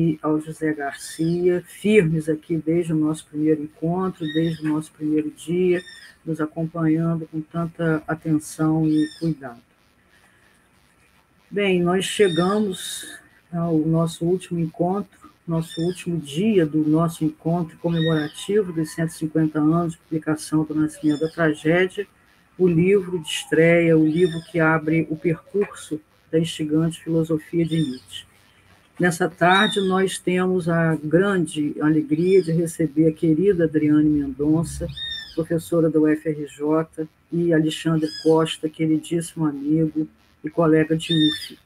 e ao José Garcia, firmes aqui desde o nosso primeiro encontro, desde o nosso primeiro dia, nos acompanhando com tanta atenção e cuidado. Bem, nós chegamos ao nosso último encontro, nosso último dia do nosso encontro comemorativo dos 150 anos de publicação do Nascimento da Tragédia, o livro de estreia, o livro que abre o percurso da instigante filosofia de Nietzsche. Nessa tarde, nós temos a grande alegria de receber a querida Adriane Mendonça, professora da UFRJ, e Alexandre Costa, queridíssimo amigo e colega de UF.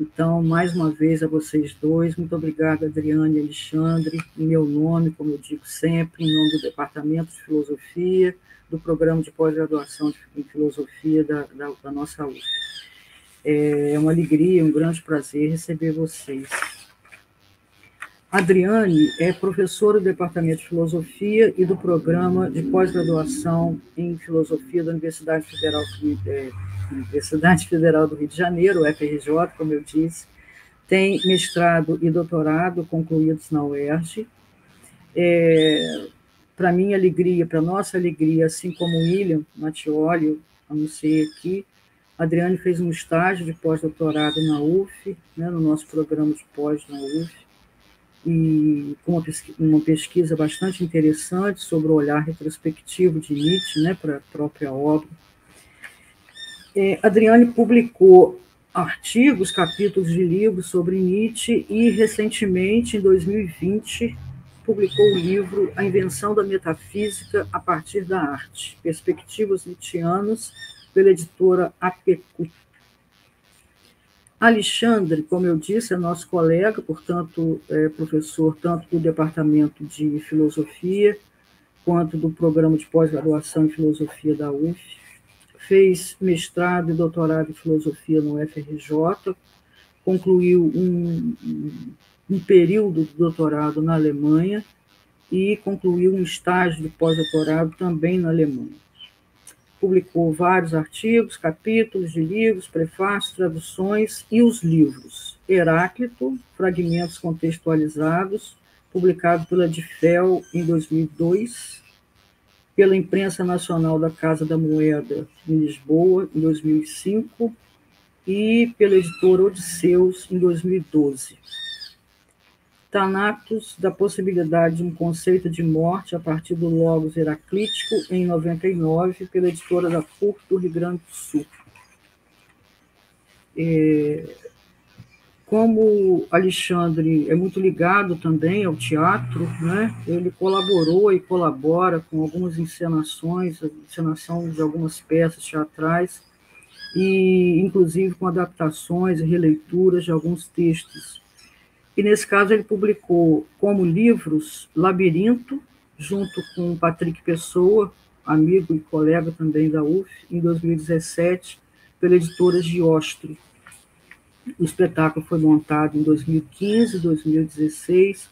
Então, mais uma vez a vocês dois, muito obrigada, Adriane e Alexandre, em meu nome, como eu digo sempre, em nome do Departamento de Filosofia, do Programa de Pós-Graduação em Filosofia da, da, da nossa UF. É, é uma alegria, um grande prazer receber vocês. Adriane é professora do Departamento de Filosofia e do Programa de Pós-Graduação em Filosofia da Universidade Federal, é, Universidade Federal do Rio de Janeiro, UFRJ, como eu disse. Tem mestrado e doutorado concluídos na UERJ. É, para minha alegria, para nossa alegria, assim como o William Matioli anunciei aqui, Adriane fez um estágio de pós-doutorado na UF, né, no nosso programa de pós na UF, e com uma, uma pesquisa bastante interessante sobre o olhar retrospectivo de Nietzsche né, para a própria obra. É, Adriane publicou artigos, capítulos de livros sobre Nietzsche e, recentemente, em 2020, publicou o livro A Invenção da Metafísica a Partir da Arte, Perspectivas Nietzscheanas pela editora Apecu. Alexandre, como eu disse, é nosso colega, portanto, é professor tanto do Departamento de Filosofia quanto do Programa de Pós-Graduação em Filosofia da UF. Fez mestrado e doutorado em Filosofia no UFRJ, concluiu um, um período de doutorado na Alemanha e concluiu um estágio de pós-doutorado também na Alemanha publicou vários artigos, capítulos de livros, prefácios, traduções e os livros Heráclito, Fragmentos Contextualizados, publicado pela DIFEL em 2002, pela Imprensa Nacional da Casa da Moeda em Lisboa em 2005 e pela editora Odisseus em 2012. Tanatos da possibilidade de um conceito de morte a partir do Logos Heraclítico, em 99, pela editora da PUC do Rio Grande do Sul. É, como Alexandre é muito ligado também ao teatro, né, ele colaborou e colabora com algumas encenações, encenação de algumas peças teatrais, e inclusive com adaptações e releituras de alguns textos e nesse caso ele publicou como livros Labirinto, junto com Patrick Pessoa, amigo e colega também da UF, em 2017, pela editora Giostro O espetáculo foi montado em 2015, 2016,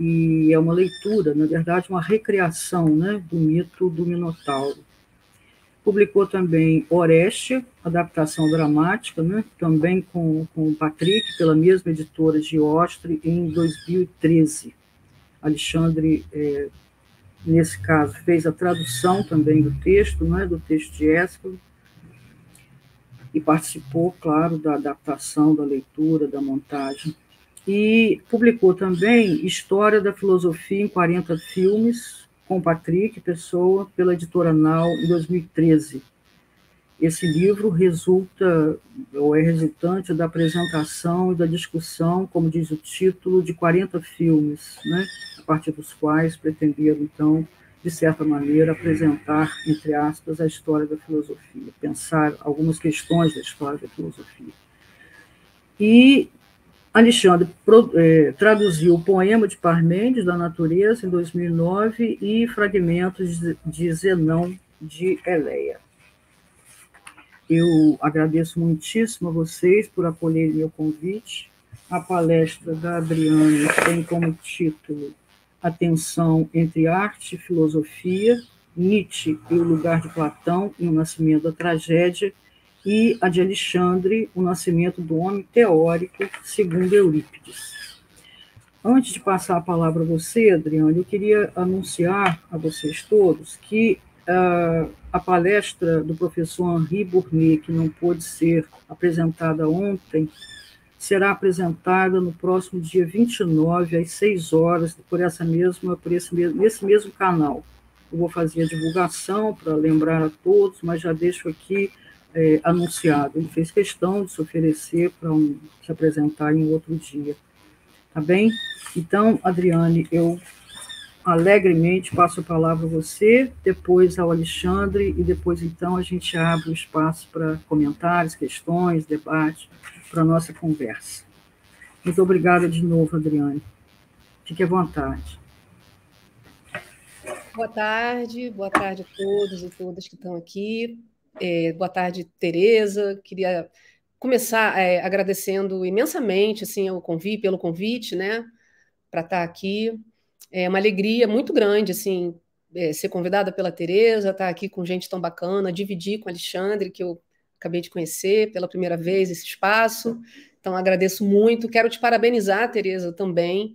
e é uma leitura, na verdade, uma recriação né, do mito do Minotauro publicou também Oreste, adaptação dramática, né? também com, com o Patrick, pela mesma editora de Ostre, em 2013. Alexandre, é, nesse caso, fez a tradução também do texto, né? do texto de Ésquilo, e participou, claro, da adaptação, da leitura, da montagem. E publicou também História da Filosofia em 40 Filmes, com Patrick Pessoa pela editora Nau em 2013. Esse livro resulta, ou é resultante da apresentação e da discussão, como diz o título, de 40 filmes, né? a partir dos quais pretenderam, então, de certa maneira, apresentar, entre aspas, a história da filosofia, pensar algumas questões da história da filosofia. E Alexandre é, traduziu o poema de Parmênides, da natureza, em 2009, e fragmentos de Zenão de Eleia. Eu agradeço muitíssimo a vocês por acolherem meu convite. A palestra da Adriane tem como título Atenção entre Arte e Filosofia, Nietzsche e o Lugar de Platão e o Nascimento da Tragédia, e a de Alexandre, o nascimento do homem teórico, segundo Eurípides. Antes de passar a palavra a você, Adriano, eu queria anunciar a vocês todos que uh, a palestra do professor Henri Bournet, que não pôde ser apresentada ontem, será apresentada no próximo dia 29, às 6 horas, por essa mesma, por esse mesmo, nesse mesmo canal. Eu vou fazer a divulgação para lembrar a todos, mas já deixo aqui é, anunciado. Ele fez questão de se oferecer para um, se apresentar em outro dia. Tá bem? Então, Adriane, eu alegremente passo a palavra a você, depois ao Alexandre, e depois, então, a gente abre o espaço para comentários, questões, debate, para a nossa conversa. Muito obrigada de novo, Adriane. Fique à vontade. Boa tarde, boa tarde a todos e todas que estão aqui. É, boa tarde, Tereza. Queria começar é, agradecendo imensamente assim o convite, pelo convite, né, para estar tá aqui. É uma alegria muito grande assim é, ser convidada pela Tereza, estar tá aqui com gente tão bacana, dividir com Alexandre que eu acabei de conhecer pela primeira vez esse espaço. Então agradeço muito. Quero te parabenizar, Tereza, também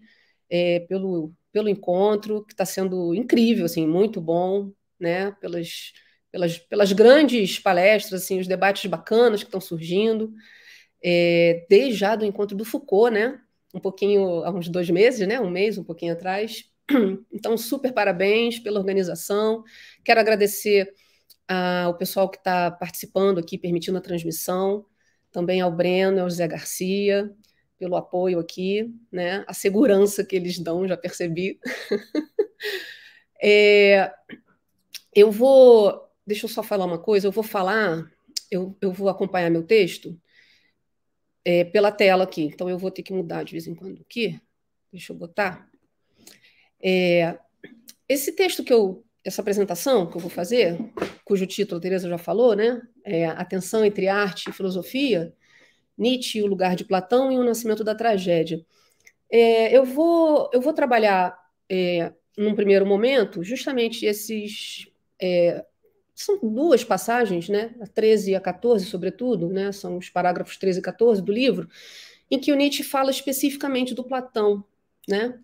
pelo pelo encontro que está sendo incrível, assim, muito bom, né, pelas pelas, pelas grandes palestras, assim, os debates bacanas que estão surgindo, é, desde já do encontro do Foucault, né? Um pouquinho, há uns dois meses, né? Um mês, um pouquinho atrás. Então, super parabéns pela organização. Quero agradecer ao ah, pessoal que está participando aqui, permitindo a transmissão, também ao Breno, ao José Garcia, pelo apoio aqui, né? A segurança que eles dão, já percebi. é, eu vou Deixa eu só falar uma coisa. Eu vou falar, eu, eu vou acompanhar meu texto é, pela tela aqui. Então, eu vou ter que mudar de vez em quando aqui. Deixa eu botar. É, esse texto que eu. Essa apresentação que eu vou fazer, cujo título a Tereza já falou, né? É Atenção entre Arte e Filosofia, Nietzsche e o Lugar de Platão e o Nascimento da Tragédia. É, eu, vou, eu vou trabalhar, é, num primeiro momento, justamente esses é, são duas passagens, né, a 13 e a 14, sobretudo, né, são os parágrafos 13 e 14 do livro, em que o Nietzsche fala especificamente do Platão, né?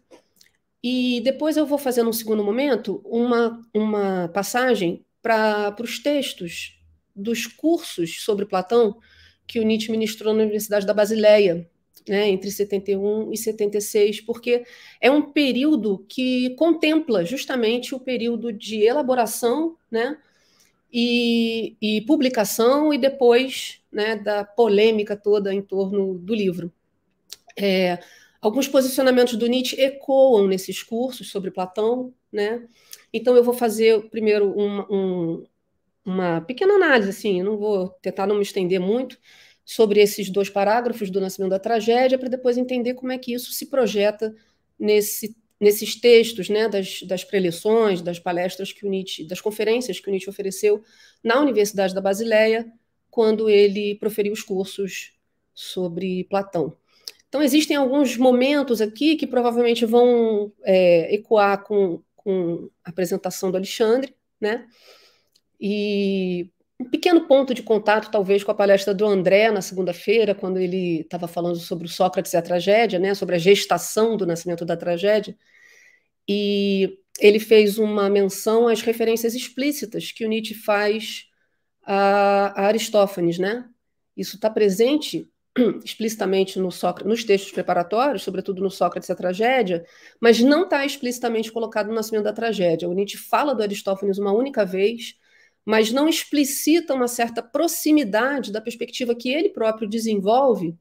E depois eu vou fazer, num segundo momento, uma, uma passagem para os textos dos cursos sobre Platão que o Nietzsche ministrou na Universidade da Basileia, né, entre 71 e 76, porque é um período que contempla justamente o período de elaboração né, e, e publicação e depois né, da polêmica toda em torno do livro. É, alguns posicionamentos do Nietzsche ecoam nesses cursos sobre Platão, né? Então eu vou fazer primeiro um, um, uma pequena análise, assim, não vou tentar não me estender muito sobre esses dois parágrafos do Nascimento da Tragédia, para depois entender como é que isso se projeta nesse nesses textos né, das, das preleções, das palestras que o Nietzsche, das conferências que o Nietzsche ofereceu na Universidade da Basileia, quando ele proferiu os cursos sobre Platão. Então, existem alguns momentos aqui que provavelmente vão é, ecoar com, com a apresentação do Alexandre, né? E um pequeno ponto de contato, talvez, com a palestra do André na segunda-feira, quando ele estava falando sobre o Sócrates e a tragédia, né, sobre a gestação do nascimento da tragédia, e ele fez uma menção às referências explícitas que o Nietzsche faz a, a Aristófanes, né? Isso está presente explicitamente no Sócrates, nos textos preparatórios, sobretudo no Sócrates e a tragédia, mas não está explicitamente colocado no nascimento da tragédia. O Nietzsche fala do Aristófanes uma única vez, mas não explicita uma certa proximidade da perspectiva que ele próprio desenvolve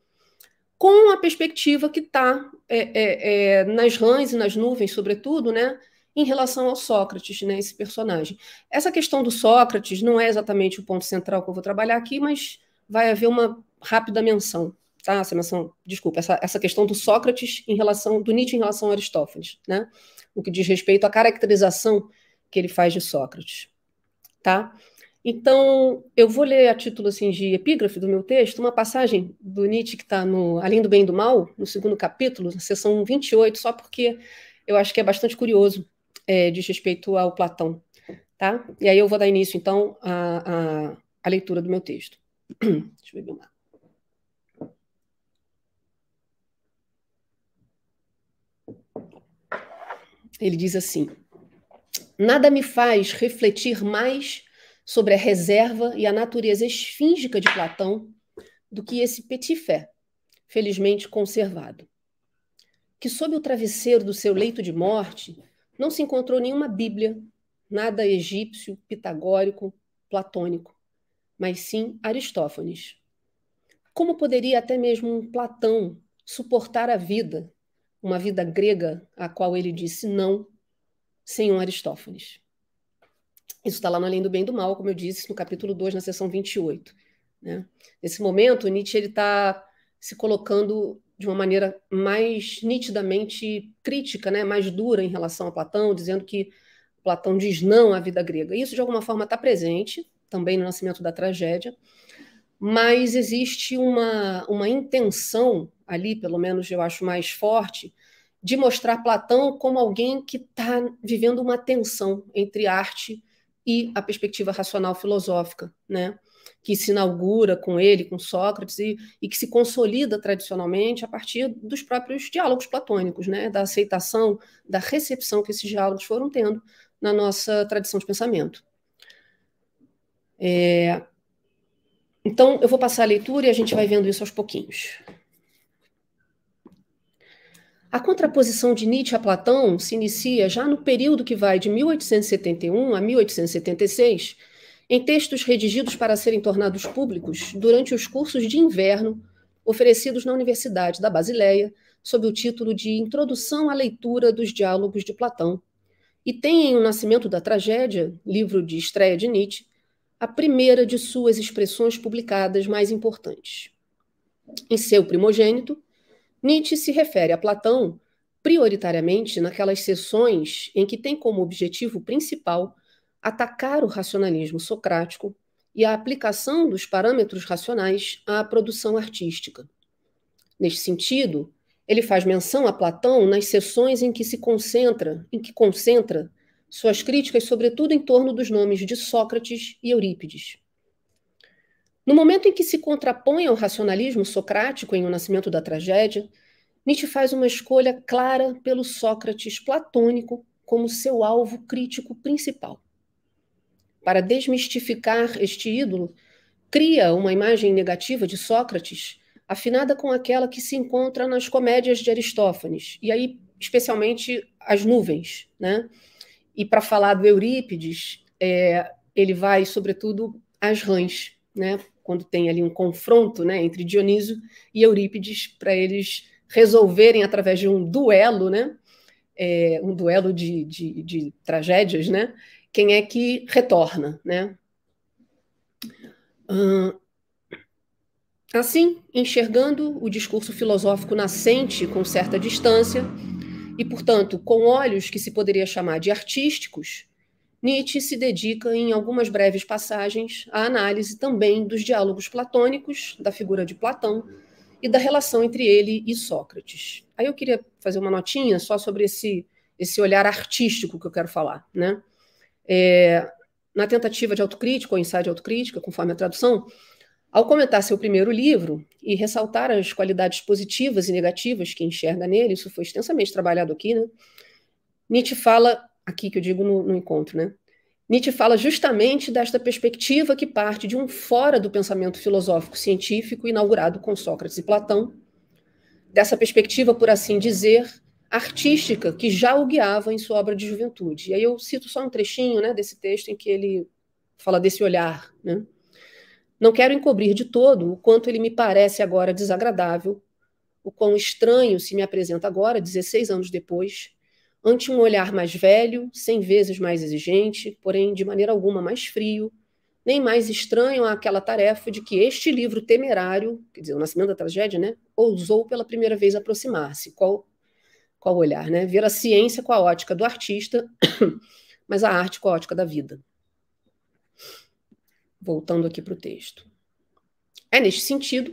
com a perspectiva que está é, é, é, nas rãs e nas nuvens, sobretudo, né, em relação ao Sócrates, né, esse personagem. Essa questão do Sócrates não é exatamente o ponto central que eu vou trabalhar aqui, mas vai haver uma rápida menção, tá? Essa menção, desculpa, essa, essa questão do Sócrates em relação do Nietzsche em relação a Aristófanes, né? O que diz respeito à caracterização que ele faz de Sócrates tá? Então, eu vou ler a título assim, de epígrafe do meu texto, uma passagem do Nietzsche que está no Além do Bem e do Mal, no segundo capítulo, na seção 28, só porque eu acho que é bastante curioso é, diz respeito ao Platão. Tá? E aí eu vou dar início, então, à, à, à leitura do meu texto. Deixa eu beber uma. Ele diz assim. Nada me faz refletir mais sobre a reserva e a natureza esfíngica de Platão do que esse petit fé felizmente conservado. Que sob o travesseiro do seu leito de morte não se encontrou nenhuma Bíblia, nada egípcio, pitagórico, platônico, mas sim Aristófanes. Como poderia até mesmo um Platão suportar a vida, uma vida grega à qual ele disse não sem um Aristófanes. Isso está lá no Além do Bem e do Mal, como eu disse, no capítulo 2, na seção 28. Né? Nesse momento, Nietzsche está se colocando de uma maneira mais nitidamente crítica, né? mais dura em relação a Platão, dizendo que Platão diz não à vida grega. Isso, de alguma forma, está presente também no Nascimento da Tragédia, mas existe uma, uma intenção ali, pelo menos eu acho mais forte, de mostrar Platão como alguém que está vivendo uma tensão entre arte e a perspectiva racional filosófica, né? que se inaugura com ele, com Sócrates, e, e, que se consolida tradicionalmente a partir dos próprios diálogos platônicos, né? da aceitação, da recepção que esses diálogos foram tendo na nossa tradição de pensamento. É... Então, eu vou passar a leitura e a gente vai vendo isso aos pouquinhos. A contraposição de Nietzsche a Platão se inicia já no período que vai de 1871 a 1876, em textos redigidos para serem tornados públicos durante os cursos de inverno oferecidos na Universidade da Basileia, sob o título de Introdução à Leitura dos Diálogos de Platão, e tem em O Nascimento da Tragédia, livro de estreia de Nietzsche, a primeira de suas expressões publicadas mais importantes. Em seu primogênito, Nietzsche se refere a Platão prioritariamente naquelas sessões em que tem como objetivo principal atacar o racionalismo socrático e a aplicação dos parâmetros racionais à produção artística. Neste sentido, ele faz menção a Platão nas sessões em que se concentra, em que concentra suas críticas sobretudo em torno dos nomes de Sócrates e Eurípides. No momento em que se contrapõe ao racionalismo socrático em O Nascimento da Tragédia, Nietzsche faz uma escolha clara pelo Sócrates platônico como seu alvo crítico principal. Para desmistificar este ídolo, cria uma imagem negativa de Sócrates, afinada com aquela que se encontra nas comédias de Aristófanes, e aí especialmente as nuvens. Né? E para falar do Eurípides, é, ele vai, sobretudo, às rãs, né? quando tem ali um confronto né, entre Dioniso e Eurípides, para eles resolverem através de um duelo, né, é, um duelo de, de, de, tragédias, né, quem é que retorna. Né? Assim, enxergando o discurso filosófico nascente com certa distância, e, portanto, com olhos que se poderia chamar de artísticos, Nietzsche se dedica, em algumas breves passagens, à análise também dos diálogos platônicos, da figura de Platão e da relação entre ele e Sócrates. Aí eu queria fazer uma notinha só sobre esse, esse olhar artístico que eu quero falar. Né? É, na tentativa de autocrítica, ou ensaio de autocrítica, conforme a tradução, ao comentar seu primeiro livro e ressaltar as qualidades positivas e negativas que enxerga nele, isso foi extensamente trabalhado aqui, né? Nietzsche fala aqui que eu digo no, no encontro, né? Nietzsche fala justamente desta perspectiva que parte de um fora do pensamento filosófico científico inaugurado com Sócrates e Platão, dessa perspectiva, por assim dizer, artística que já o guiava em sua obra de juventude. E aí eu cito só um trechinho né, desse texto em que ele fala desse olhar. Né? Não quero encobrir de todo o quanto ele me parece agora desagradável, o quão estranho se me apresenta agora, 16 anos depois, ante um olhar mais velho, cem vezes mais exigente, porém de maneira alguma mais frio, nem mais estranho àquela tarefa de que este livro temerário, quer dizer, O Nascimento da Tragédia, né, ousou pela primeira vez aproximar-se. Qual, qual olhar, né? Ver a ciência com a ótica do artista, mas a arte com a ótica da vida. Voltando aqui para o texto. É neste sentido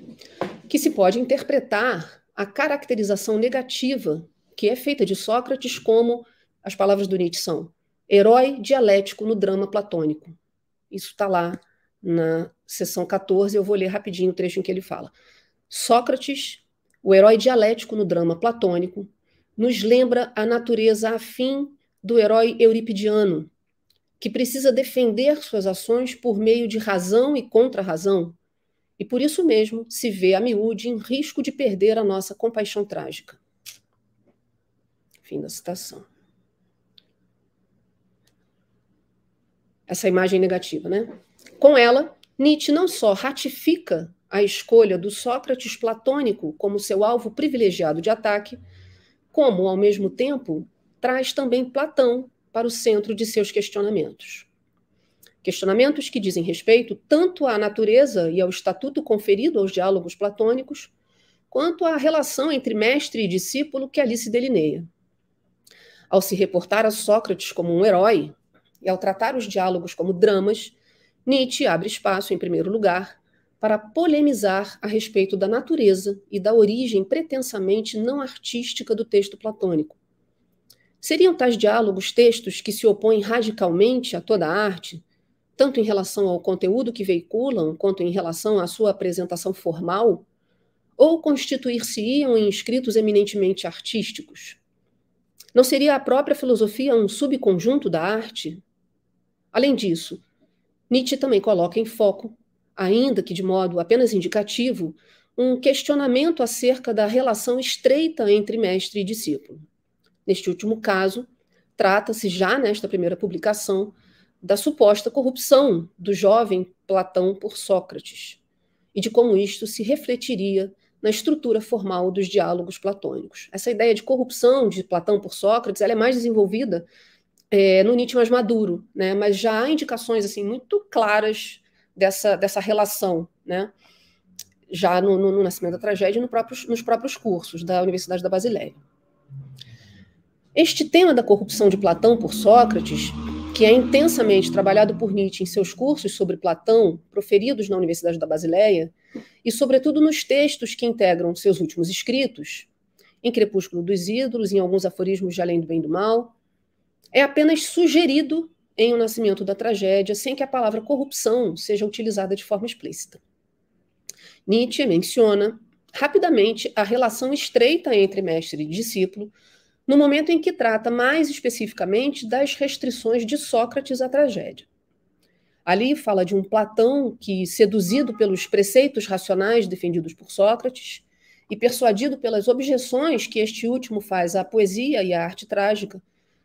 que se pode interpretar a caracterização negativa que é feita de Sócrates como as palavras do Nietzsche são herói dialético no drama platônico. Isso está lá na sessão 14, eu vou ler rapidinho o trecho em que ele fala. Sócrates, o herói dialético no drama platônico, nos lembra a natureza afim do herói euripidiano, que precisa defender suas ações por meio de razão e contra-razão, e por isso mesmo se vê a miúde em risco de perder a nossa compaixão trágica. Fim da citação. Essa imagem negativa, né? Com ela, Nietzsche não só ratifica a escolha do Sócrates platônico como seu alvo privilegiado de ataque, como, ao mesmo tempo, traz também Platão para o centro de seus questionamentos. Questionamentos que dizem respeito tanto à natureza e ao estatuto conferido aos diálogos platônicos, quanto à relação entre mestre e discípulo que ali se delineia. Ao se reportar a Sócrates como um herói e ao tratar os diálogos como dramas, Nietzsche abre espaço, em primeiro lugar, para polemizar a respeito da natureza e da origem pretensamente não artística do texto platônico. Seriam tais diálogos textos que se opõem radicalmente a toda a arte, tanto em relação ao conteúdo que veiculam, quanto em relação à sua apresentação formal? Ou constituir-se-iam em escritos eminentemente artísticos? Não seria a própria filosofia um subconjunto da arte? Além disso, Nietzsche também coloca em foco, ainda que de modo apenas indicativo, um questionamento acerca da relação estreita entre mestre e discípulo. Neste último caso, trata-se já nesta primeira publicação da suposta corrupção do jovem Platão por Sócrates e de como isto se refletiria na estrutura formal dos diálogos platônicos. Essa ideia de corrupção de Platão por Sócrates ela é mais desenvolvida é, no Nietzsche mais maduro, né? mas já há indicações assim muito claras dessa, dessa relação, né? já no, no, no Nascimento da Tragédia e no próprios, nos próprios cursos da Universidade da Basileia. Este tema da corrupção de Platão por Sócrates, que é intensamente trabalhado por Nietzsche em seus cursos sobre Platão, proferidos na Universidade da Basileia, e, sobretudo, nos textos que integram seus últimos escritos, em Crepúsculo dos Ídolos, em alguns aforismos de Além do Bem e do Mal, é apenas sugerido em O Nascimento da Tragédia, sem que a palavra corrupção seja utilizada de forma explícita. Nietzsche menciona rapidamente a relação estreita entre mestre e discípulo, no momento em que trata mais especificamente das restrições de Sócrates à tragédia. Ali fala de um Platão que, seduzido pelos preceitos racionais defendidos por Sócrates e persuadido pelas objeções que este último faz à poesia e à arte trágica,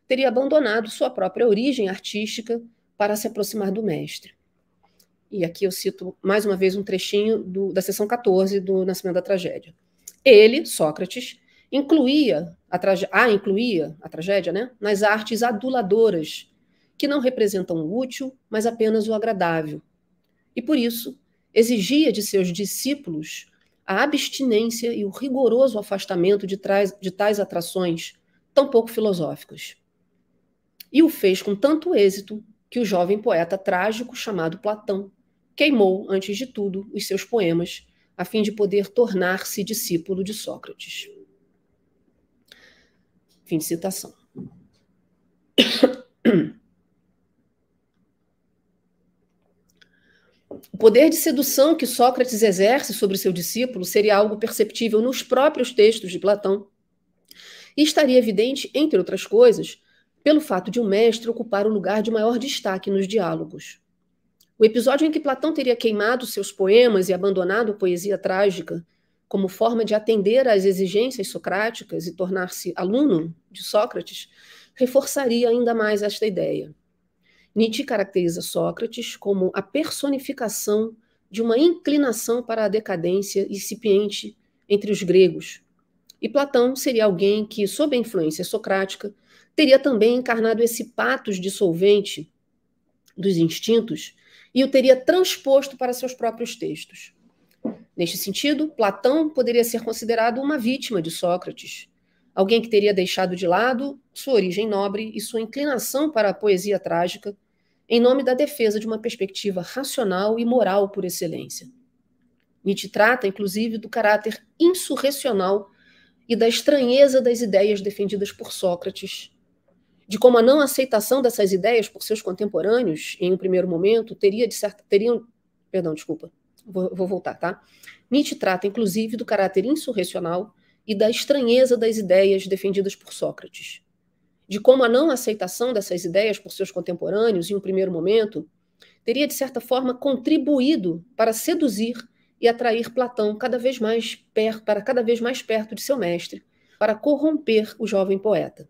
teria abandonado sua própria origem artística para se aproximar do mestre. E aqui eu cito mais uma vez um trechinho do, da seção 14 do Nascimento da Tragédia. Ele, Sócrates, incluía a, ah, incluía a tragédia né, nas artes aduladoras que não representam o útil, mas apenas o agradável. E por isso, exigia de seus discípulos a abstinência e o rigoroso afastamento de, trais, de tais atrações tão pouco filosóficas. E o fez com tanto êxito que o jovem poeta trágico chamado Platão queimou, antes de tudo, os seus poemas, a fim de poder tornar-se discípulo de Sócrates. Fim de citação. O poder de sedução que Sócrates exerce sobre seu discípulo seria algo perceptível nos próprios textos de Platão. E estaria evidente, entre outras coisas, pelo fato de o um mestre ocupar o lugar de maior destaque nos diálogos. O episódio em que Platão teria queimado seus poemas e abandonado a poesia trágica como forma de atender às exigências socráticas e tornar-se aluno de Sócrates reforçaria ainda mais esta ideia. Nietzsche caracteriza Sócrates como a personificação de uma inclinação para a decadência incipiente entre os gregos. E Platão seria alguém que, sob a influência socrática, teria também encarnado esse patos dissolvente dos instintos e o teria transposto para seus próprios textos. Neste sentido, Platão poderia ser considerado uma vítima de Sócrates, alguém que teria deixado de lado sua origem nobre e sua inclinação para a poesia trágica em nome da defesa de uma perspectiva racional e moral por excelência. Nietzsche trata, inclusive, do caráter insurrecional e da estranheza das ideias defendidas por Sócrates, de como a não aceitação dessas ideias por seus contemporâneos, em um primeiro momento, teria de certa, teriam, perdão, desculpa, vou, vou voltar, tá? Nietzsche trata, inclusive, do caráter insurrecional e da estranheza das ideias defendidas por Sócrates, de como a não aceitação dessas ideias por seus contemporâneos, em um primeiro momento, teria, de certa forma, contribuído para seduzir e atrair Platão cada vez mais perto, para cada vez mais perto de seu mestre, para corromper o jovem poeta.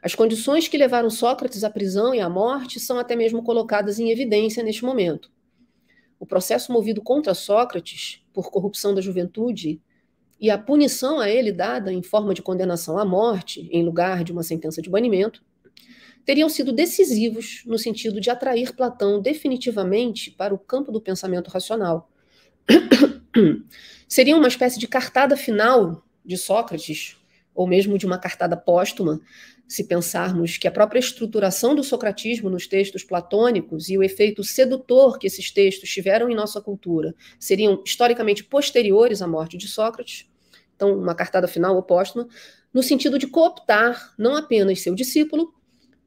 As condições que levaram Sócrates à prisão e à morte são até mesmo colocadas em evidência neste momento. O processo movido contra Sócrates por corrupção da juventude e a punição a ele dada em forma de condenação à morte, em lugar de uma sentença de banimento, teriam sido decisivos no sentido de atrair Platão definitivamente para o campo do pensamento racional. Seria uma espécie de cartada final de Sócrates ou mesmo de uma cartada póstuma, se pensarmos que a própria estruturação do socratismo nos textos platônicos e o efeito sedutor que esses textos tiveram em nossa cultura seriam historicamente posteriores à morte de Sócrates, então uma cartada final ou póstuma, no sentido de cooptar não apenas seu discípulo,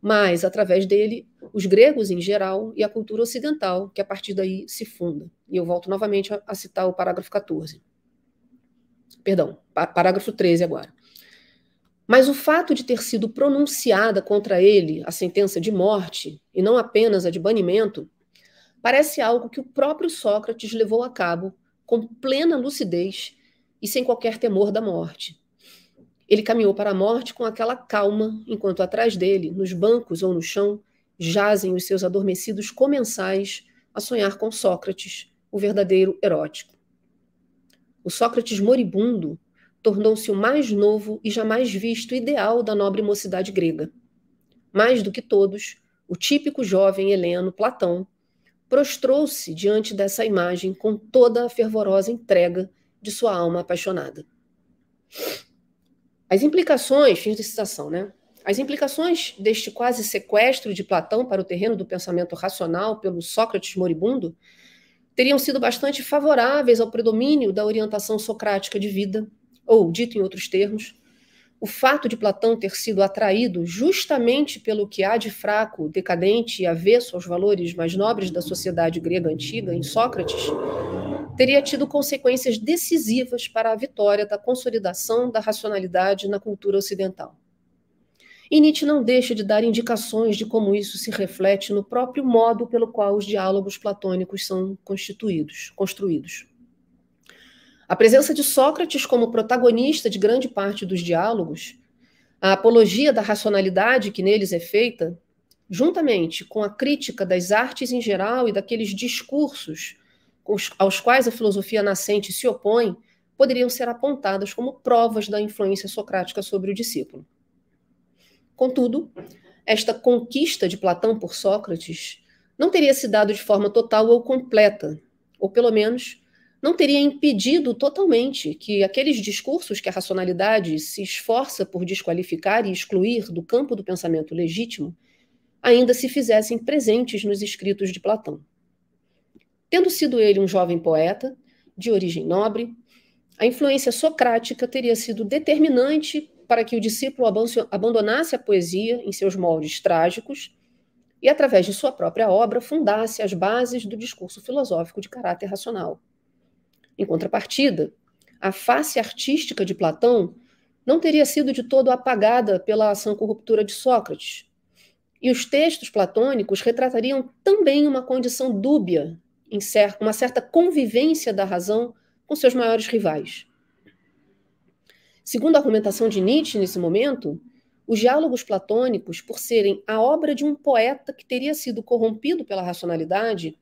mas através dele os gregos em geral e a cultura ocidental, que a partir daí se funda. E eu volto novamente a, a citar o parágrafo 14. Perdão, parágrafo 13 agora. Mas o fato de ter sido pronunciada contra ele a sentença de morte, e não apenas a de banimento, parece algo que o próprio Sócrates levou a cabo com plena lucidez e sem qualquer temor da morte. Ele caminhou para a morte com aquela calma, enquanto atrás dele, nos bancos ou no chão, jazem os seus adormecidos comensais a sonhar com Sócrates, o verdadeiro erótico. O Sócrates moribundo tornou-se o mais novo e jamais visto ideal da nobre mocidade grega. Mais do que todos, o típico jovem heleno Platão prostrou-se diante dessa imagem com toda a fervorosa entrega de sua alma apaixonada. As implicações, fim de citação, né? As implicações deste quase sequestro de Platão para o terreno do pensamento racional pelo Sócrates moribundo teriam sido bastante favoráveis ao predomínio da orientação socrática de vida ou, dito em outros termos, o fato de Platão ter sido atraído justamente pelo que há de fraco, decadente e avesso aos valores mais nobres da sociedade grega antiga em Sócrates, teria tido consequências decisivas para a vitória da consolidação da racionalidade na cultura ocidental. E Nietzsche não deixa de dar indicações de como isso se reflete no próprio modo pelo qual os diálogos platônicos são constituídos, construídos. A presença de Sócrates como protagonista de grande parte dos diálogos, a apologia da racionalidade que neles é feita, juntamente com a crítica das artes em geral e daqueles discursos aos quais a filosofia nascente se opõe, poderiam ser apontadas como provas da influência socrática sobre o discípulo. Contudo, esta conquista de Platão por Sócrates não teria se dado de forma total ou completa, ou pelo menos não teria impedido totalmente que aqueles discursos que a racionalidade se esforça por desqualificar e excluir do campo do pensamento legítimo ainda se fizessem presentes nos escritos de Platão. Tendo sido ele um jovem poeta, de origem nobre, a influência socrática teria sido determinante para que o discípulo abandonasse a poesia em seus moldes trágicos e, através de sua própria obra, fundasse as bases do discurso filosófico de caráter racional. Em contrapartida, a face artística de Platão não teria sido de todo apagada pela ação corruptora de Sócrates. E os textos platônicos retratariam também uma condição dúbia, uma certa convivência da razão com seus maiores rivais. Segundo a argumentação de Nietzsche nesse momento, os diálogos platônicos, por serem a obra de um poeta que teria sido corrompido pela racionalidade,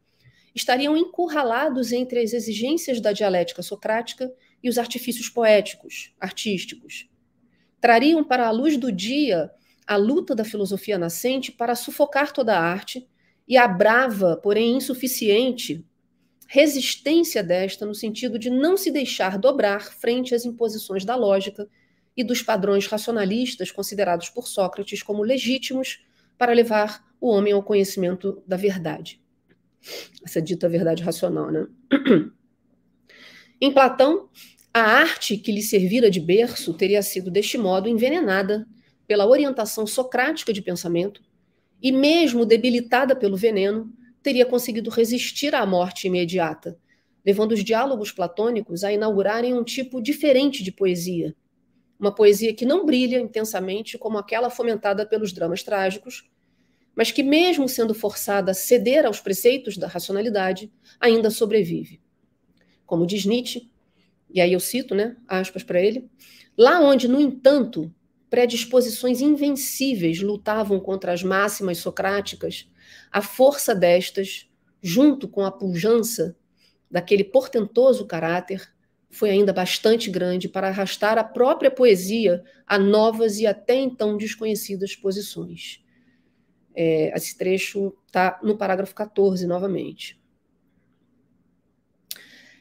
estariam encurralados entre as exigências da dialética socrática e os artifícios poéticos, artísticos. Trariam para a luz do dia a luta da filosofia nascente para sufocar toda a arte e a brava, porém insuficiente, resistência desta no sentido de não se deixar dobrar frente às imposições da lógica e dos padrões racionalistas considerados por Sócrates como legítimos para levar o homem ao conhecimento da verdade essa dita verdade racional, né? Em Platão, a arte que lhe servira de berço teria sido deste modo envenenada pela orientação socrática de pensamento e mesmo debilitada pelo veneno, teria conseguido resistir à morte imediata, levando os diálogos platônicos a inaugurarem um tipo diferente de poesia, uma poesia que não brilha intensamente como aquela fomentada pelos dramas trágicos, mas que, mesmo sendo forçada a ceder aos preceitos da racionalidade, ainda sobrevive. Como diz Nietzsche, e aí eu cito, né, aspas para ele, lá onde, no entanto, predisposições invencíveis lutavam contra as máximas socráticas, a força destas, junto com a pujança daquele portentoso caráter, foi ainda bastante grande para arrastar a própria poesia a novas e até então desconhecidas posições. É, esse trecho está no parágrafo 14, novamente.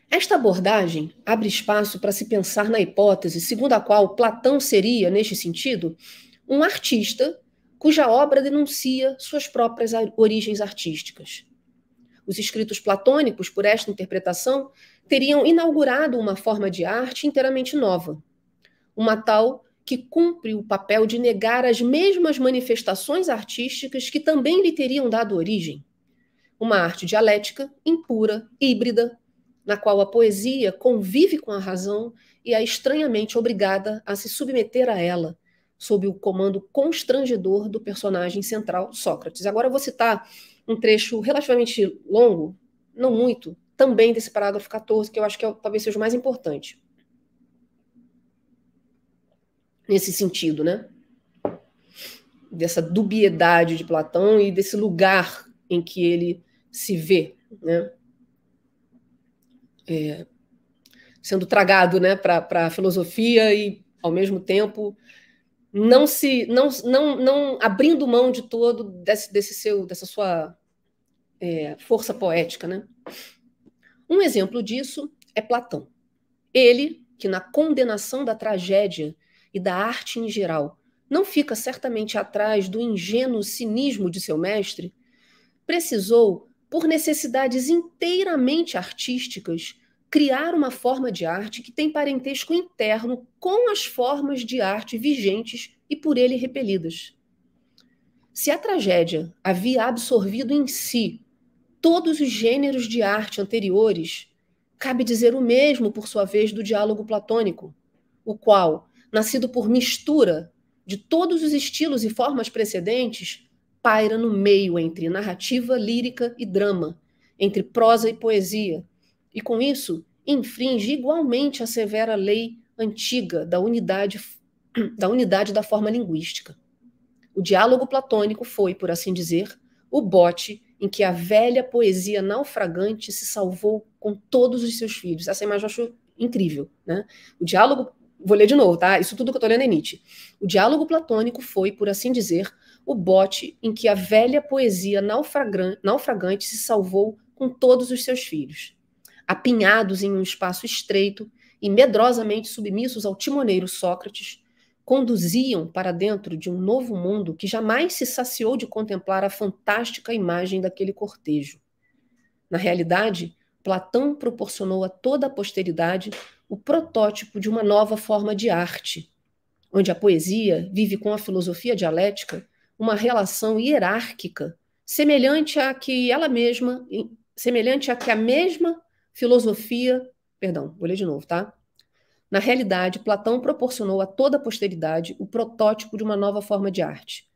Esta abordagem abre espaço para se pensar na hipótese segundo a qual Platão seria, neste sentido, um artista cuja obra denuncia suas próprias origens artísticas. Os escritos platônicos, por esta interpretação, teriam inaugurado uma forma de arte inteiramente nova, uma tal que cumpre o papel de negar as mesmas manifestações artísticas que também lhe teriam dado origem. Uma arte dialética, impura, híbrida, na qual a poesia convive com a razão e é estranhamente obrigada a se submeter a ela, sob o comando constrangedor do personagem central Sócrates. Agora eu vou citar um trecho relativamente longo, não muito, também desse parágrafo 14, que eu acho que é, talvez seja o mais importante nesse sentido, né? Dessa dubiedade de Platão e desse lugar em que ele se vê, né? É, sendo tragado né, para a filosofia e, ao mesmo tempo, não se não, não, não abrindo mão de todo desse, desse seu dessa sua é, força poética. Né? Um exemplo disso é Platão. Ele, que na condenação da tragédia e da arte em geral não fica certamente atrás do ingênuo cinismo de seu mestre, precisou, por necessidades inteiramente artísticas, criar uma forma de arte que tem parentesco interno com as formas de arte vigentes e por ele repelidas. Se a tragédia havia absorvido em si todos os gêneros de arte anteriores, cabe dizer o mesmo, por sua vez, do diálogo platônico, o qual, nascido por mistura de todos os estilos e formas precedentes, paira no meio entre narrativa, lírica e drama, entre prosa e poesia, e com isso infringe igualmente a severa lei antiga da unidade da unidade da forma linguística. O diálogo platônico foi, por assim dizer, o bote em que a velha poesia naufragante se salvou com todos os seus filhos. Essa imagem eu acho incrível, né? O diálogo Vou ler de novo, tá? Isso tudo que eu tô lendo é Nietzsche. O diálogo platônico foi, por assim dizer, o bote em que a velha poesia naufragante se salvou com todos os seus filhos. Apinhados em um espaço estreito e medrosamente submissos ao timoneiro Sócrates, conduziam para dentro de um novo mundo que jamais se saciou de contemplar a fantástica imagem daquele cortejo. Na realidade, Platão proporcionou a toda a posteridade o protótipo de uma nova forma de arte, onde a poesia vive com a filosofia dialética uma relação hierárquica semelhante à que ela mesma, semelhante à que a mesma filosofia, perdão, vou ler de novo, tá? Na realidade, Platão proporcionou a toda a posteridade o protótipo de uma nova forma de arte,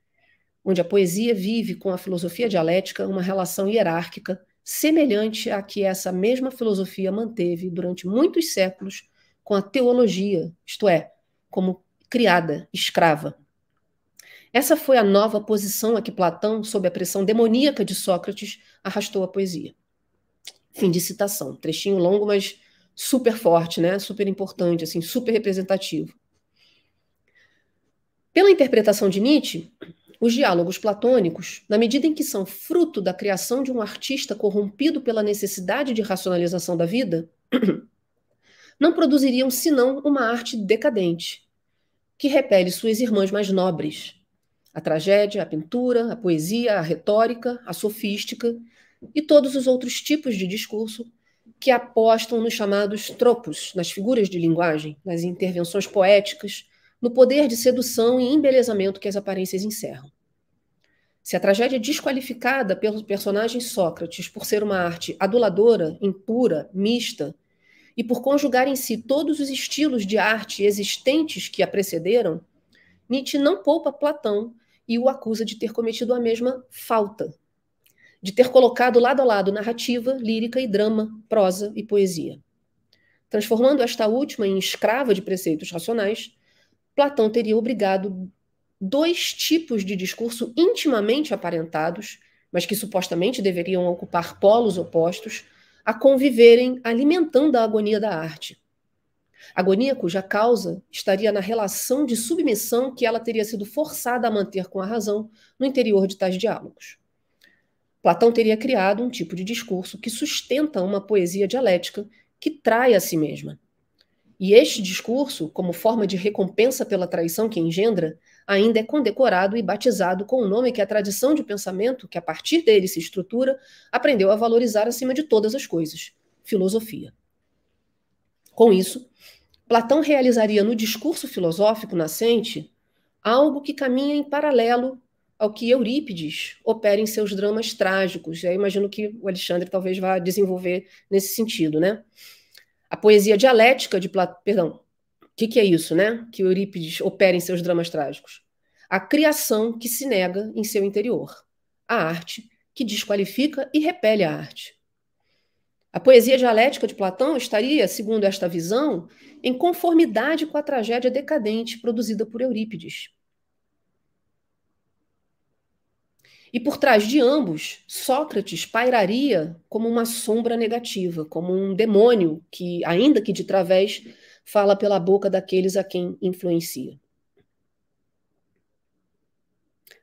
onde a poesia vive com a filosofia dialética uma relação hierárquica semelhante à que essa mesma filosofia manteve durante muitos séculos com a teologia, isto é, como criada, escrava. Essa foi a nova posição a que Platão, sob a pressão demoníaca de Sócrates, arrastou a poesia. Fim de citação. Trechinho longo, mas super forte, né? Super importante, assim, super representativo. Pela interpretação de Nietzsche, os diálogos platônicos, na medida em que são fruto da criação de um artista corrompido pela necessidade de racionalização da vida, não produziriam senão uma arte decadente, que repele suas irmãs mais nobres. A tragédia, a pintura, a poesia, a retórica, a sofística e todos os outros tipos de discurso que apostam nos chamados tropos, nas figuras de linguagem, nas intervenções poéticas, no poder de sedução e embelezamento que as aparências encerram. Se a tragédia é desqualificada pelo personagem Sócrates por ser uma arte aduladora, impura, mista, e por conjugar em si todos os estilos de arte existentes que a precederam, Nietzsche não poupa Platão e o acusa de ter cometido a mesma falta, de ter colocado lado a lado narrativa, lírica e drama, prosa e poesia. Transformando esta última em escrava de preceitos racionais, Platão teria obrigado dois tipos de discurso intimamente aparentados, mas que supostamente deveriam ocupar polos opostos, a conviverem, alimentando a agonia da arte. Agonia cuja causa estaria na relação de submissão que ela teria sido forçada a manter com a razão no interior de tais diálogos. Platão teria criado um tipo de discurso que sustenta uma poesia dialética que trai a si mesma. E este discurso, como forma de recompensa pela traição que engendra, ainda é condecorado e batizado com o nome que a tradição de pensamento, que a partir dele se estrutura, aprendeu a valorizar acima de todas as coisas: filosofia. Com isso, Platão realizaria no discurso filosófico nascente algo que caminha em paralelo ao que Eurípides opera em seus dramas trágicos. Eu imagino que o Alexandre talvez vá desenvolver nesse sentido, né? A poesia dialética de Platão. Perdão. O que, que é isso, né? Que Eurípides opera em seus dramas trágicos? A criação que se nega em seu interior. A arte que desqualifica e repele a arte. A poesia dialética de Platão estaria, segundo esta visão, em conformidade com a tragédia decadente produzida por Eurípides. E por trás de ambos, Sócrates pairaria como uma sombra negativa, como um demônio que, ainda que de través, fala pela boca daqueles a quem influencia.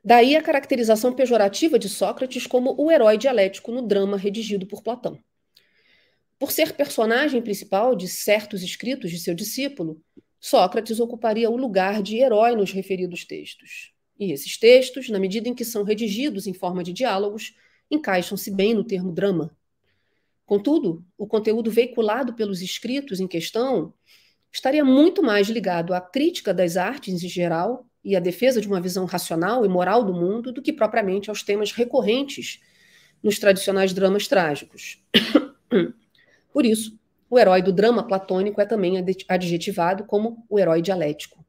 Daí a caracterização pejorativa de Sócrates como o herói dialético no drama redigido por Platão. Por ser personagem principal de certos escritos de seu discípulo, Sócrates ocuparia o lugar de herói nos referidos textos. E esses textos, na medida em que são redigidos em forma de diálogos, encaixam-se bem no termo drama. Contudo, o conteúdo veiculado pelos escritos em questão estaria muito mais ligado à crítica das artes em geral e à defesa de uma visão racional e moral do mundo do que propriamente aos temas recorrentes nos tradicionais dramas trágicos. Por isso, o herói do drama platônico é também adjetivado como o herói dialético.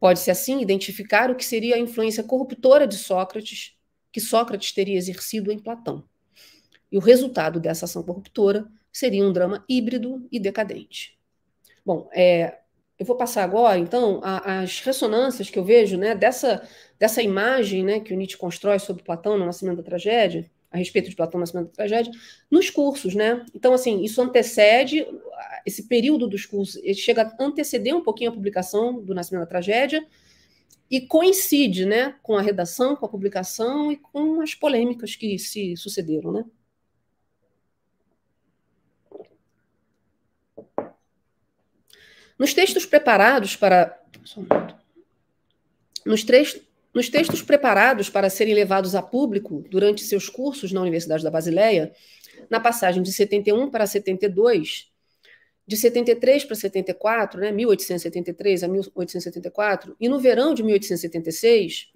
Pode-se, assim, identificar o que seria a influência corruptora de Sócrates, que Sócrates teria exercido em Platão. E o resultado dessa ação corruptora seria um drama híbrido e decadente. Bom, é, eu vou passar agora, então, a, as ressonâncias que eu vejo né, dessa, dessa imagem né, que o Nietzsche constrói sobre Platão no Nascimento da Tragédia, a respeito de Platão Nascimento da Tragédia, nos cursos, né? Então, assim, isso antecede esse período dos cursos, ele chega a anteceder um pouquinho a publicação do Nascimento da Tragédia e coincide, né, com a redação, com a publicação e com as polêmicas que se sucederam, né? Nos textos preparados para nos, tre... Nos textos preparados para serem levados a público durante seus cursos na Universidade da Basileia, na passagem de 71 para 72, de 73 para 74, né, 1873 a 1874, e no verão de 1876,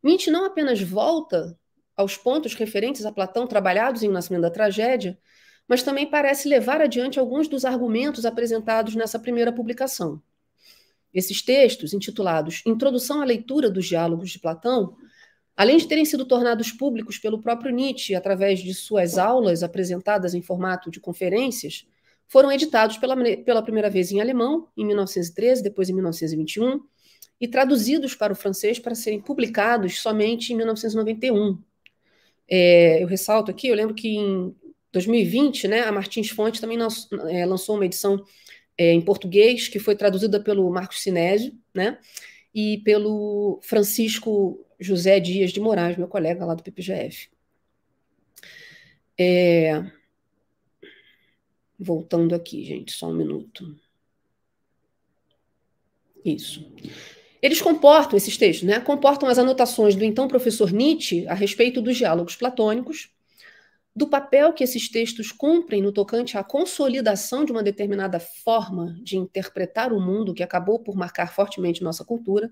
Nietzsche não apenas volta aos pontos referentes a Platão trabalhados em O Nascimento da Tragédia, mas também parece levar adiante alguns dos argumentos apresentados nessa primeira publicação. Esses textos, intitulados Introdução à Leitura dos Diálogos de Platão, além de terem sido tornados públicos pelo próprio Nietzsche através de suas aulas apresentadas em formato de conferências, foram editados pela, pela primeira vez em alemão, em 1913, depois em 1921, e traduzidos para o francês para serem publicados somente em 1991. É, eu ressalto aqui, eu lembro que em 2020, né, a Martins Fonte também é, lançou uma edição é, em português, que foi traduzida pelo Marcos Sinésio, né? E pelo Francisco José Dias de Moraes, meu colega lá do PPGF. É... Voltando aqui, gente, só um minuto. Isso. Eles comportam esses textos, né? Comportam as anotações do então professor Nietzsche a respeito dos diálogos platônicos, do papel que esses textos cumprem no tocante à consolidação de uma determinada forma de interpretar o mundo que acabou por marcar fortemente nossa cultura,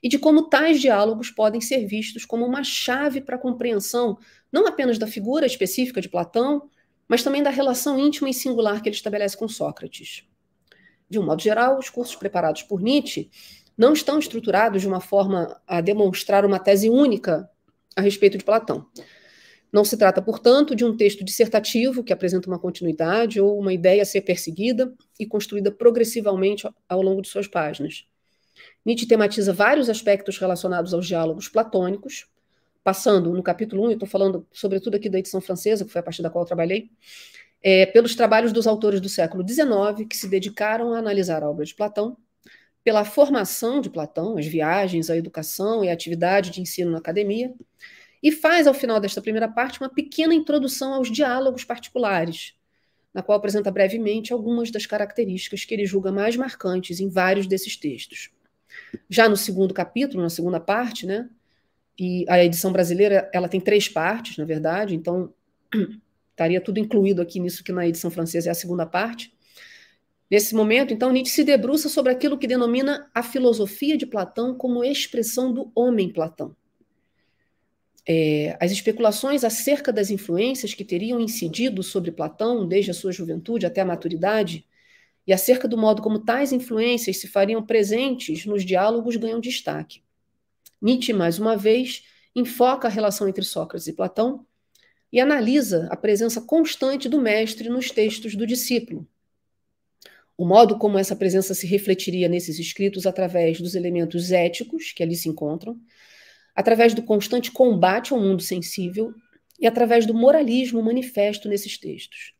e de como tais diálogos podem ser vistos como uma chave para a compreensão não apenas da figura específica de Platão, mas também da relação íntima e singular que ele estabelece com Sócrates. De um modo geral, os cursos preparados por Nietzsche não estão estruturados de uma forma a demonstrar uma tese única a respeito de Platão, não se trata, portanto, de um texto dissertativo que apresenta uma continuidade ou uma ideia a ser perseguida e construída progressivamente ao longo de suas páginas. Nietzsche tematiza vários aspectos relacionados aos diálogos platônicos, passando no capítulo 1, eu estou falando sobretudo aqui da edição francesa, que foi a partir da qual eu trabalhei, é, pelos trabalhos dos autores do século XIX que se dedicaram a analisar a obra de Platão, pela formação de Platão, as viagens, a educação e a atividade de ensino na academia, e faz, ao final desta primeira parte, uma pequena introdução aos diálogos particulares, na qual apresenta brevemente algumas das características que ele julga mais marcantes em vários desses textos. Já no segundo capítulo, na segunda parte, né? E a edição brasileira, ela tem três partes, na verdade, então estaria tudo incluído aqui nisso que na edição francesa é a segunda parte. Nesse momento, então, Nietzsche se debruça sobre aquilo que denomina a filosofia de Platão como expressão do homem Platão é, as especulações acerca das influências que teriam incidido sobre Platão desde a sua juventude até a maturidade, e acerca do modo como tais influências se fariam presentes nos diálogos ganham destaque. Nietzsche, mais uma vez, enfoca a relação entre Sócrates e Platão e analisa a presença constante do mestre nos textos do discípulo. O modo como essa presença se refletiria nesses escritos através dos elementos éticos que ali se encontram, através do constante combate ao mundo sensível e através do moralismo manifesto nesses textos.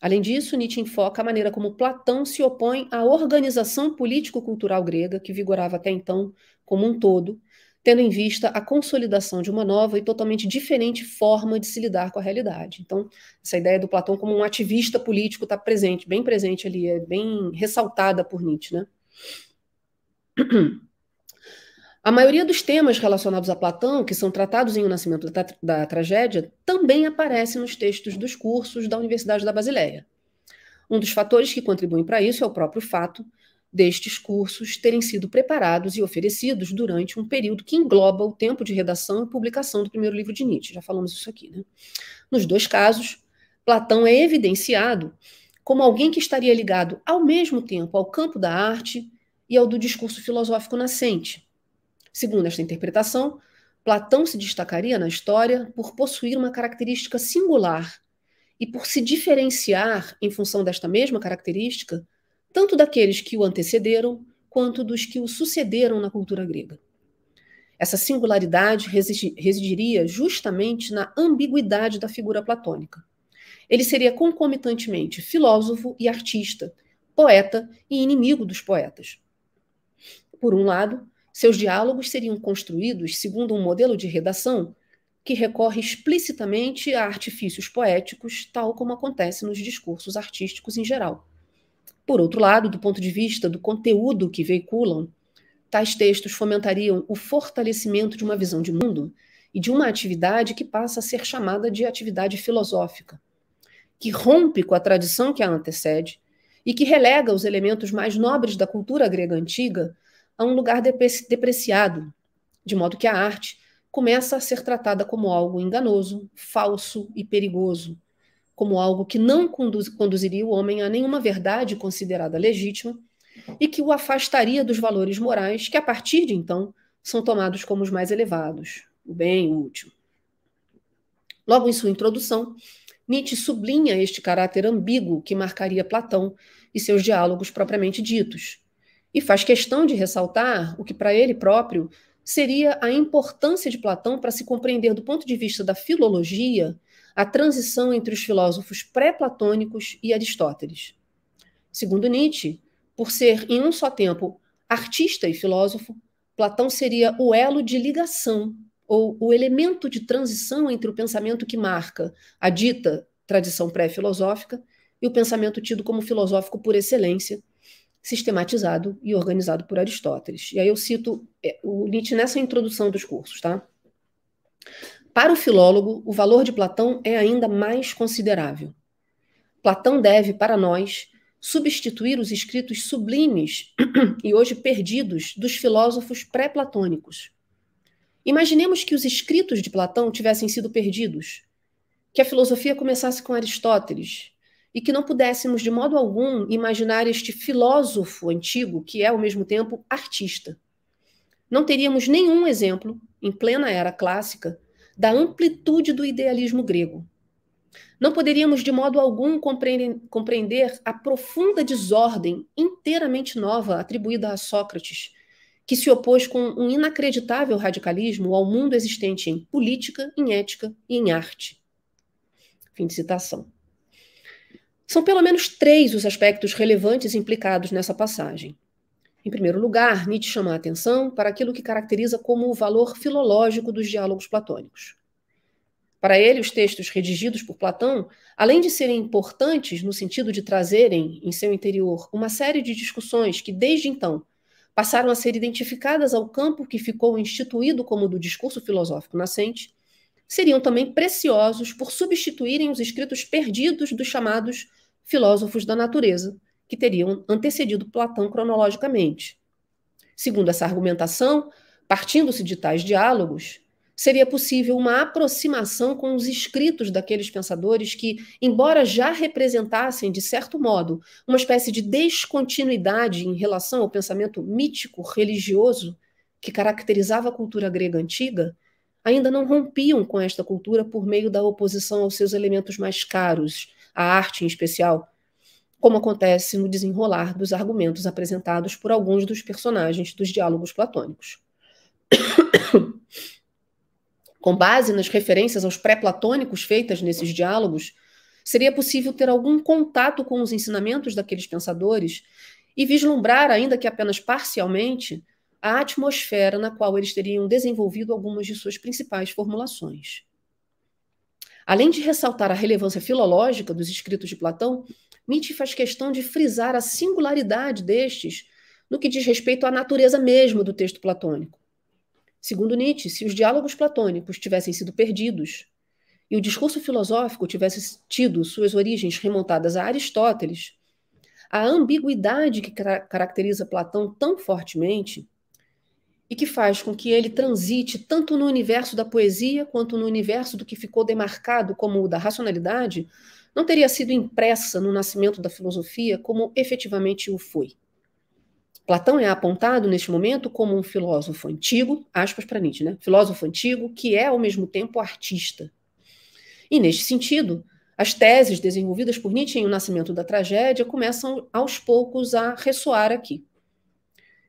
Além disso, Nietzsche enfoca a maneira como Platão se opõe à organização político-cultural grega, que vigorava até então como um todo, tendo em vista a consolidação de uma nova e totalmente diferente forma de se lidar com a realidade. Então, essa ideia do Platão como um ativista político está presente, bem presente ali, é bem ressaltada por Nietzsche. Né? A maioria dos temas relacionados a Platão, que são tratados em O Nascimento da, da Tragédia, também aparece nos textos dos cursos da Universidade da Basileia. Um dos fatores que contribuem para isso é o próprio fato destes cursos terem sido preparados e oferecidos durante um período que engloba o tempo de redação e publicação do primeiro livro de Nietzsche. Já falamos isso aqui, né? Nos dois casos, Platão é evidenciado como alguém que estaria ligado ao mesmo tempo ao campo da arte e ao do discurso filosófico nascente, Segundo esta interpretação, Platão se destacaria na história por possuir uma característica singular e por se diferenciar em função desta mesma característica, tanto daqueles que o antecederam quanto dos que o sucederam na cultura grega. Essa singularidade residiria justamente na ambiguidade da figura platônica. Ele seria concomitantemente filósofo e artista, poeta e inimigo dos poetas. Por um lado, seus diálogos seriam construídos segundo um modelo de redação que recorre explicitamente a artifícios poéticos, tal como acontece nos discursos artísticos em geral. Por outro lado, do ponto de vista do conteúdo que veiculam, tais textos fomentariam o fortalecimento de uma visão de mundo e de uma atividade que passa a ser chamada de atividade filosófica, que rompe com a tradição que a antecede e que relega os elementos mais nobres da cultura grega antiga a um lugar depreciado, de modo que a arte começa a ser tratada como algo enganoso, falso e perigoso, como algo que não conduz, conduziria o homem a nenhuma verdade considerada legítima e que o afastaria dos valores morais que, a partir de então, são tomados como os mais elevados, o bem o último. Logo em sua introdução, Nietzsche sublinha este caráter ambíguo que marcaria Platão e seus diálogos propriamente ditos, e faz questão de ressaltar o que para ele próprio seria a importância de Platão para se compreender do ponto de vista da filologia a transição entre os filósofos pré-platônicos e Aristóteles. Segundo Nietzsche, por ser em um só tempo artista e filósofo, Platão seria o elo de ligação ou o elemento de transição entre o pensamento que marca a dita tradição pré-filosófica e o pensamento tido como filosófico por excelência, sistematizado e organizado por Aristóteles. E aí eu cito é, o Nietzsche nessa introdução dos cursos, tá? Para o filólogo, o valor de Platão é ainda mais considerável. Platão deve, para nós, substituir os escritos sublimes e hoje perdidos dos filósofos pré-platônicos. Imaginemos que os escritos de Platão tivessem sido perdidos, que a filosofia começasse com Aristóteles e que não pudéssemos de modo algum imaginar este filósofo antigo, que é ao mesmo tempo artista. Não teríamos nenhum exemplo, em plena era clássica, da amplitude do idealismo grego. Não poderíamos de modo algum compreender a profunda desordem inteiramente nova atribuída a Sócrates, que se opôs com um inacreditável radicalismo ao mundo existente em política, em ética e em arte. Fim de citação. São pelo menos três os aspectos relevantes implicados nessa passagem. Em primeiro lugar, Nietzsche chama a atenção para aquilo que caracteriza como o valor filológico dos diálogos platônicos. Para ele, os textos redigidos por Platão, além de serem importantes no sentido de trazerem em seu interior uma série de discussões que, desde então, passaram a ser identificadas ao campo que ficou instituído como do discurso filosófico nascente, seriam também preciosos por substituírem os escritos perdidos dos chamados filósofos da natureza que teriam antecedido Platão cronologicamente. Segundo essa argumentação, partindo-se de tais diálogos, seria possível uma aproximação com os escritos daqueles pensadores que, embora já representassem, de certo modo, uma espécie de descontinuidade em relação ao pensamento mítico religioso que caracterizava a cultura grega antiga, ainda não rompiam com esta cultura por meio da oposição aos seus elementos mais caros, a arte em especial, como acontece no desenrolar dos argumentos apresentados por alguns dos personagens dos diálogos platônicos. Com base nas referências aos pré-platônicos feitas nesses diálogos, seria possível ter algum contato com os ensinamentos daqueles pensadores e vislumbrar, ainda que apenas parcialmente, a atmosfera na qual eles teriam desenvolvido algumas de suas principais formulações. Além de ressaltar a relevância filológica dos escritos de Platão, Nietzsche faz questão de frisar a singularidade destes no que diz respeito à natureza mesma do texto platônico. Segundo Nietzsche, se os diálogos platônicos tivessem sido perdidos e o discurso filosófico tivesse tido suas origens remontadas a Aristóteles, a ambiguidade que caracteriza Platão tão fortemente e que faz com que ele transite tanto no universo da poesia quanto no universo do que ficou demarcado como o da racionalidade, não teria sido impressa no nascimento da filosofia como efetivamente o foi. Platão é apontado neste momento como um filósofo antigo, aspas para Nietzsche, né? Filósofo antigo que é ao mesmo tempo artista. E neste sentido, as teses desenvolvidas por Nietzsche em O Nascimento da Tragédia começam aos poucos a ressoar aqui.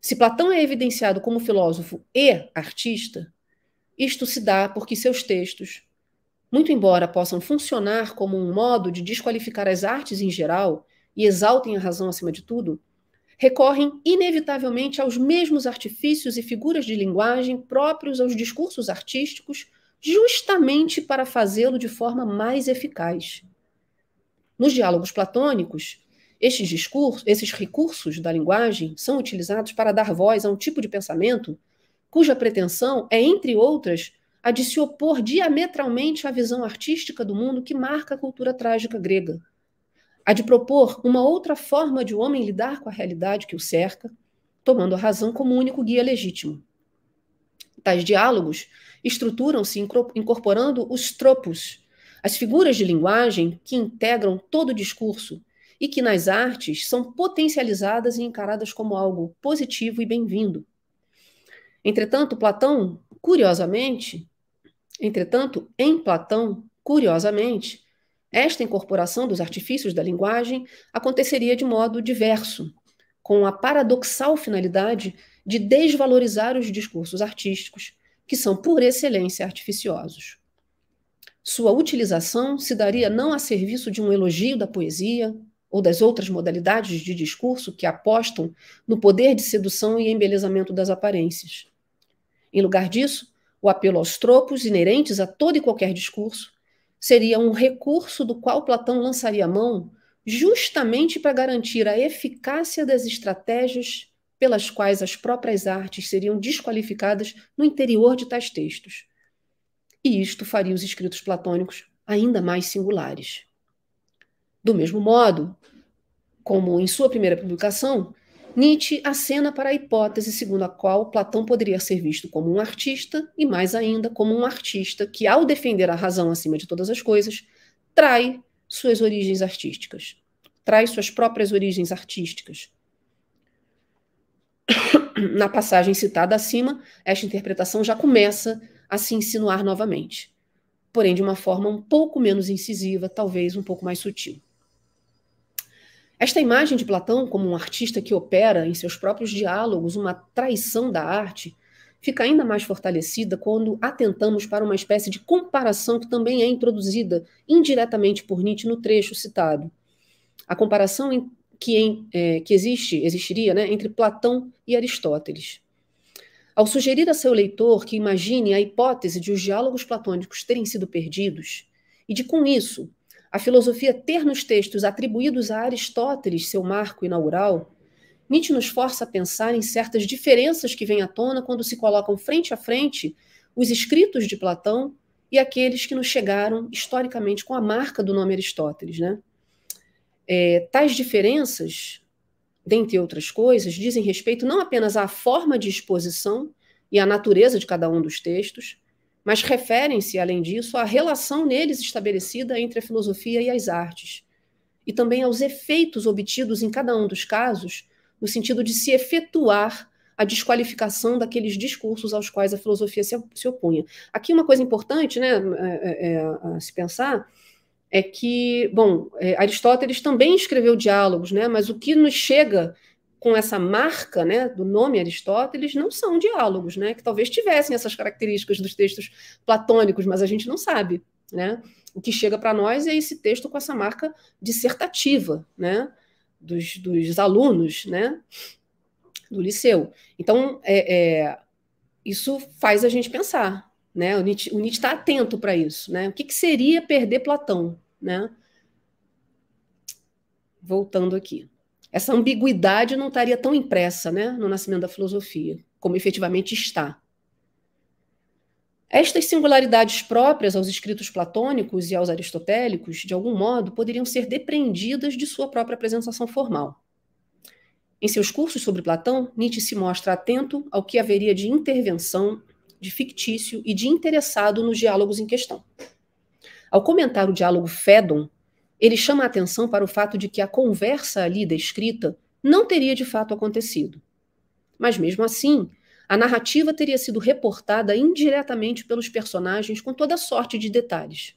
Se Platão é evidenciado como filósofo e artista, isto se dá porque seus textos, muito embora possam funcionar como um modo de desqualificar as artes em geral e exaltem a razão acima de tudo, recorrem inevitavelmente aos mesmos artifícios e figuras de linguagem próprios aos discursos artísticos, justamente para fazê-lo de forma mais eficaz. Nos diálogos platônicos, estes discursos, esses recursos da linguagem são utilizados para dar voz a um tipo de pensamento cuja pretensão é, entre outras, a de se opor diametralmente à visão artística do mundo que marca a cultura trágica grega, a de propor uma outra forma de o homem lidar com a realidade que o cerca, tomando a razão como único guia legítimo. Tais diálogos estruturam-se incorporando os tropos, as figuras de linguagem que integram todo o discurso e que nas artes são potencializadas e encaradas como algo positivo e bem-vindo. Entretanto, Platão, curiosamente, entretanto, em Platão, curiosamente, esta incorporação dos artifícios da linguagem aconteceria de modo diverso, com a paradoxal finalidade de desvalorizar os discursos artísticos, que são por excelência artificiosos. Sua utilização se daria não a serviço de um elogio da poesia, ou das outras modalidades de discurso que apostam no poder de sedução e embelezamento das aparências. Em lugar disso, o apelo aos tropos inerentes a todo e qualquer discurso seria um recurso do qual Platão lançaria mão justamente para garantir a eficácia das estratégias pelas quais as próprias artes seriam desqualificadas no interior de tais textos. E isto faria os escritos platônicos ainda mais singulares. Do mesmo modo, como em sua primeira publicação, Nietzsche acena para a hipótese segundo a qual Platão poderia ser visto como um artista e, mais ainda, como um artista que, ao defender a razão acima de todas as coisas, trai suas origens artísticas, trai suas próprias origens artísticas. Na passagem citada acima, esta interpretação já começa a se insinuar novamente, porém de uma forma um pouco menos incisiva, talvez um pouco mais sutil. Esta imagem de Platão como um artista que opera em seus próprios diálogos uma traição da arte fica ainda mais fortalecida quando atentamos para uma espécie de comparação que também é introduzida indiretamente por Nietzsche no trecho citado. A comparação em, que, em, é, que, existe, existiria né, entre Platão e Aristóteles. Ao sugerir a seu leitor que imagine a hipótese de os diálogos platônicos terem sido perdidos e de, com isso, a filosofia ter nos textos atribuídos a Aristóteles seu marco inaugural, Nietzsche nos força a pensar em certas diferenças que vêm à tona quando se colocam frente a frente os escritos de Platão e aqueles que nos chegaram historicamente com a marca do nome Aristóteles. Né? É, tais diferenças, dentre outras coisas, dizem respeito não apenas à forma de exposição e à natureza de cada um dos textos, mas referem-se, além disso, à relação neles estabelecida entre a filosofia e as artes, e também aos efeitos obtidos em cada um dos casos, no sentido de se efetuar a desqualificação daqueles discursos aos quais a filosofia se, opunha. Aqui uma coisa importante né, é, é, é, a se pensar é que, bom, é, Aristóteles também escreveu diálogos, né, mas o que nos chega com essa marca né, do nome Aristóteles não são diálogos, né, que talvez tivessem essas características dos textos platônicos, mas a gente não sabe. Né? O que chega para nós é esse texto com essa marca dissertativa né, dos, dos alunos né, do liceu. Então, é, é, isso faz a gente pensar. Né? O Nietzsche está atento para isso. Né? O que, que seria perder Platão? Né? Voltando aqui essa ambiguidade não estaria tão impressa né, no nascimento da filosofia, como efetivamente está. Estas singularidades próprias aos escritos platônicos e aos aristotélicos, de algum modo, poderiam ser depreendidas de sua própria apresentação formal. Em seus cursos sobre Platão, Nietzsche se mostra atento ao que haveria de intervenção, de fictício e de interessado nos diálogos em questão. Ao comentar o diálogo Fédon, ele chama a atenção para o fato de que a conversa ali descrita não teria de fato acontecido. Mas mesmo assim, a narrativa teria sido reportada indiretamente pelos personagens com toda sorte de detalhes.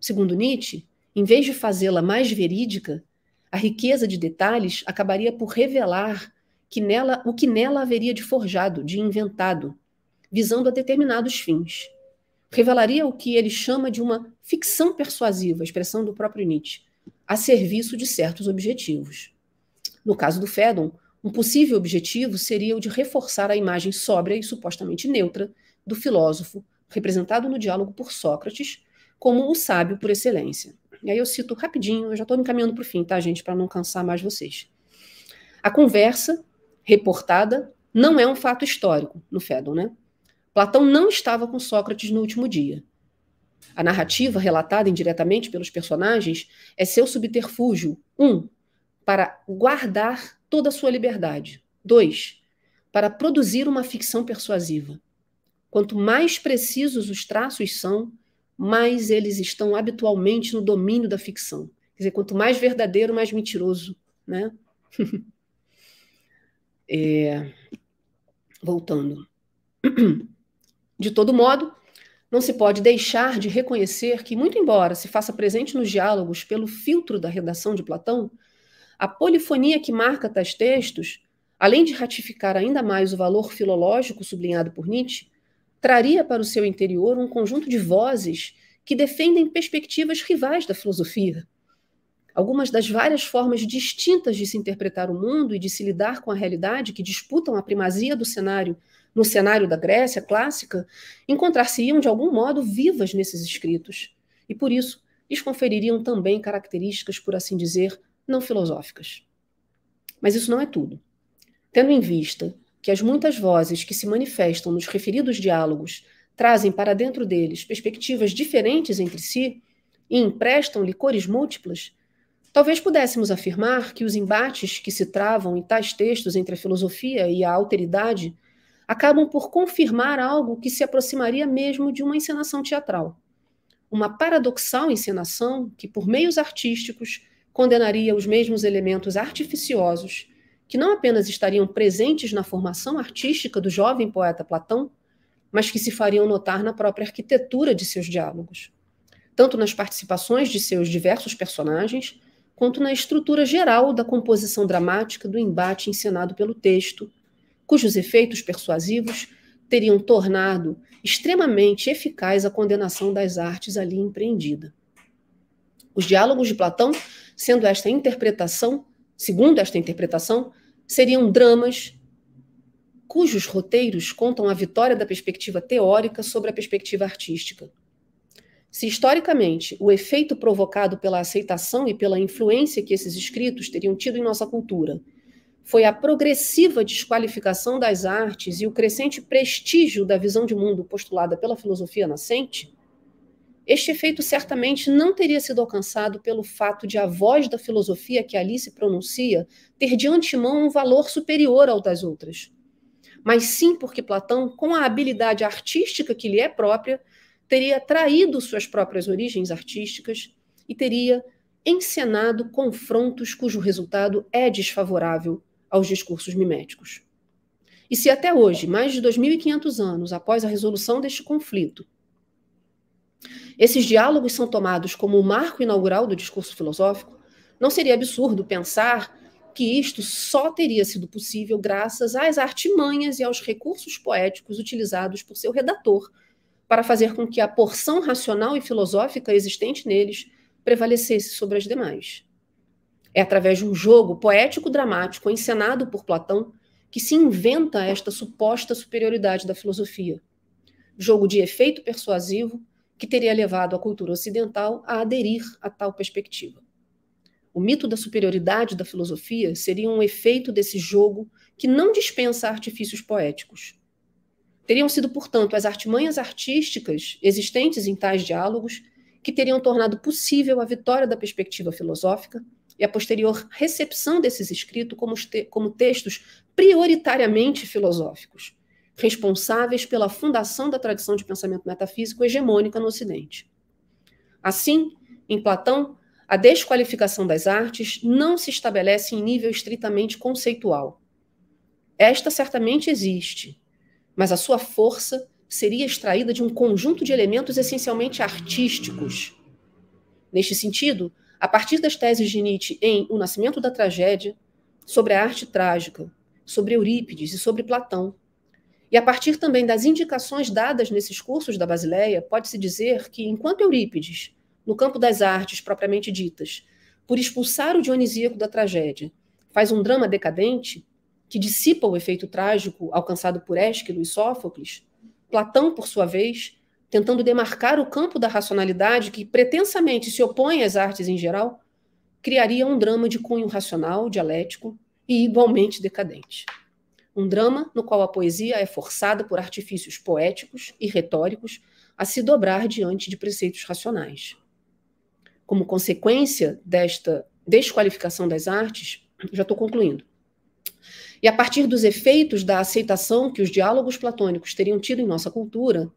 Segundo Nietzsche, em vez de fazê-la mais verídica, a riqueza de detalhes acabaria por revelar que nela, o que nela haveria de forjado, de inventado, visando a determinados fins revelaria o que ele chama de uma ficção persuasiva, expressão do próprio Nietzsche, a serviço de certos objetivos. No caso do Fedon, um possível objetivo seria o de reforçar a imagem sóbria e supostamente neutra do filósofo, representado no diálogo por Sócrates, como o sábio por excelência. E aí eu cito rapidinho, eu já estou me encaminhando para o fim, tá, gente, para não cansar mais vocês. A conversa reportada não é um fato histórico no Fedon, né? Platão não estava com Sócrates no último dia. A narrativa, relatada indiretamente pelos personagens, é seu subterfúgio: um, para guardar toda a sua liberdade, dois, para produzir uma ficção persuasiva. Quanto mais precisos os traços são, mais eles estão habitualmente no domínio da ficção. Quer dizer, quanto mais verdadeiro, mais mentiroso, né? é... Voltando. De todo modo, não se pode deixar de reconhecer que, muito embora se faça presente nos diálogos pelo filtro da redação de Platão, a polifonia que marca tais textos, além de ratificar ainda mais o valor filológico sublinhado por Nietzsche, traria para o seu interior um conjunto de vozes que defendem perspectivas rivais da filosofia. Algumas das várias formas distintas de se interpretar o mundo e de se lidar com a realidade que disputam a primazia do cenário no cenário da Grécia clássica, encontrar-se-iam de algum modo vivas nesses escritos, e por isso lhes confeririam também características, por assim dizer, não filosóficas. Mas isso não é tudo. Tendo em vista que as muitas vozes que se manifestam nos referidos diálogos trazem para dentro deles perspectivas diferentes entre si e emprestam-lhe cores múltiplas, talvez pudéssemos afirmar que os embates que se travam em tais textos entre a filosofia e a alteridade acabam por confirmar algo que se aproximaria mesmo de uma encenação teatral. Uma paradoxal encenação que, por meios artísticos, condenaria os mesmos elementos artificiosos que não apenas estariam presentes na formação artística do jovem poeta Platão, mas que se fariam notar na própria arquitetura de seus diálogos, tanto nas participações de seus diversos personagens, quanto na estrutura geral da composição dramática do embate encenado pelo texto cujos efeitos persuasivos teriam tornado extremamente eficaz a condenação das artes ali empreendida. Os diálogos de Platão, sendo esta interpretação, segundo esta interpretação, seriam dramas cujos roteiros contam a vitória da perspectiva teórica sobre a perspectiva artística. Se historicamente o efeito provocado pela aceitação e pela influência que esses escritos teriam tido em nossa cultura foi a progressiva desqualificação das artes e o crescente prestígio da visão de mundo postulada pela filosofia nascente, este efeito certamente não teria sido alcançado pelo fato de a voz da filosofia que ali se pronuncia ter de antemão um valor superior ao das outras. Mas sim porque Platão, com a habilidade artística que lhe é própria, teria traído suas próprias origens artísticas e teria encenado confrontos cujo resultado é desfavorável aos discursos miméticos. E se até hoje, mais de 2.500 anos após a resolução deste conflito, esses diálogos são tomados como o marco inaugural do discurso filosófico, não seria absurdo pensar que isto só teria sido possível graças às artimanhas e aos recursos poéticos utilizados por seu redator para fazer com que a porção racional e filosófica existente neles prevalecesse sobre as demais. É através de um jogo poético-dramático encenado por Platão que se inventa esta suposta superioridade da filosofia. Jogo de efeito persuasivo que teria levado a cultura ocidental a aderir a tal perspectiva. O mito da superioridade da filosofia seria um efeito desse jogo que não dispensa artifícios poéticos. Teriam sido, portanto, as artimanhas artísticas existentes em tais diálogos que teriam tornado possível a vitória da perspectiva filosófica e a posterior recepção desses escritos como, te como textos prioritariamente filosóficos, responsáveis pela fundação da tradição de pensamento metafísico hegemônica no Ocidente. Assim, em Platão, a desqualificação das artes não se estabelece em nível estritamente conceitual. Esta certamente existe, mas a sua força seria extraída de um conjunto de elementos essencialmente artísticos. Neste sentido, a partir das teses de Nietzsche em O Nascimento da Tragédia, sobre a arte trágica, sobre Eurípides e sobre Platão. E a partir também das indicações dadas nesses cursos da Basileia, pode-se dizer que, enquanto Eurípides, no campo das artes propriamente ditas, por expulsar o dionisíaco da tragédia, faz um drama decadente que dissipa o efeito trágico alcançado por Ésquilo e Sófocles, Platão, por sua vez, tentando demarcar o campo da racionalidade que pretensamente se opõe às artes em geral, criaria um drama de cunho racional, dialético e igualmente decadente. Um drama no qual a poesia é forçada por artifícios poéticos e retóricos a se dobrar diante de preceitos racionais. Como consequência desta desqualificação das artes, já estou concluindo. E a partir dos efeitos da aceitação que os diálogos platônicos teriam tido em nossa cultura,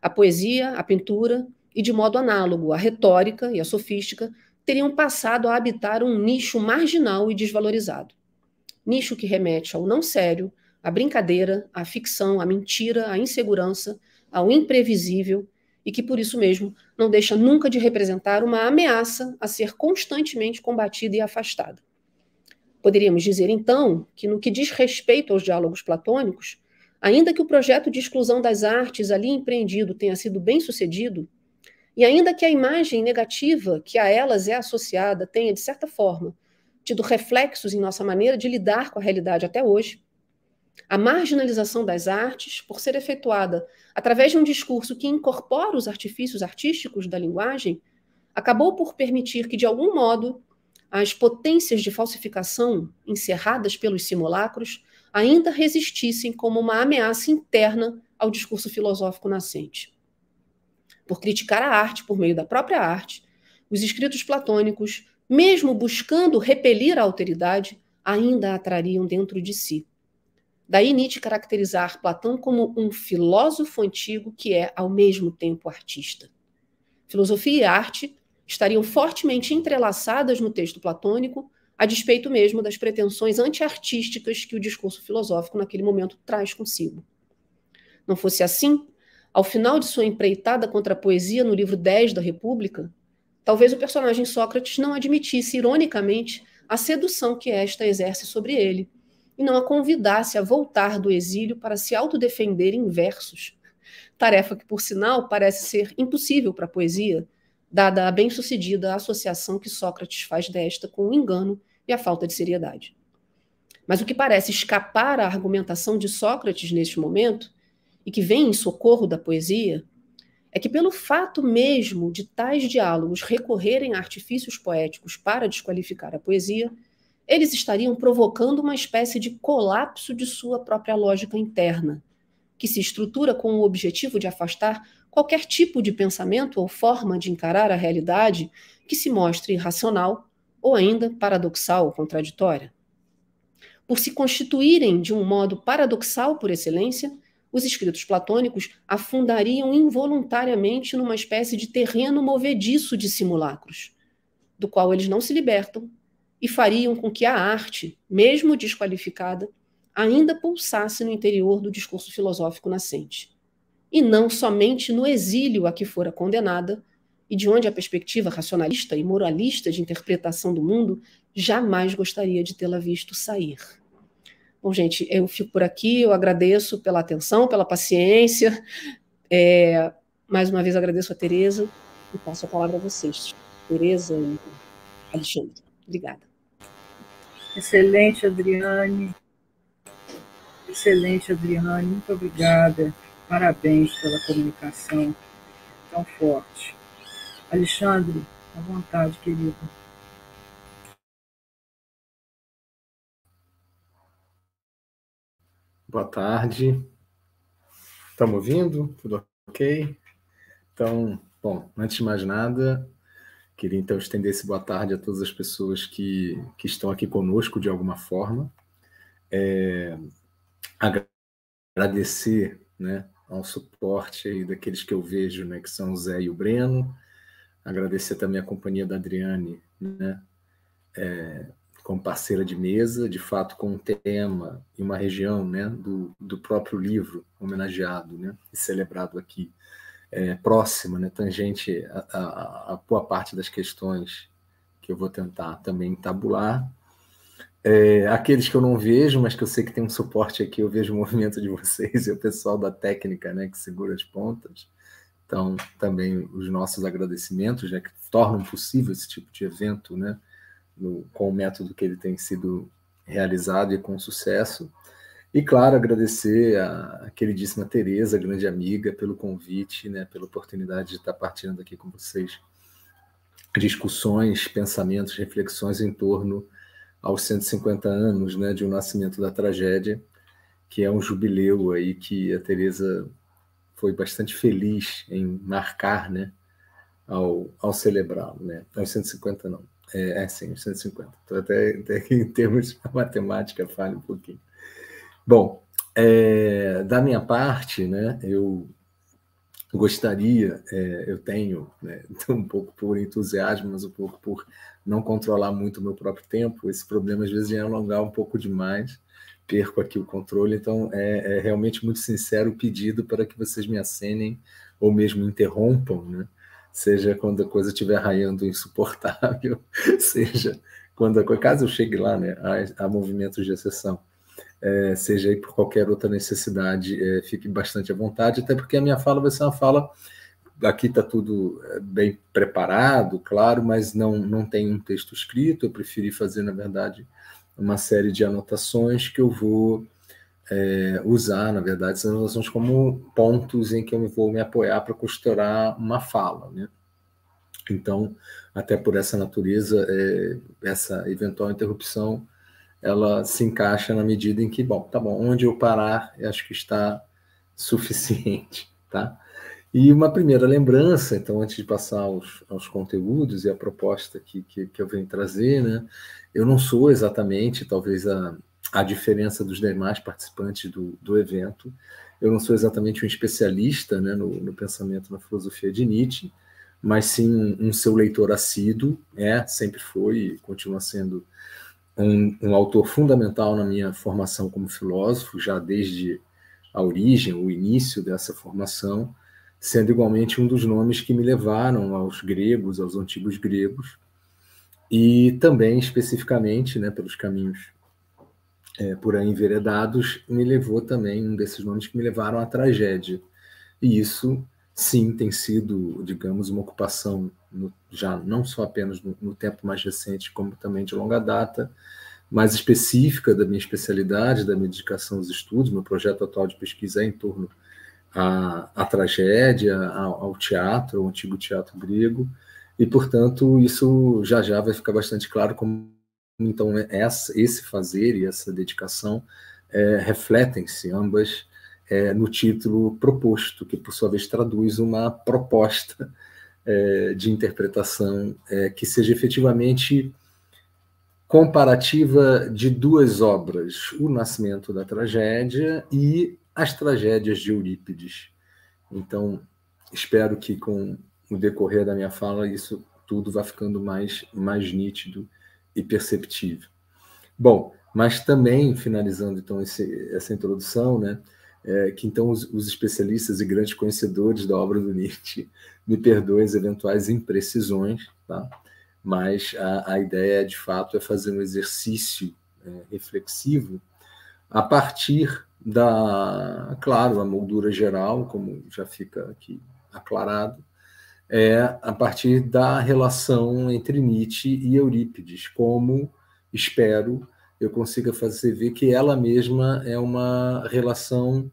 a poesia, a pintura e, de modo análogo, a retórica e a sofística teriam passado a habitar um nicho marginal e desvalorizado. Nicho que remete ao não sério, à brincadeira, à ficção, à mentira, à insegurança, ao imprevisível e que, por isso mesmo, não deixa nunca de representar uma ameaça a ser constantemente combatida e afastada. Poderíamos dizer, então, que no que diz respeito aos diálogos platônicos, Ainda que o projeto de exclusão das artes ali empreendido tenha sido bem sucedido, e ainda que a imagem negativa que a elas é associada tenha, de certa forma, tido reflexos em nossa maneira de lidar com a realidade até hoje, a marginalização das artes, por ser efetuada através de um discurso que incorpora os artifícios artísticos da linguagem, acabou por permitir que, de algum modo, as potências de falsificação encerradas pelos simulacros ainda resistissem como uma ameaça interna ao discurso filosófico nascente. Por criticar a arte por meio da própria arte, os escritos platônicos, mesmo buscando repelir a alteridade, ainda a trariam dentro de si. Daí Nietzsche caracterizar Platão como um filósofo antigo que é, ao mesmo tempo, artista. Filosofia e arte estariam fortemente entrelaçadas no texto platônico, a despeito mesmo das pretensões antiartísticas que o discurso filosófico naquele momento traz consigo. Não fosse assim, ao final de sua empreitada contra a poesia no livro 10 da República, talvez o personagem Sócrates não admitisse ironicamente a sedução que esta exerce sobre ele e não a convidasse a voltar do exílio para se autodefender em versos. Tarefa que, por sinal, parece ser impossível para a poesia, dada a bem-sucedida associação que Sócrates faz desta com o engano e a falta de seriedade. Mas o que parece escapar à argumentação de Sócrates neste momento, e que vem em socorro da poesia, é que, pelo fato mesmo de tais diálogos recorrerem a artifícios poéticos para desqualificar a poesia, eles estariam provocando uma espécie de colapso de sua própria lógica interna, que se estrutura com o objetivo de afastar qualquer tipo de pensamento ou forma de encarar a realidade que se mostre irracional ou ainda paradoxal ou contraditória. Por se constituírem de um modo paradoxal por excelência, os escritos platônicos afundariam involuntariamente numa espécie de terreno movediço de simulacros, do qual eles não se libertam e fariam com que a arte, mesmo desqualificada, ainda pulsasse no interior do discurso filosófico nascente e não somente no exílio a que fora condenada, e de onde a perspectiva racionalista e moralista de interpretação do mundo jamais gostaria de tê-la visto sair. Bom, gente, eu fico por aqui, eu agradeço pela atenção, pela paciência. É, mais uma vez agradeço a Tereza e passo a palavra a vocês. Tereza e Alexandre. Obrigada. Excelente, Adriane. Excelente, Adriane. Muito obrigada. Parabéns pela comunicação tão forte. Alexandre, à vontade, querido. Boa tarde. Estamos ouvindo? Tudo ok? Então, bom, antes de mais nada, queria então estender esse boa tarde a todas as pessoas que, que estão aqui conosco de alguma forma. É, agradecer né, ao suporte aí daqueles que eu vejo, né, que são o Zé e o Breno. Agradecer também a companhia da Adriane, né, é, como parceira de mesa, de fato com um tema e uma região, né, do, do próprio livro homenageado, né, e celebrado aqui, é, próxima, né, tangente a, a, a boa parte das questões que eu vou tentar também tabular é, aqueles que eu não vejo, mas que eu sei que tem um suporte aqui, eu vejo o movimento de vocês e o pessoal da técnica, né, que segura as pontas. Então, também os nossos agradecimentos, já né, que tornam possível esse tipo de evento, né, no, com o método que ele tem sido realizado e com sucesso. E, claro, agradecer a, a queridíssima Tereza, grande amiga, pelo convite, né, pela oportunidade de estar partilhando aqui com vocês discussões, pensamentos, reflexões em torno aos 150 anos né, de O um Nascimento da Tragédia, que é um jubileu aí que a Teresa foi bastante feliz em marcar né, ao, ao celebrá-lo. Né? Aos 150 não, é, é sim, 150. Estou até, até em termos de matemática, fale um pouquinho. Bom, é, da minha parte, né, eu gostaria, é, eu tenho, né, um pouco por entusiasmo, mas um pouco por não controlar muito o meu próprio tempo, esse problema às vezes é alongar um pouco demais, perco aqui o controle, então é, é realmente muito sincero o pedido para que vocês me acenem ou mesmo interrompam, né? seja quando a coisa estiver raiando insuportável, seja quando a coisa, caso eu chegue lá, né, há, há movimentos de exceção é, seja aí por qualquer outra necessidade, é, fique bastante à vontade, até porque a minha fala vai ser uma fala. Aqui está tudo é, bem preparado, claro, mas não, não tem um texto escrito. Eu preferi fazer, na verdade, uma série de anotações que eu vou é, usar, na verdade, essas anotações como pontos em que eu vou me apoiar para costurar uma fala. Né? Então, até por essa natureza, é, essa eventual interrupção ela se encaixa na medida em que, bom, tá bom, onde eu parar, eu acho que está suficiente, tá? E uma primeira lembrança, então, antes de passar aos, aos conteúdos e a proposta que, que, que, eu venho trazer, né? Eu não sou exatamente, talvez, a, a diferença dos demais participantes do, do evento, eu não sou exatamente um especialista né, no, no pensamento, na filosofia de Nietzsche, mas sim um seu leitor assíduo, é, sempre foi e continua sendo um, um autor fundamental na minha formação como filósofo, já desde a origem, o início dessa formação, sendo igualmente um dos nomes que me levaram aos gregos, aos antigos gregos, e também especificamente, né, pelos caminhos é, por aí enveredados, me levou também um desses nomes que me levaram à tragédia. E isso, sim, tem sido, digamos, uma ocupação no, já não só apenas no, no tempo mais recente, como também de longa data, mais específica da minha especialidade, da minha dedicação aos estudos, meu projeto atual de pesquisa é em torno à, à tragédia, ao, ao, teatro, ao antigo teatro grego, e, portanto, isso já já vai ficar bastante claro como, então, é, essa, esse fazer e essa dedicação é, refletem-se ambas é, no título proposto, que, por sua vez, traduz uma proposta é, de interpretação é, que seja efetivamente comparativa de duas obras, O Nascimento da Tragédia e As Tragédias de Eurípides. Então, espero que com o decorrer da minha fala isso tudo vá ficando mais, mais nítido e perceptível. Bom, mas também, finalizando então esse, essa introdução, né, é, que então os, os, especialistas e grandes conhecedores da obra do Nietzsche me perdoem as eventuais imprecisões, tá? mas a, a ideia de fato é fazer um exercício é, reflexivo a partir da, claro, a moldura geral, como já fica aqui aclarado, é a partir da relação entre Nietzsche e Eurípides, como espero eu consiga fazer ver que ela mesma é uma relação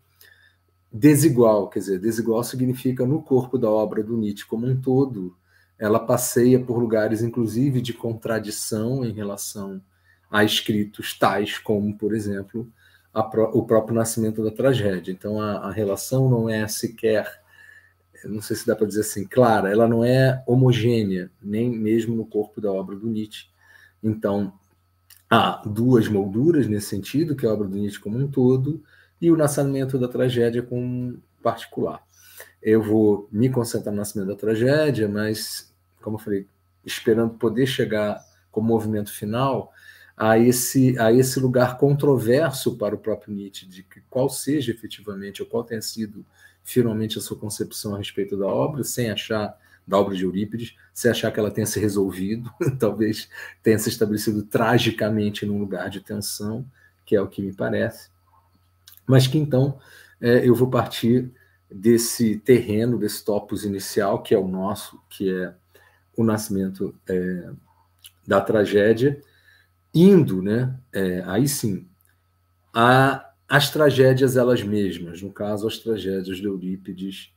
desigual, quer dizer, desigual significa no corpo da obra do Nietzsche como um todo, ela passeia por lugares inclusive de contradição em relação a escritos tais como, por exemplo, o próprio nascimento da tragédia. Então a, a, relação não é sequer, não sei se dá para dizer assim, clara, ela não é homogênea, nem mesmo no corpo da obra do Nietzsche. Então há duas molduras nesse sentido, que é a obra do Nietzsche como um todo, e o nascimento da tragédia como particular. Eu vou me concentrar no nascimento da tragédia, mas, como eu falei, esperando poder chegar como movimento final a esse, a esse lugar controverso para o próprio Nietzsche, de que qual seja efetivamente, ou qual tenha sido finalmente a sua concepção a respeito da obra, sem achar da obra de Eurípides, se achar que ela tenha se resolvido, talvez tenha se estabelecido tragicamente num lugar de tensão, que é o que me parece, mas que então é, eu vou partir desse terreno, desse topos inicial, que é o nosso, que é o nascimento é, da tragédia, indo, né, é, aí sim, a, as tragédias elas mesmas, no caso, as tragédias de Eurípides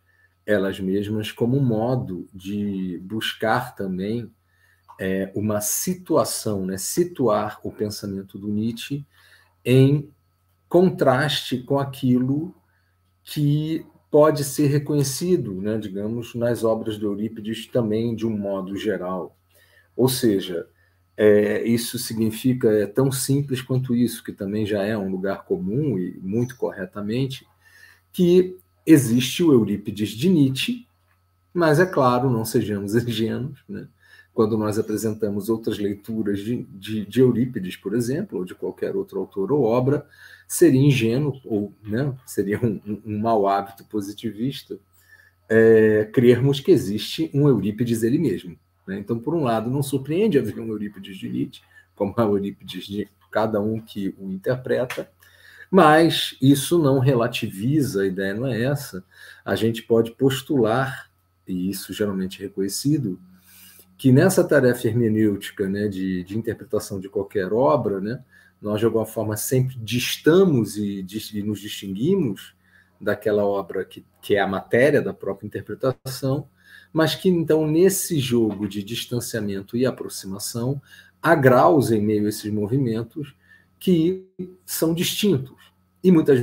elas mesmas como modo de buscar também é, uma situação, né? situar o pensamento do Nietzsche em contraste com aquilo que pode ser reconhecido, né, digamos, nas obras de Eurípides também de um modo geral. Ou seja, é, isso significa é tão simples quanto isso, que também já é um lugar comum e muito corretamente, que existe o Eurípides de Nietzsche, mas é claro, não sejamos ingênuos, né? quando nós apresentamos outras leituras de, de, de, Eurípides, por exemplo, ou de qualquer outro autor ou obra, seria ingênuo, ou né, seria um, um mau hábito positivista, é, crermos que existe um Eurípides ele mesmo. Né? Então, por um lado, não surpreende haver um Eurípides de Nietzsche, como a Eurípides de cada um que o interpreta, mas isso não relativiza, a ideia não é essa. A gente pode postular, e isso geralmente é reconhecido, que nessa tarefa hermenêutica né, de, de interpretação de qualquer obra, né, nós de alguma forma sempre distamos e, e nos distinguimos daquela obra que, que é a matéria da própria interpretação, mas que então nesse jogo de distanciamento e aproximação há graus em meio a esses movimentos que são distintos e muitas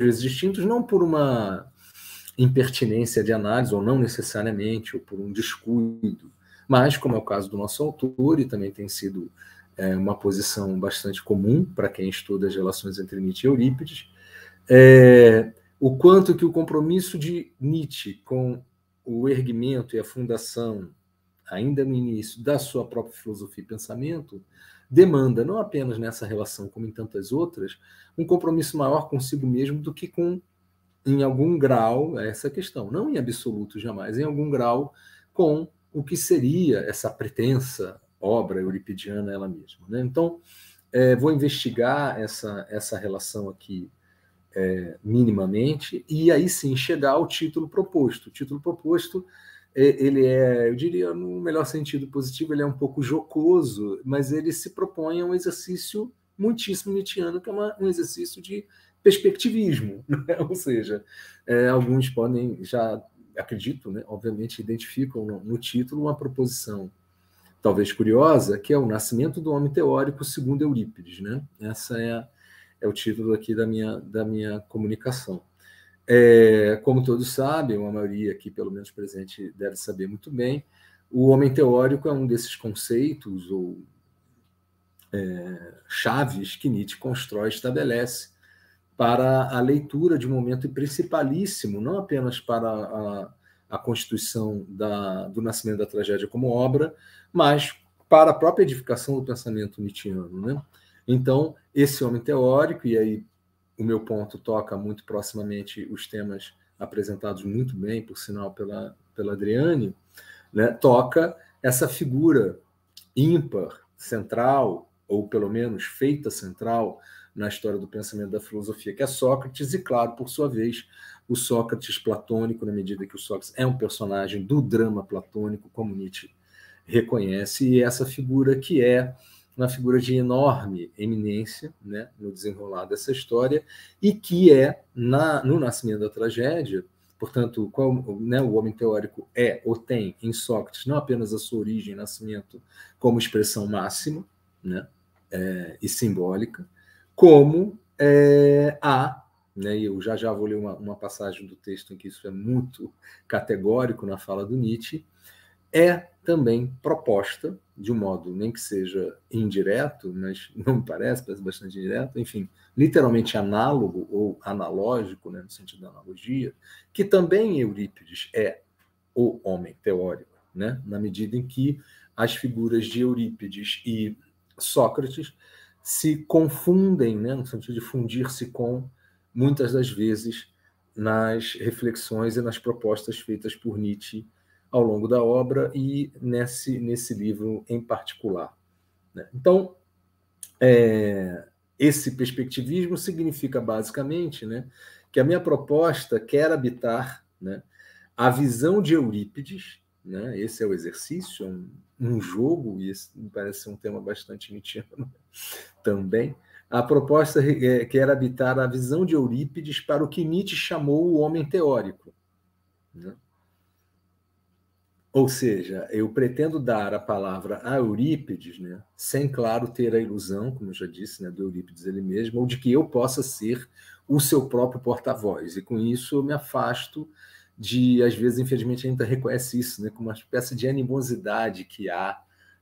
vezes distintos, não por uma impertinência de análise, ou não necessariamente, ou por um descuido, mas, como é o caso do nosso autor, e também tem sido é, uma posição bastante comum para quem estuda as relações entre Nietzsche e Eurípides, é, o quanto que o compromisso de Nietzsche com o erguimento e a fundação, ainda no início, da sua própria filosofia e pensamento, demanda, não apenas nessa relação, como em tantas outras, um compromisso maior consigo mesmo do que com, em algum grau, essa questão. Não em absoluto jamais, em algum grau com o que seria essa pretensa obra euripidiana ela mesma. Né? Então, é, vou investigar essa, essa relação aqui é, minimamente e aí sim chegar ao título proposto. O título proposto ele é, eu diria, no melhor sentido positivo, ele é um pouco jocoso, mas ele se propõe a um exercício muitíssimo nietzschiano, que é uma, um exercício de perspectivismo, né? ou seja, é, alguns podem já acredito, né, obviamente identificam no, no, título uma proposição talvez curiosa, que é o nascimento do homem teórico segundo Eurípides, né? Essa é, é o título aqui da minha da minha comunicação. É, como todos sabem, a maioria aqui, pelo menos presente, deve saber muito bem, o homem teórico é um desses conceitos ou é, chaves que Nietzsche constrói e estabelece para a leitura de um momento principalíssimo, não apenas para a, a constituição da, do nascimento da tragédia como obra, mas para a própria edificação do pensamento nietzschiano. Né? Então, esse homem teórico, e aí o meu ponto toca muito proximamente os temas apresentados muito bem, por sinal, pela, pela Adriane, né, toca essa figura ímpar, central, ou pelo menos feita central na história do pensamento da filosofia, que é Sócrates, e claro, por sua vez, o Sócrates platônico, na medida que o Sócrates é um personagem do drama platônico, como Nietzsche reconhece, e essa figura que é uma figura de enorme eminência né, no desenrolar dessa história e que é, na, no nascimento da tragédia, portanto, qual, né, o homem teórico é ou tem em Sócrates não apenas a sua origem e nascimento como expressão máxima né, é, e simbólica, como é, a né, eu já já vou ler uma, uma passagem do texto em que isso é muito categórico na fala do Nietzsche, é também proposta de um modo nem que seja indireto, mas não me parece, parece bastante indireto, enfim, literalmente análogo ou analógico, né, no sentido da analogia, que também Eurípides é o homem teórico, né, na medida em que as figuras de Eurípides e Sócrates se confundem, né, no sentido de fundir-se com, muitas das vezes, nas reflexões e nas propostas feitas por Nietzsche ao longo da obra e nesse, nesse livro em particular. Né? Então, é, esse perspectivismo significa basicamente né, que a minha proposta quer habitar né, a visão de Eurípides, né, esse é o exercício, é um, um jogo, e esse me parece um tema bastante nitiano também. A proposta é, é, quer habitar a visão de Eurípides para o que Nietzsche chamou o homem teórico. Né? Ou seja, eu pretendo dar a palavra a Eurípides, né, sem, claro, ter a ilusão, como eu já disse, né, do Eurípides ele mesmo, ou de que eu possa ser o seu próprio porta-voz. E com isso eu me afasto de, às vezes, infelizmente, ainda reconhece isso, né, como uma espécie de animosidade que há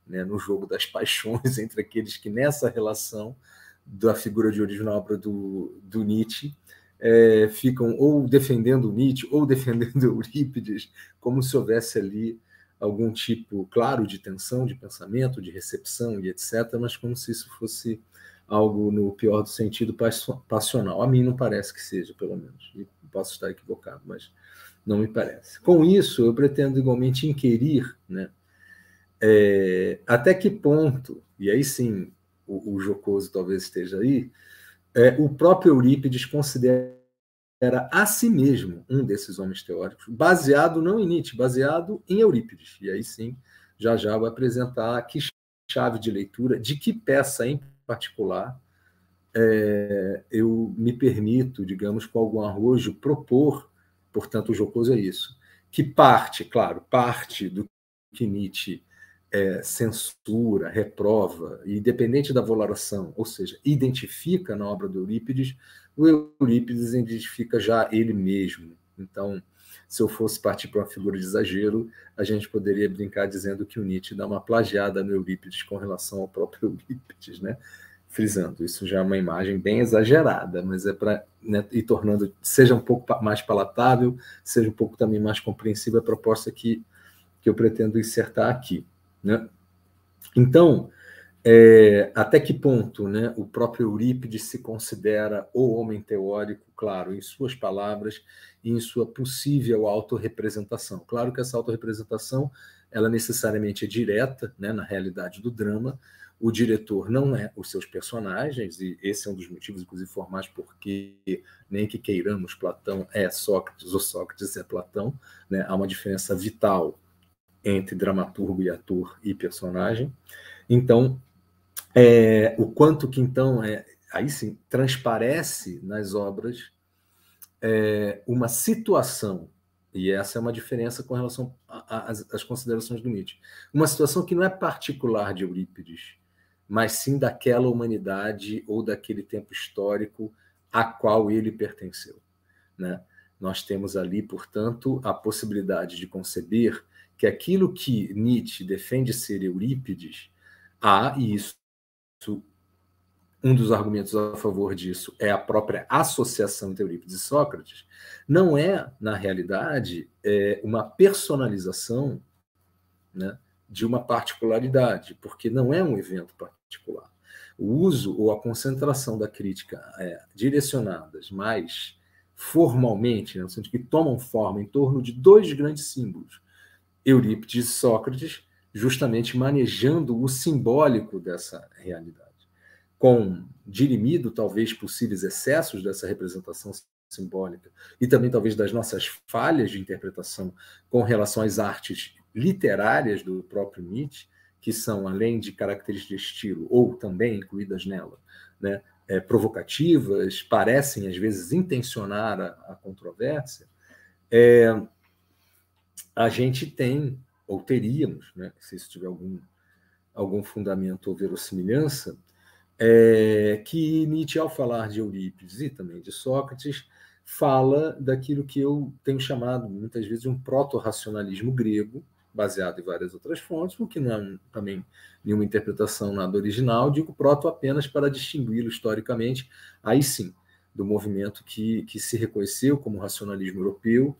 né, no jogo das paixões entre aqueles que, nessa relação da figura de origem na obra do, do Nietzsche, é, ficam ou defendendo Nietzsche ou defendendo Eurípides, como se houvesse ali algum tipo, claro, de tensão, de pensamento, de recepção e etc., mas como se isso fosse algo, no pior do sentido, passional. A mim não parece que seja, pelo menos. E posso estar equivocado, mas não me parece. Com isso, eu pretendo igualmente inquirir né, é, até que ponto, e aí sim o, o jocoso talvez esteja aí, é, o próprio Eurípides considera a si mesmo um desses homens teóricos, baseado não em Nietzsche, baseado em Eurípides. E aí sim, já já vou apresentar que chave de leitura, de que peça em particular é, eu me permito, digamos, com algum arrojo, propor, portanto, o jocoso é isso, que parte, claro, parte do que Nietzsche é, censura, reprova, independente da valoração, ou seja, identifica na obra do Eurípides, o Eurípides identifica já ele mesmo. Então, se eu fosse partir para uma figura de exagero, a gente poderia brincar dizendo que o Nietzsche dá uma plagiada no Eurípides com relação ao próprio Eurípides, né? Frisando, isso já é uma imagem bem exagerada, mas é para né, ir tornando, seja um pouco mais palatável, seja um pouco também mais compreensível a proposta que, que eu pretendo insertar aqui. Né? Então, é, até que ponto né, o próprio Eurípides se considera o homem teórico, claro, em suas palavras e em sua possível autorrepresentação. Claro que essa autorrepresentação ela necessariamente é direta né, na realidade do drama. O diretor não é os seus personagens, e esse é um dos motivos, inclusive, formais, porque nem que queiramos, Platão é Sócrates ou Sócrates é Platão. Né, há uma diferença vital entre dramaturgo e ator e personagem. Então, é, o quanto que então é, aí sim transparece nas obras é, uma situação e essa é uma diferença com relação às considerações do Nietzsche. Uma situação que não é particular de Eurípides, mas sim daquela humanidade ou daquele tempo histórico a qual ele pertenceu. Né? Nós temos ali, portanto, a possibilidade de conceber que aquilo que Nietzsche defende ser Eurípides, há, e isso, um dos argumentos a favor disso é a própria associação entre Eurípides e Sócrates, não é, na realidade, é uma personalização né, de uma particularidade, porque não é um evento particular. O uso ou a concentração da crítica é, direcionadas mais formalmente, né, no sentido que tomam forma em torno de dois grandes símbolos, Eurípides e Sócrates, justamente manejando o simbólico dessa realidade, com dirimido talvez possíveis excessos dessa representação simbólica e também talvez das nossas falhas de interpretação com relação às artes literárias do próprio Nietzsche, que são além de características de estilo ou também incluídas nela, né, é, provocativas, parecem às vezes intencionar a, a controvérsia. É, a gente tem, ou teríamos, né, se isso tiver algum, algum fundamento ou verossimilhança, é, que Nietzsche, ao falar de Eurípides e também de Sócrates, fala daquilo que eu tenho chamado muitas vezes de um proto-racionalismo grego, baseado em várias outras fontes, o que não é também nenhuma interpretação nada original, digo proto apenas para distingui-lo historicamente, aí sim, do movimento que, que se reconheceu como racionalismo europeu,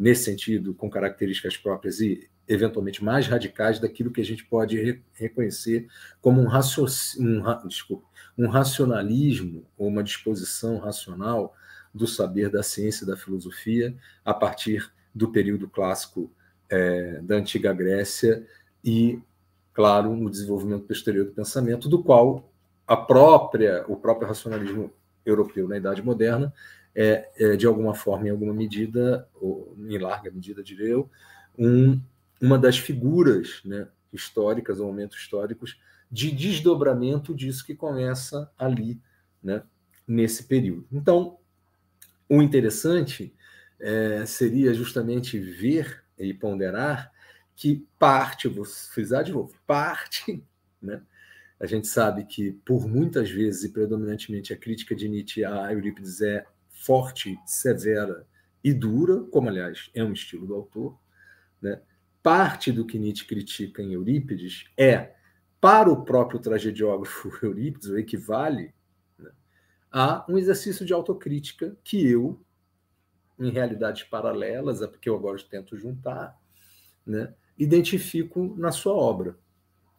nesse sentido, com características próprias e eventualmente mais radicais daquilo que a gente pode re reconhecer como um, um, ra... Desculpa, um racionalismo ou uma disposição racional do saber da ciência e da filosofia a partir do período clássico é, da antiga Grécia e, claro, no desenvolvimento posterior do pensamento, do qual a própria o próprio racionalismo europeu na Idade Moderna é, é, de alguma forma, em alguma medida, ou em larga medida, diria eu, um, uma das figuras né, históricas, ou momentos históricos, de desdobramento disso que começa ali, né, nesse período. Então, o interessante é, seria justamente ver e ponderar que parte, vou frisar de novo, parte, né, a gente sabe que, por muitas vezes, e predominantemente, a crítica de Nietzsche a Eurípides é forte, severa e dura, como aliás é um estilo do autor. Né? Parte do que Nietzsche critica em Eurípides é, para o próprio tragediógrafo Eurípides, o equivale né, a um exercício de autocrítica que eu, em realidades paralelas, a é que eu agora tento juntar, né, identifico na sua obra.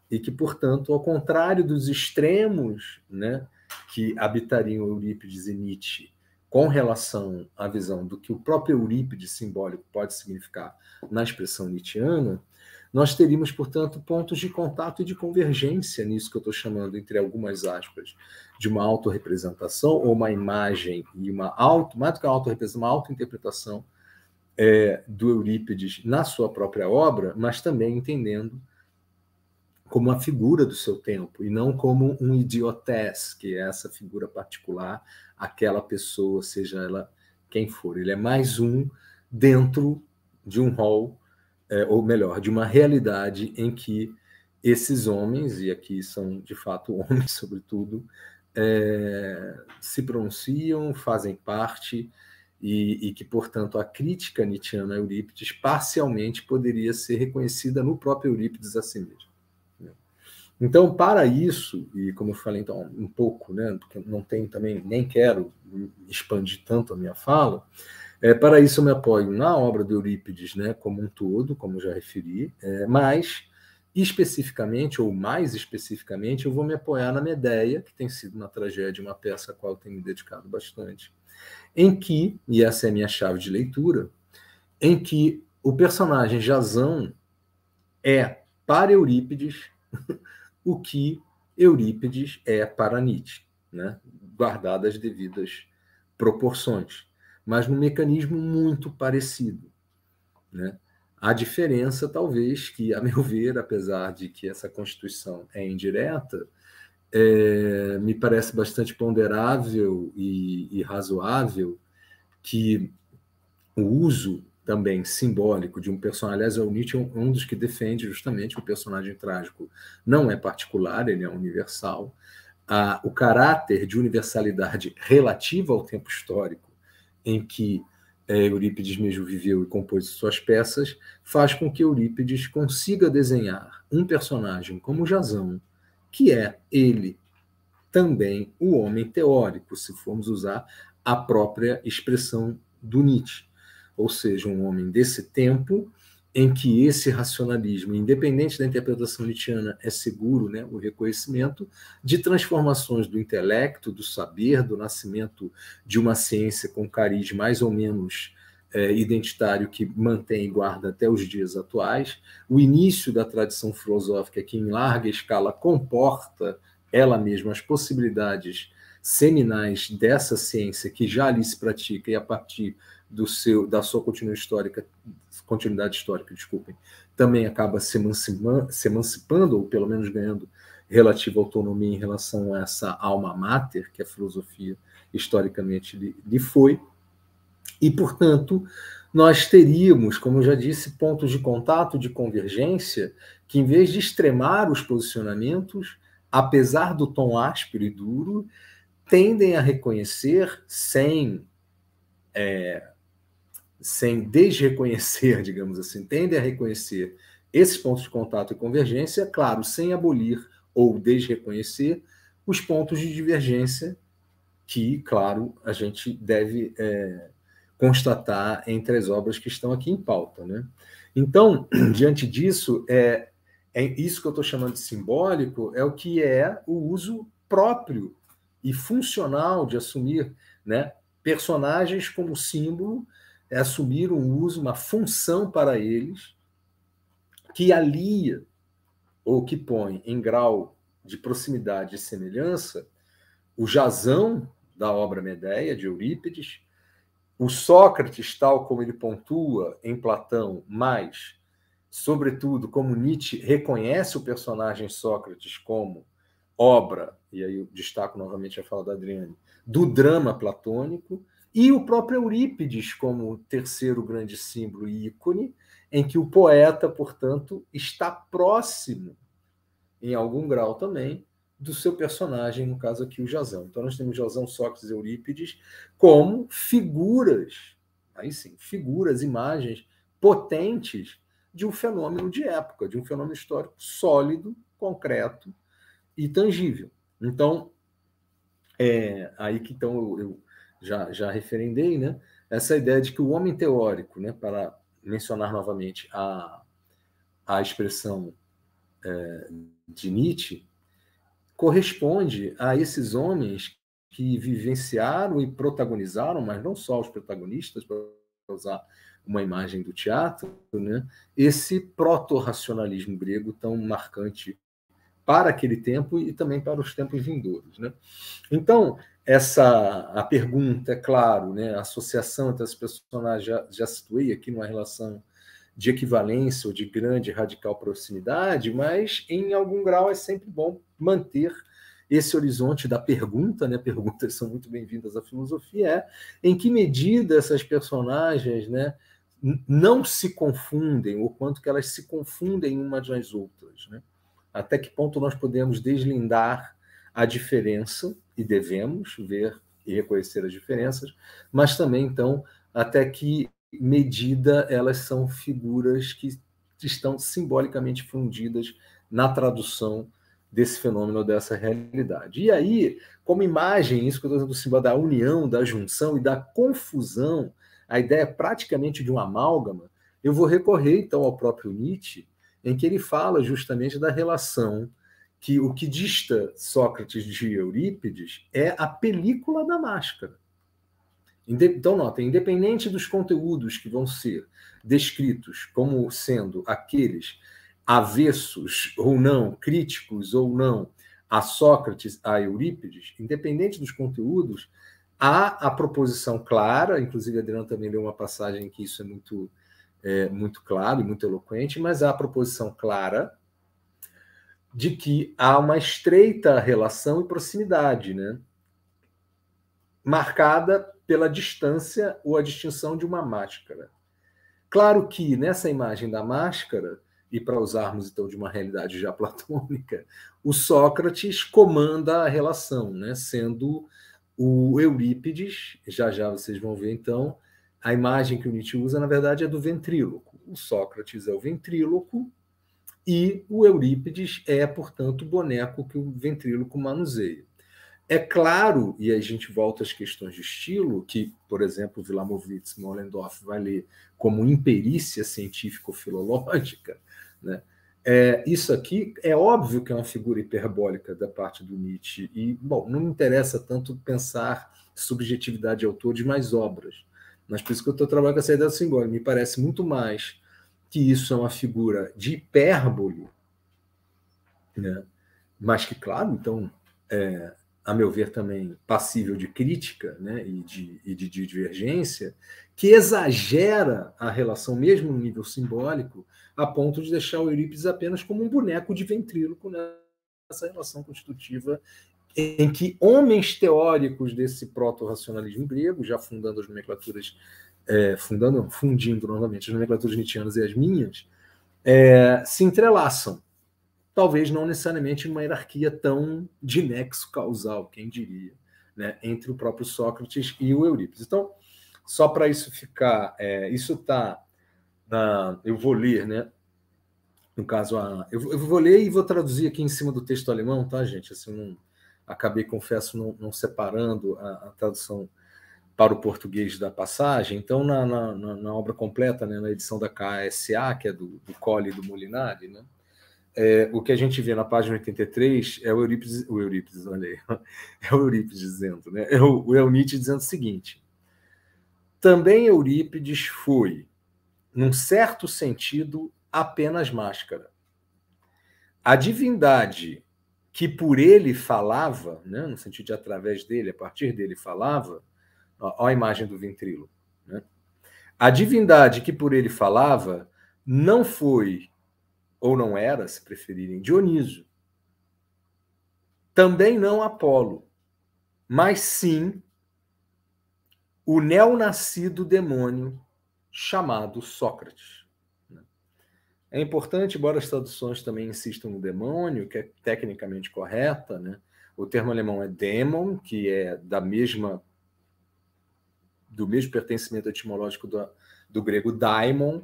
E que, portanto, ao contrário dos extremos né, que habitariam Eurípides e Nietzsche com relação à visão do que o próprio Eurípides simbólico pode significar na expressão Nietzscheana, nós teríamos, portanto, pontos de contato e de convergência nisso que eu estou chamando, entre algumas aspas, de uma autorrepresentação ou uma imagem e uma auto, mais do que autorrepresentação, uma autointerpretação é, do Eurípides na sua própria obra, mas também entendendo como a figura do seu tempo e não como um idiotés, que é essa figura particular, aquela pessoa, seja ela quem for. Ele é mais um dentro de um rol, é, ou melhor, de uma realidade em que esses homens, e aqui são de fato homens, sobretudo, é, se pronunciam, fazem parte, e, e que, portanto, a crítica Nietzscheana a Eurípides parcialmente poderia ser reconhecida no próprio Eurípides a si mesmo. Então, para isso, e como eu falei então um pouco, né, porque não tenho também, nem quero expandir tanto a minha fala, é, para isso eu me apoio na obra de Eurípides né, como um todo, como já referi, é, mas especificamente, ou mais especificamente, eu vou me apoiar na Medeia, que tem sido uma tragédia, uma peça a qual eu tenho me dedicado bastante, em que, e essa é a minha chave de leitura, em que o personagem Jazão é, para Eurípides, o que Eurípides é para Nietzsche, né? as devidas proporções, mas num mecanismo muito parecido. Né? A diferença, talvez, que, a meu ver, apesar de que essa Constituição é indireta, é, me parece bastante ponderável e, e razoável que o uso também simbólico de um personagem. Aliás, é o Nietzsche é um dos que defende justamente que o personagem trágico não é particular, ele é universal. Ah, o caráter de universalidade relativa ao tempo histórico em que é, Eurípides mesmo viveu e compôs suas peças faz com que Eurípides consiga desenhar um personagem como Jasão, que é ele também o homem teórico, se formos usar a própria expressão do Nietzsche ou seja, um homem desse tempo em que esse racionalismo, independente da interpretação nietzschiana, é seguro, né, o reconhecimento de transformações do intelecto, do saber, do nascimento de uma ciência com cariz mais ou menos é, identitário que mantém e guarda até os dias atuais, o início da tradição filosófica que em larga escala comporta ela mesma as possibilidades seminais dessa ciência que já ali se pratica e a partir do seu da sua continuidade histórica, continuidade histórica, desculpem, também acaba se, se emancipando ou pelo menos ganhando relativa autonomia em relação a essa alma mater que é a filosofia historicamente lhe, lhe foi. E, portanto, nós teríamos, como eu já disse, pontos de contato, de convergência, que em vez de extremar os posicionamentos, apesar do tom áspero e duro, tendem a reconhecer, sem é, sem desreconhecer, digamos assim, tendem a reconhecer esses pontos de contato e convergência, claro, sem abolir ou desreconhecer os pontos de divergência que, claro, a gente deve é, constatar entre as obras que estão aqui em pauta. Né? Então, diante disso, é, é isso que eu estou chamando de simbólico é o que é o uso próprio e funcional de assumir né, personagens como símbolo é assumir um uso, uma função para eles que alia ou que põe em grau de proximidade e semelhança o Jasão da obra Medeia de Eurípides, o Sócrates tal como ele pontua em Platão, mas sobretudo como Nietzsche reconhece o personagem Sócrates como obra, e aí eu destaco novamente a fala da Adriane, do drama platônico, e o próprio Eurípides, como terceiro grande símbolo e ícone, em que o poeta, portanto, está próximo, em algum grau também, do seu personagem, no caso aqui o Jasão. Então nós temos Jasão, Sócrates e Eurípides como figuras, aí sim, figuras, imagens potentes de um fenômeno de época, de um fenômeno histórico sólido, concreto e tangível. Então, é aí que então eu, eu já, já referendei, né? Essa ideia de que o homem teórico, né, para mencionar novamente a, a expressão é, de Nietzsche, corresponde a esses homens que vivenciaram e protagonizaram, mas não só os protagonistas, para usar uma imagem do teatro, né? esse proto-racionalismo grego tão marcante para aquele tempo e também para os tempos vindouros. Né? Então, essa a pergunta, é claro, né, a associação entre as personagens, já, já situei aqui numa relação de equivalência ou de grande radical proximidade, mas em algum grau é sempre bom manter esse horizonte da pergunta, né? Perguntas são muito bem-vindas à filosofia. É em que medida essas personagens, né, não se confundem ou quanto que elas se confundem umas nas outras, né? Até que ponto nós podemos deslindar a diferença e devemos ver e reconhecer as diferenças, mas também, então, até que medida elas são figuras que estão simbolicamente fundidas na tradução desse fenômeno, dessa realidade. E aí, como imagem, isso que eu estou dizendo, da união, da junção e da confusão, a ideia é praticamente de um amálgama, eu vou recorrer, então, ao próprio Nietzsche, em que ele fala justamente da relação que o que dista Sócrates de Eurípides é a película da máscara. Então, notem, independente dos conteúdos que vão ser descritos como sendo aqueles avessos ou não, críticos ou não, a Sócrates, a Eurípides, independente dos conteúdos, há a proposição clara, inclusive Adriano também leu uma passagem em que isso é muito, é, muito claro e muito eloquente, mas há a proposição clara de que há uma estreita relação e proximidade, né? marcada pela distância ou a distinção de uma máscara. Claro que nessa imagem da máscara, e para usarmos então de uma realidade já platônica, o Sócrates comanda a relação, né? sendo o Eurípides, já já vocês vão ver então, a imagem que o Nietzsche usa, na verdade, é do ventríloco. O Sócrates é o ventríloco, e o Eurípides é, portanto, o boneco que o ventríloco manuseia. É claro, e a gente volta às questões de estilo, que, por exemplo, Vilamovitz Mollendorff vai ler como imperícia científico-filológica, né? É, isso aqui é óbvio que é uma figura hiperbólica da parte do Nietzsche, e, bom, não me interessa tanto pensar subjetividade de de mais obras. Mas por isso que eu estou trabalhando com essa ideia do simbólico. Me parece muito mais que isso é uma figura de hipérbole, né? mas que, claro, então, é, a meu ver, também passível de crítica né? e, de, e de divergência, que exagera a relação, mesmo no nível simbólico, a ponto de deixar o Eurípides apenas como um boneco de ventríloco nessa relação constitutiva em que homens teóricos desse proto-racionalismo grego, já fundando as nomenclaturas é, fundando, fundindo novamente as nomenclaturas nietzschianas e as minhas, é, se entrelaçam. Talvez não necessariamente numa hierarquia tão de nexo causal, quem diria, né, entre o próprio Sócrates e o Eurípides. Então, só para isso ficar, é, isso está Eu vou ler, né? No caso, a, eu, eu, vou ler e vou traduzir aqui em cima do texto alemão, tá, gente? Assim, não, acabei, confesso, não, não separando a, a tradução para o português da passagem. Então, na, na, na obra completa, né, na edição da KSA, que é do, do Colli do Molinari, né, é, o que a gente vê na página 83 é o Eurípides, o Eurípides, olha aí, é o Eurípides dizendo, né, é o, o é Nietzsche dizendo o seguinte, também Eurípides foi, num certo sentido, apenas máscara. A divindade que por ele falava, né, no sentido de através dele, a partir dele falava, Olha a imagem do ventrilo. Né? A divindade que por ele falava não foi, ou não era, se preferirem, Dionísio. Também não Apolo, mas sim o neonascido demônio chamado Sócrates. Né? É importante, embora as traduções também insistam no demônio, que é tecnicamente correta, né? o termo alemão é demon, que é da mesma do mesmo pertencimento etimológico do, do grego daimon,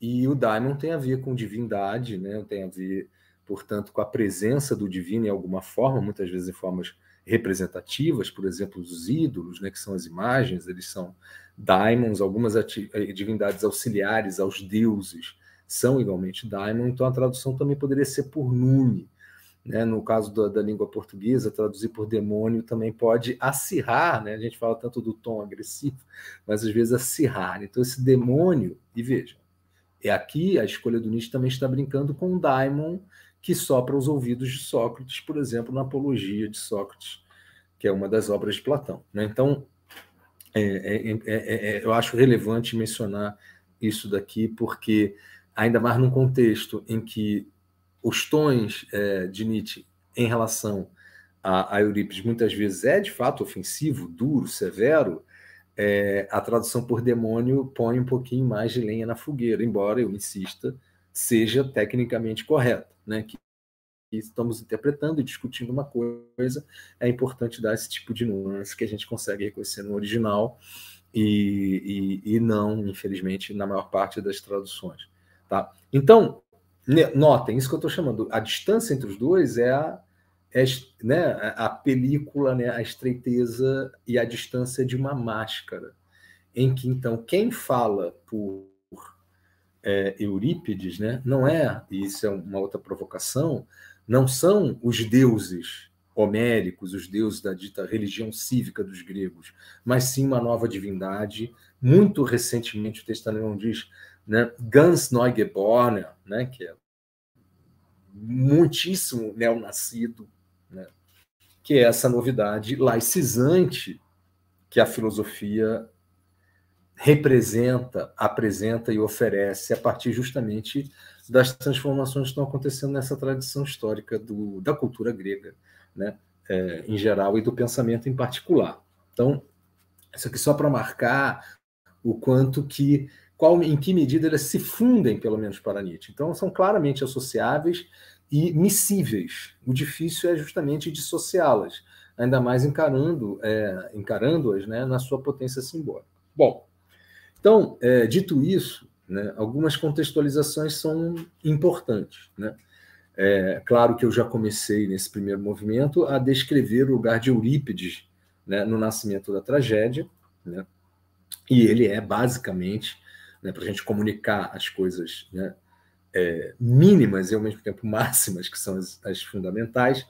e o daimon tem a ver com divindade, né? tem a ver, portanto, com a presença do divino em alguma forma, muitas vezes em formas representativas, por exemplo, os ídolos, né, que são as imagens, eles são daimons, algumas eh, divindades auxiliares aos deuses são igualmente daimon, então a tradução também poderia ser por nome né, no caso da, da, língua portuguesa, traduzir por demônio também pode acirrar, né? a gente fala tanto do tom agressivo, mas às vezes acirrar. Então, esse demônio, e veja, é aqui a escolha do Nietzsche também está brincando com o daimon que sopra os ouvidos de Sócrates, por exemplo, na Apologia de Sócrates, que é uma das obras de Platão. Né? Então, é, é, eu acho relevante mencionar isso daqui, porque ainda mais num contexto em que os tons é, de Nietzsche em relação a, a, Eurípides muitas vezes é de fato ofensivo, duro, severo, é, a tradução por demônio põe um pouquinho mais de lenha na fogueira, embora eu insista, seja tecnicamente correta, né? Que, que estamos interpretando e discutindo uma coisa, é importante dar esse tipo de nuance que a gente consegue reconhecer no original e, e, e não, infelizmente, na maior parte das traduções. Tá? Então, Notem, isso que eu estou chamando, a distância entre os dois é a, é, né, a película, né, a estreiteza e a distância de uma máscara, em que então quem fala por é, Eurípides, né, não é, e isso é uma outra provocação, não são os deuses homéricos, os deuses da dita religião cívica dos gregos, mas sim uma nova divindade. Muito recentemente, o texto diz né? Ganz né? que é muitíssimo neonascido, né? que é essa novidade laicizante que a filosofia representa, apresenta e oferece a partir justamente das transformações que estão acontecendo nessa tradição histórica do, da cultura grega, né? É, em geral e do pensamento em particular. Então, isso aqui só para marcar o quanto que qual, em que medida elas se fundem, pelo menos para Nietzsche. Então, são claramente associáveis e miscíveis. O difícil é justamente dissociá-las, ainda mais encarando, é, encarando-as né, na sua potência simbólica. Bom, então, é, dito isso, né, algumas contextualizações são importantes. Né? É, claro que eu já comecei nesse primeiro movimento a descrever o lugar de Eurípides né, no nascimento da tragédia, né? e ele é basicamente né, para a gente comunicar as coisas né, é, mínimas e ao mesmo tempo máximas, que são as, as fundamentais,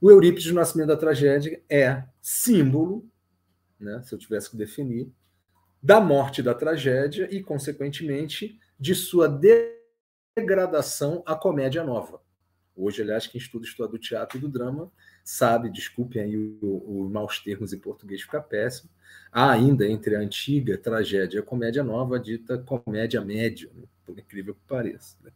o Eurípides do Nascimento da Tragédia é símbolo, né, se eu tivesse que definir, da morte da tragédia e, consequentemente, de sua degradação à comédia nova. Hoje, aliás, quem estuda história do teatro e do drama sabe, desculpem aí os maus termos em português, fica péssimo. Há ainda entre a antiga tragédia e a comédia nova, a dita comédia média, né? por incrível que pareça. Né?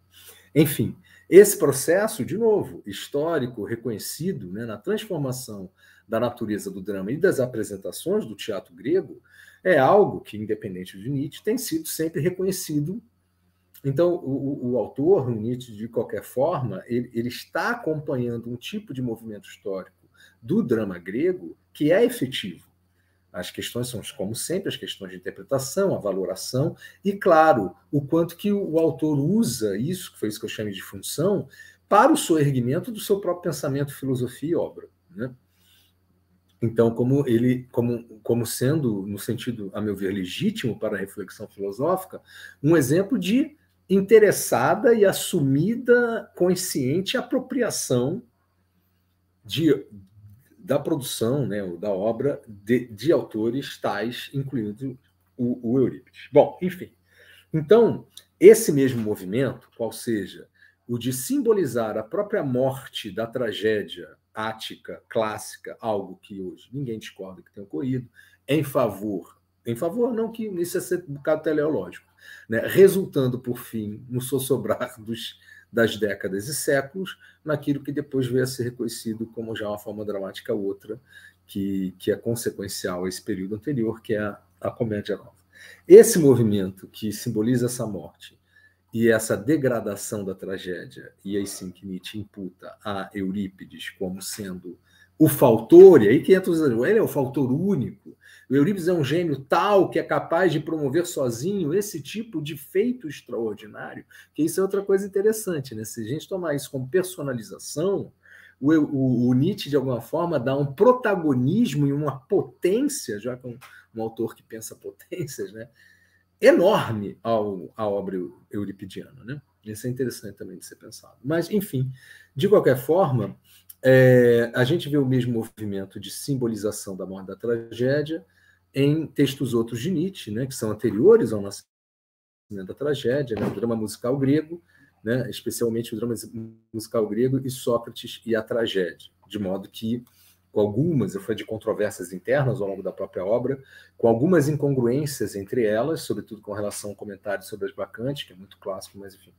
Enfim, esse processo, de novo, histórico, reconhecido né, na transformação da natureza do drama e das apresentações do teatro grego, é algo que, independente de Nietzsche, tem sido sempre reconhecido então, o, o autor, o Nietzsche, de qualquer forma, ele, ele está acompanhando um tipo de movimento histórico do drama grego que é efetivo. As questões são, como sempre, as questões de interpretação, a valoração e, claro, o quanto que o autor usa isso, que foi isso que eu chamei de função, para o soerguimento do seu próprio pensamento, filosofia e obra. Né? Então, como ele, como, como sendo, no sentido, a meu ver, legítimo para a reflexão filosófica, um exemplo de interessada e assumida, consciente apropriação de, da produção, né, da obra de, de autores tais, incluindo o, o Eurípides. Bom, enfim. Então, esse mesmo movimento, qual seja o de simbolizar a própria morte da tragédia ática clássica, algo que hoje ninguém discorda que tenha ocorrido, em favor, em favor não que isso é um bocado teleológico, né? resultando, por fim, no sossobrar dos, das décadas e séculos, naquilo que depois veio a ser reconhecido como já uma forma dramática outra, que, que é consequencial a esse período anterior, que é a, a comédia nova. Esse movimento que simboliza essa morte e essa degradação da tragédia, e aí sim que Nietzsche imputa a Eurípides como sendo o Faltor, e aí que entra os, ele é o Faltor único, o Eurípides é um gênio tal que é capaz de promover sozinho esse tipo de feito extraordinário, que isso é outra coisa interessante, né? Se a gente tomar isso como personalização, o, o, o Nietzsche, de alguma forma, dá um protagonismo e uma potência, já que é um, um autor que pensa potências, né? enorme ao, à obra euripidiana. Né? Isso é interessante também de ser pensado. Mas, enfim, de qualquer forma, é, a gente vê o mesmo movimento de simbolização da morte da tragédia em textos outros de Nietzsche, né, que são anteriores ao nascimento da tragédia, né, o drama musical grego, né, especialmente o drama musical grego e Sócrates e a tragédia, de modo que com algumas, foi de controvérsias internas ao longo da própria obra, com algumas incongruências entre elas, sobretudo com relação ao comentário sobre as bacantes, que é muito clássico, mas enfim,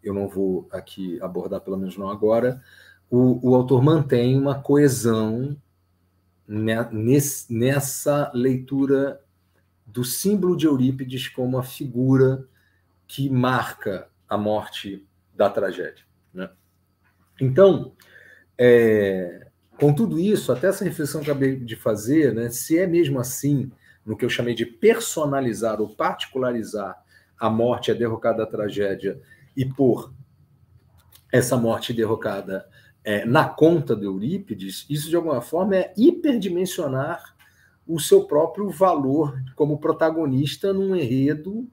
eu não vou aqui abordar, pelo menos não agora, o, o autor mantém uma coesão né, nesse, nessa leitura do símbolo de Eurípides como a figura que marca a morte da tragédia. Né? Então, é, com tudo isso, até essa reflexão que acabei de fazer, né, se é mesmo assim, no que eu chamei de personalizar ou particularizar a morte, a derrocada da tragédia, e por essa morte derrocada é, na conta de Eurípides, isso de alguma forma é hiperdimensionar o seu próprio valor como protagonista num enredo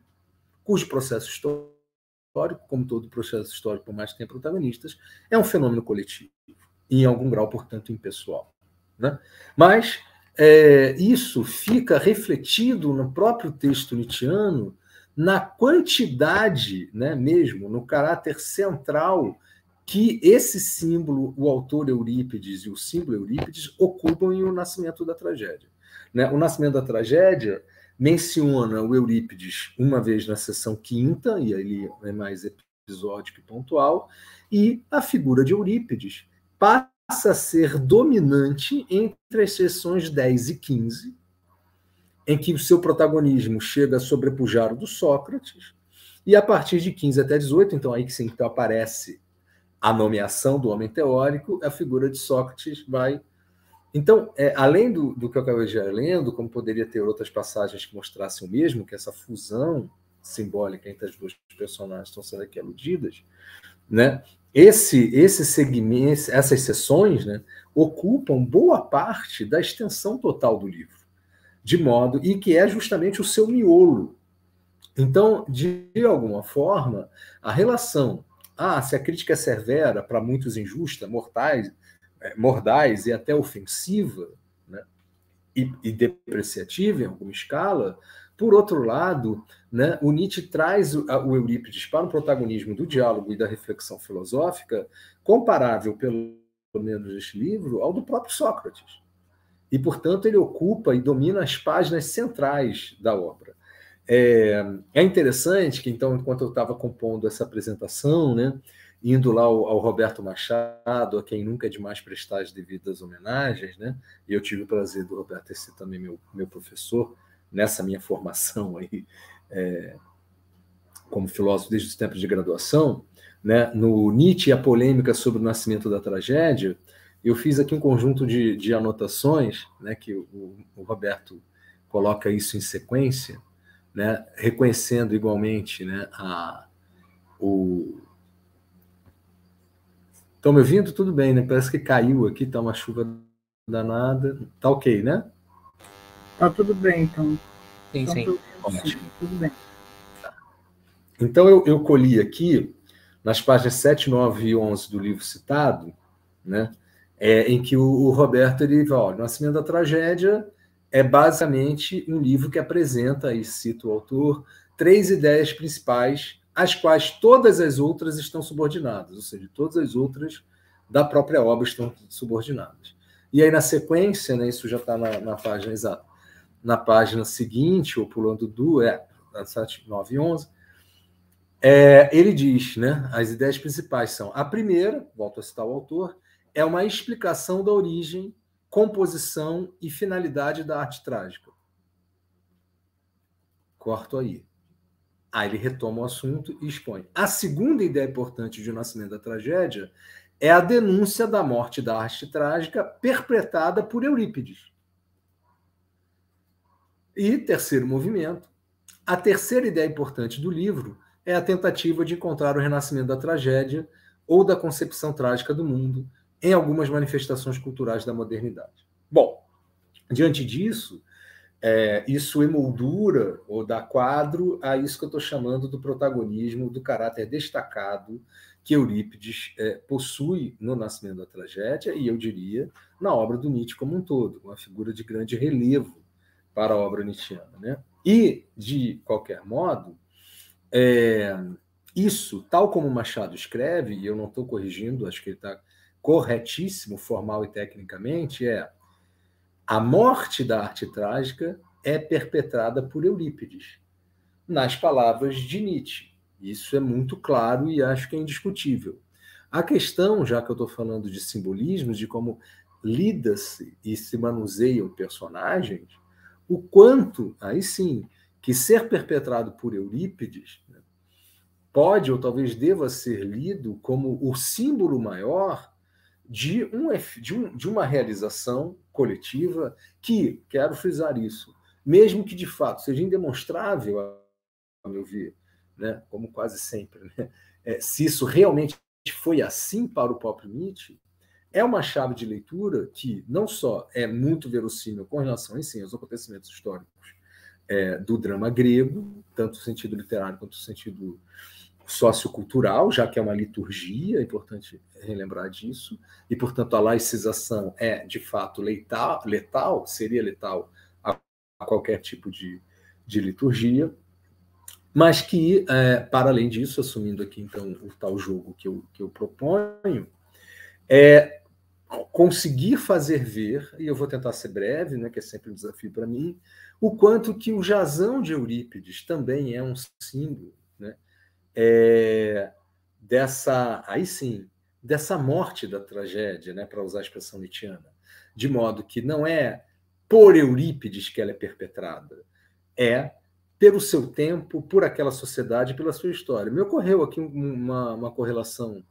cujo processo histórico, como todo processo histórico, por mais que tenha protagonistas, é um fenômeno coletivo, em algum grau, portanto, impessoal. Né? Mas é, isso fica refletido no próprio texto nietzschiano, na quantidade, né, mesmo, no caráter central que esse símbolo, o autor Eurípides e o símbolo Eurípides, ocupam em O Nascimento da Tragédia. Né? O Nascimento da Tragédia menciona o Eurípides uma vez na sessão quinta, e ali é mais episódico e pontual, e a figura de Eurípides passa a ser dominante entre as sessões 10 e 15, em que o seu protagonismo chega a sobrepujar o do Sócrates, e a partir de 15 até 18, então aí que sim, então aparece a nomeação do homem teórico, a figura de Sócrates vai. Então, é, além do, do que eu acabei de lendo, como poderia ter outras passagens que mostrassem o mesmo, que essa fusão simbólica entre as duas personagens estão sendo aqui aludidas, né? Esse, esse segmento, essas sessões, né, ocupam boa parte da extensão total do livro, de modo e que é justamente o seu miolo. Então, de alguma forma, a relação ah, se a crítica é severa, para muitos injusta, mortais, é, mordaz e até ofensiva, né, e, e depreciativa em alguma escala, por outro lado, né, o Nietzsche traz o, o Eurípides para o protagonismo do diálogo e da reflexão filosófica, comparável, pelo menos neste livro, ao do próprio Sócrates. E, portanto, ele ocupa e domina as páginas centrais da obra. É, é interessante que, então, enquanto eu estava compondo essa apresentação, né, indo lá ao, ao, Roberto Machado, a quem nunca é demais prestar as devidas homenagens, né, e eu tive o prazer do Roberto ser também meu, meu professor nessa minha formação aí, é, como filósofo desde os tempos de graduação, né, no Nietzsche e a polêmica sobre o nascimento da tragédia, eu fiz aqui um conjunto de, de anotações, né, que o, o, Roberto coloca isso em sequência, né, reconhecendo igualmente né, a, o. Estão me ouvindo? Tudo bem, né? Parece que caiu aqui, tá uma chuva danada. Tá ok, né? Tá tudo bem, então. Sim, então, sim. Tudo, Ótimo. Sim, tudo bem. Tá. Então, eu, eu colhi aqui, nas páginas 7, 9 e 11 do livro citado, né? É, em que o, o Roberto ele fala, Nascimento da Tragédia é basicamente um livro que apresenta, e cito o autor, três ideias principais, às quais todas as outras estão subordinadas, ou seja, todas as outras da própria obra estão subordinadas. E aí, na sequência, né, isso já está na, na, página exata, na página seguinte, ou pulando do, é, 7, 9 e 11, é, ele diz, né, as ideias principais são, a primeira, volto a citar o autor, é uma explicação da origem composição e finalidade da arte trágica. Corto aí. Aí ele retoma o assunto e expõe. A segunda ideia importante de O Nascimento da Tragédia é a denúncia da morte da arte trágica perpetrada por Eurípides. E terceiro movimento. A terceira ideia importante do livro é a tentativa de encontrar o renascimento da tragédia ou da concepção trágica do mundo em algumas manifestações culturais da modernidade. Bom, diante disso, é, isso emoldura ou dá quadro a isso que eu estou chamando do protagonismo, do caráter destacado que Eurípides é, possui no Nascimento da Tragédia e, eu diria, na obra do Nietzsche como um todo, uma figura de grande relevo para a obra nietzscheana. Né? E, de qualquer modo, é, isso, tal como Machado escreve, e eu não estou corrigindo, acho que ele está corretíssimo, formal e tecnicamente, é a morte da arte trágica é perpetrada por Eurípides, nas palavras de Nietzsche. Isso é muito claro e acho que é indiscutível. A questão, já que eu estou falando de simbolismos, de como lida-se e se manuseiam personagens, o quanto, aí sim, que ser perpetrado por Eurípides né, pode ou talvez deva ser lido como o símbolo maior de, um, de, um, de uma realização coletiva que, quero frisar isso, mesmo que de fato seja indemonstrável, a meu ver, né, como quase sempre, né, é, se isso realmente foi assim para o próprio Nietzsche, é uma chave de leitura que não só é muito verossímil com relação a si, aos acontecimentos históricos é, do drama grego, tanto no sentido literário quanto no sentido sociocultural, já que é uma liturgia, é importante relembrar disso, e, portanto, a laicização é, de fato, letal, letal seria letal a, qualquer tipo de, de liturgia, mas que, é, para além disso, assumindo aqui, então, o tal jogo que eu, que eu proponho, é conseguir fazer ver, e eu vou tentar ser breve, né, que é sempre um desafio para mim, o quanto que o jazão de Eurípides também é um símbolo, né, é, dessa, aí sim, dessa morte da tragédia, né, para usar a expressão nietzschiana, de modo que não é por Eurípides que ela é perpetrada, é pelo seu tempo, por aquela sociedade, pela sua história. Me ocorreu aqui uma, uma correlação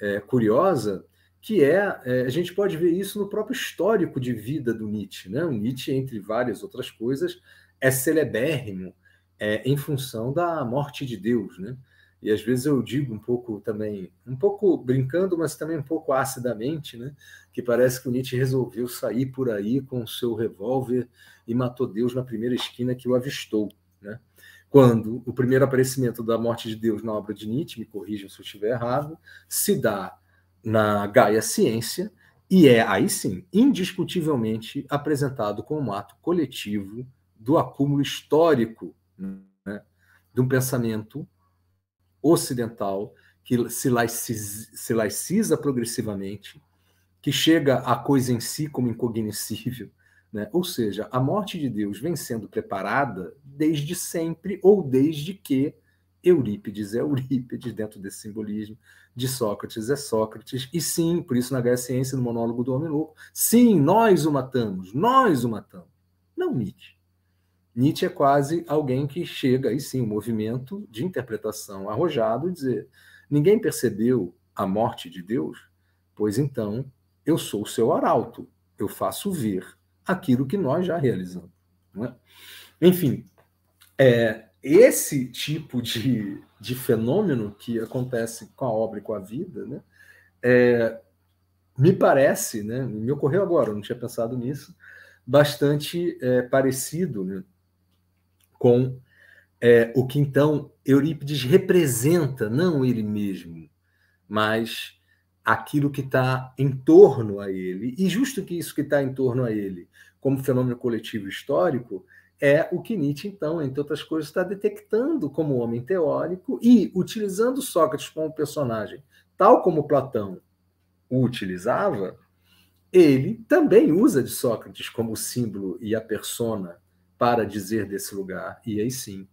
é, curiosa, que é, é, a gente pode ver isso no próprio histórico de vida do Nietzsche. Né? O Nietzsche, entre várias outras coisas, é celebérrimo é, em função da morte de Deus. Né? e às vezes eu digo um pouco também, um pouco brincando, mas também um pouco acidamente, né? Que parece que o Nietzsche resolveu sair por aí com o seu revólver e matou Deus na primeira esquina que o avistou, né? Quando o primeiro aparecimento da morte de Deus na obra de Nietzsche, me corrija se eu estiver errado, se dá na Gaia Ciência e é aí sim, indiscutivelmente apresentado como um ato coletivo do acúmulo histórico né? de um pensamento ocidental, que se laiciza, se laiciza progressivamente, que chega à coisa em si como incognoscível, né? ou seja, a morte de Deus vem sendo preparada desde sempre ou desde que Eurípides é Eurípides dentro desse simbolismo, de Sócrates é Sócrates, e sim, por isso na Gaia Ciência, no monólogo do Homem Louco, sim, nós o matamos, nós o matamos, não Nietzsche. Nietzsche é quase alguém que chega, aí sim, um movimento de interpretação arrojado, dizer: ninguém percebeu a morte de Deus? Pois então, eu sou o seu arauto, eu faço ver aquilo que nós já realizamos. né? Enfim, é, esse tipo de, de fenômeno que acontece com a obra e com a vida, né, é, me parece, né, me ocorreu agora, eu não tinha pensado nisso, bastante é, parecido. Né, com é, o que então Eurípides representa, não ele mesmo, mas aquilo que está em torno a ele. E justo que isso que está em torno a ele, como fenômeno coletivo histórico, é o que Nietzsche, então, entre outras coisas, está detectando como homem teórico e utilizando Sócrates como personagem, tal como Platão o utilizava, ele também usa de Sócrates como símbolo e a persona para dizer desse lugar? E aí sim,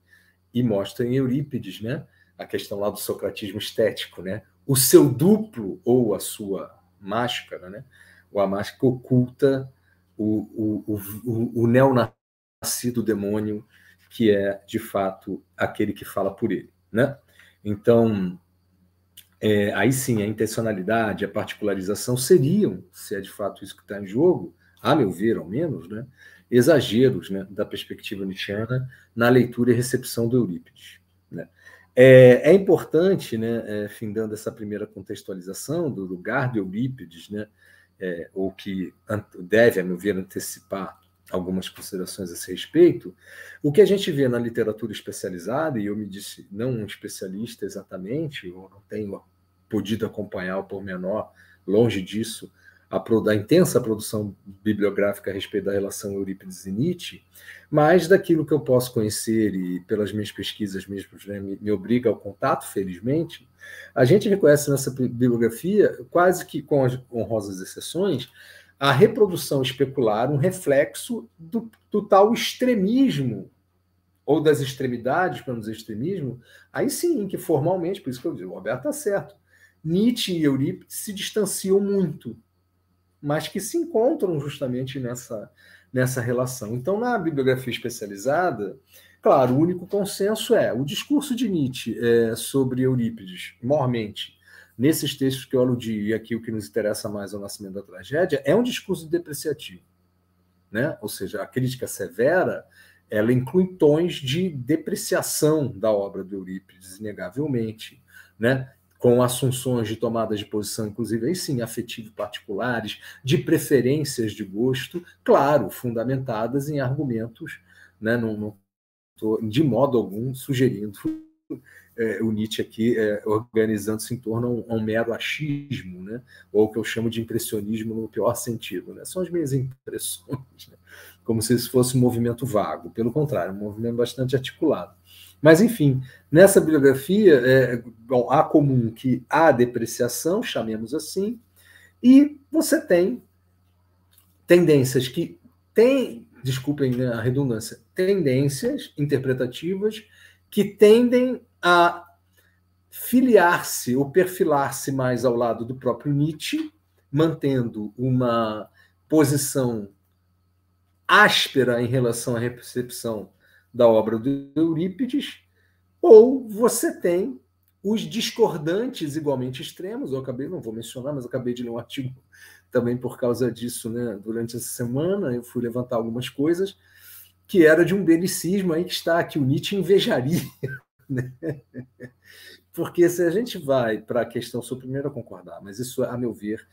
e mostra em Eurípides, né? A questão lá do socratismo estético, né? O seu duplo ou a sua máscara, né? Ou a máscara oculta o, o, o, o neonascido demônio que é de fato aquele que fala por ele, né? Então, é, aí sim, a intencionalidade, a particularização seriam, se é de fato isso que está em jogo, a meu ver, ao menos, né? exageros né, da perspectiva nietzschiana na leitura e recepção do Eurípides. Né? É, é, importante, né, é, findando essa primeira contextualização do lugar de Eurípides, né, é, ou que deve, a meu ver, antecipar algumas considerações a esse respeito, o que a gente vê na literatura especializada, e eu me disse não um especialista exatamente, eu não tenho podido acompanhar o pormenor, longe disso, da intensa produção bibliográfica a respeito da relação Eurípides e Nietzsche, mas daquilo que eu posso conhecer e pelas minhas pesquisas mesmo né, me, me obriga ao contato, felizmente, a gente reconhece nessa bibliografia, quase que com as honrosas exceções, a reprodução especular, um reflexo do, do tal extremismo ou das extremidades, para não dizer extremismo, aí sim, que formalmente, por isso que eu digo, o Alberto está certo, Nietzsche e Eurípides se distanciam muito mas que se encontram justamente nessa, nessa relação. Então, na bibliografia especializada, claro, o único consenso é o discurso de Nietzsche é, sobre Eurípides, mormente, nesses textos que eu aludi, e aqui o que nos interessa mais é o nascimento da tragédia, é um discurso depreciativo. Né? Ou seja, a crítica severa ela inclui tons de depreciação da obra de Eurípides, inegavelmente, né? com assunções de tomadas de posição, inclusive aí sim, afetivos particulares, de preferências de gosto, claro, fundamentadas em argumentos, né? Não, não tô, de modo algum sugerindo é, o Nietzsche aqui é, organizando-se em torno a um, a um, mero achismo, né? ou o que eu chamo de impressionismo no pior sentido. Né? São as minhas impressões, né? como se isso fosse um movimento vago. Pelo contrário, um movimento bastante articulado. Mas, enfim, nessa bibliografia, é, bom, há comum que há depreciação, chamemos assim, e você tem tendências que têm, desculpem a redundância, tendências interpretativas que tendem a filiar-se ou perfilar-se mais ao lado do próprio Nietzsche, mantendo uma posição áspera em relação à recepção da obra de Eurípides, ou você tem os discordantes igualmente extremos. Eu acabei, não vou mencionar, mas acabei de ler um artigo também por causa disso, né? Durante essa semana, eu fui levantar algumas coisas que era de um belicismo aí que está, que o Nietzsche invejaria. Né? Porque se a gente vai para a questão, sou o primeiro a concordar, mas isso, a meu ver,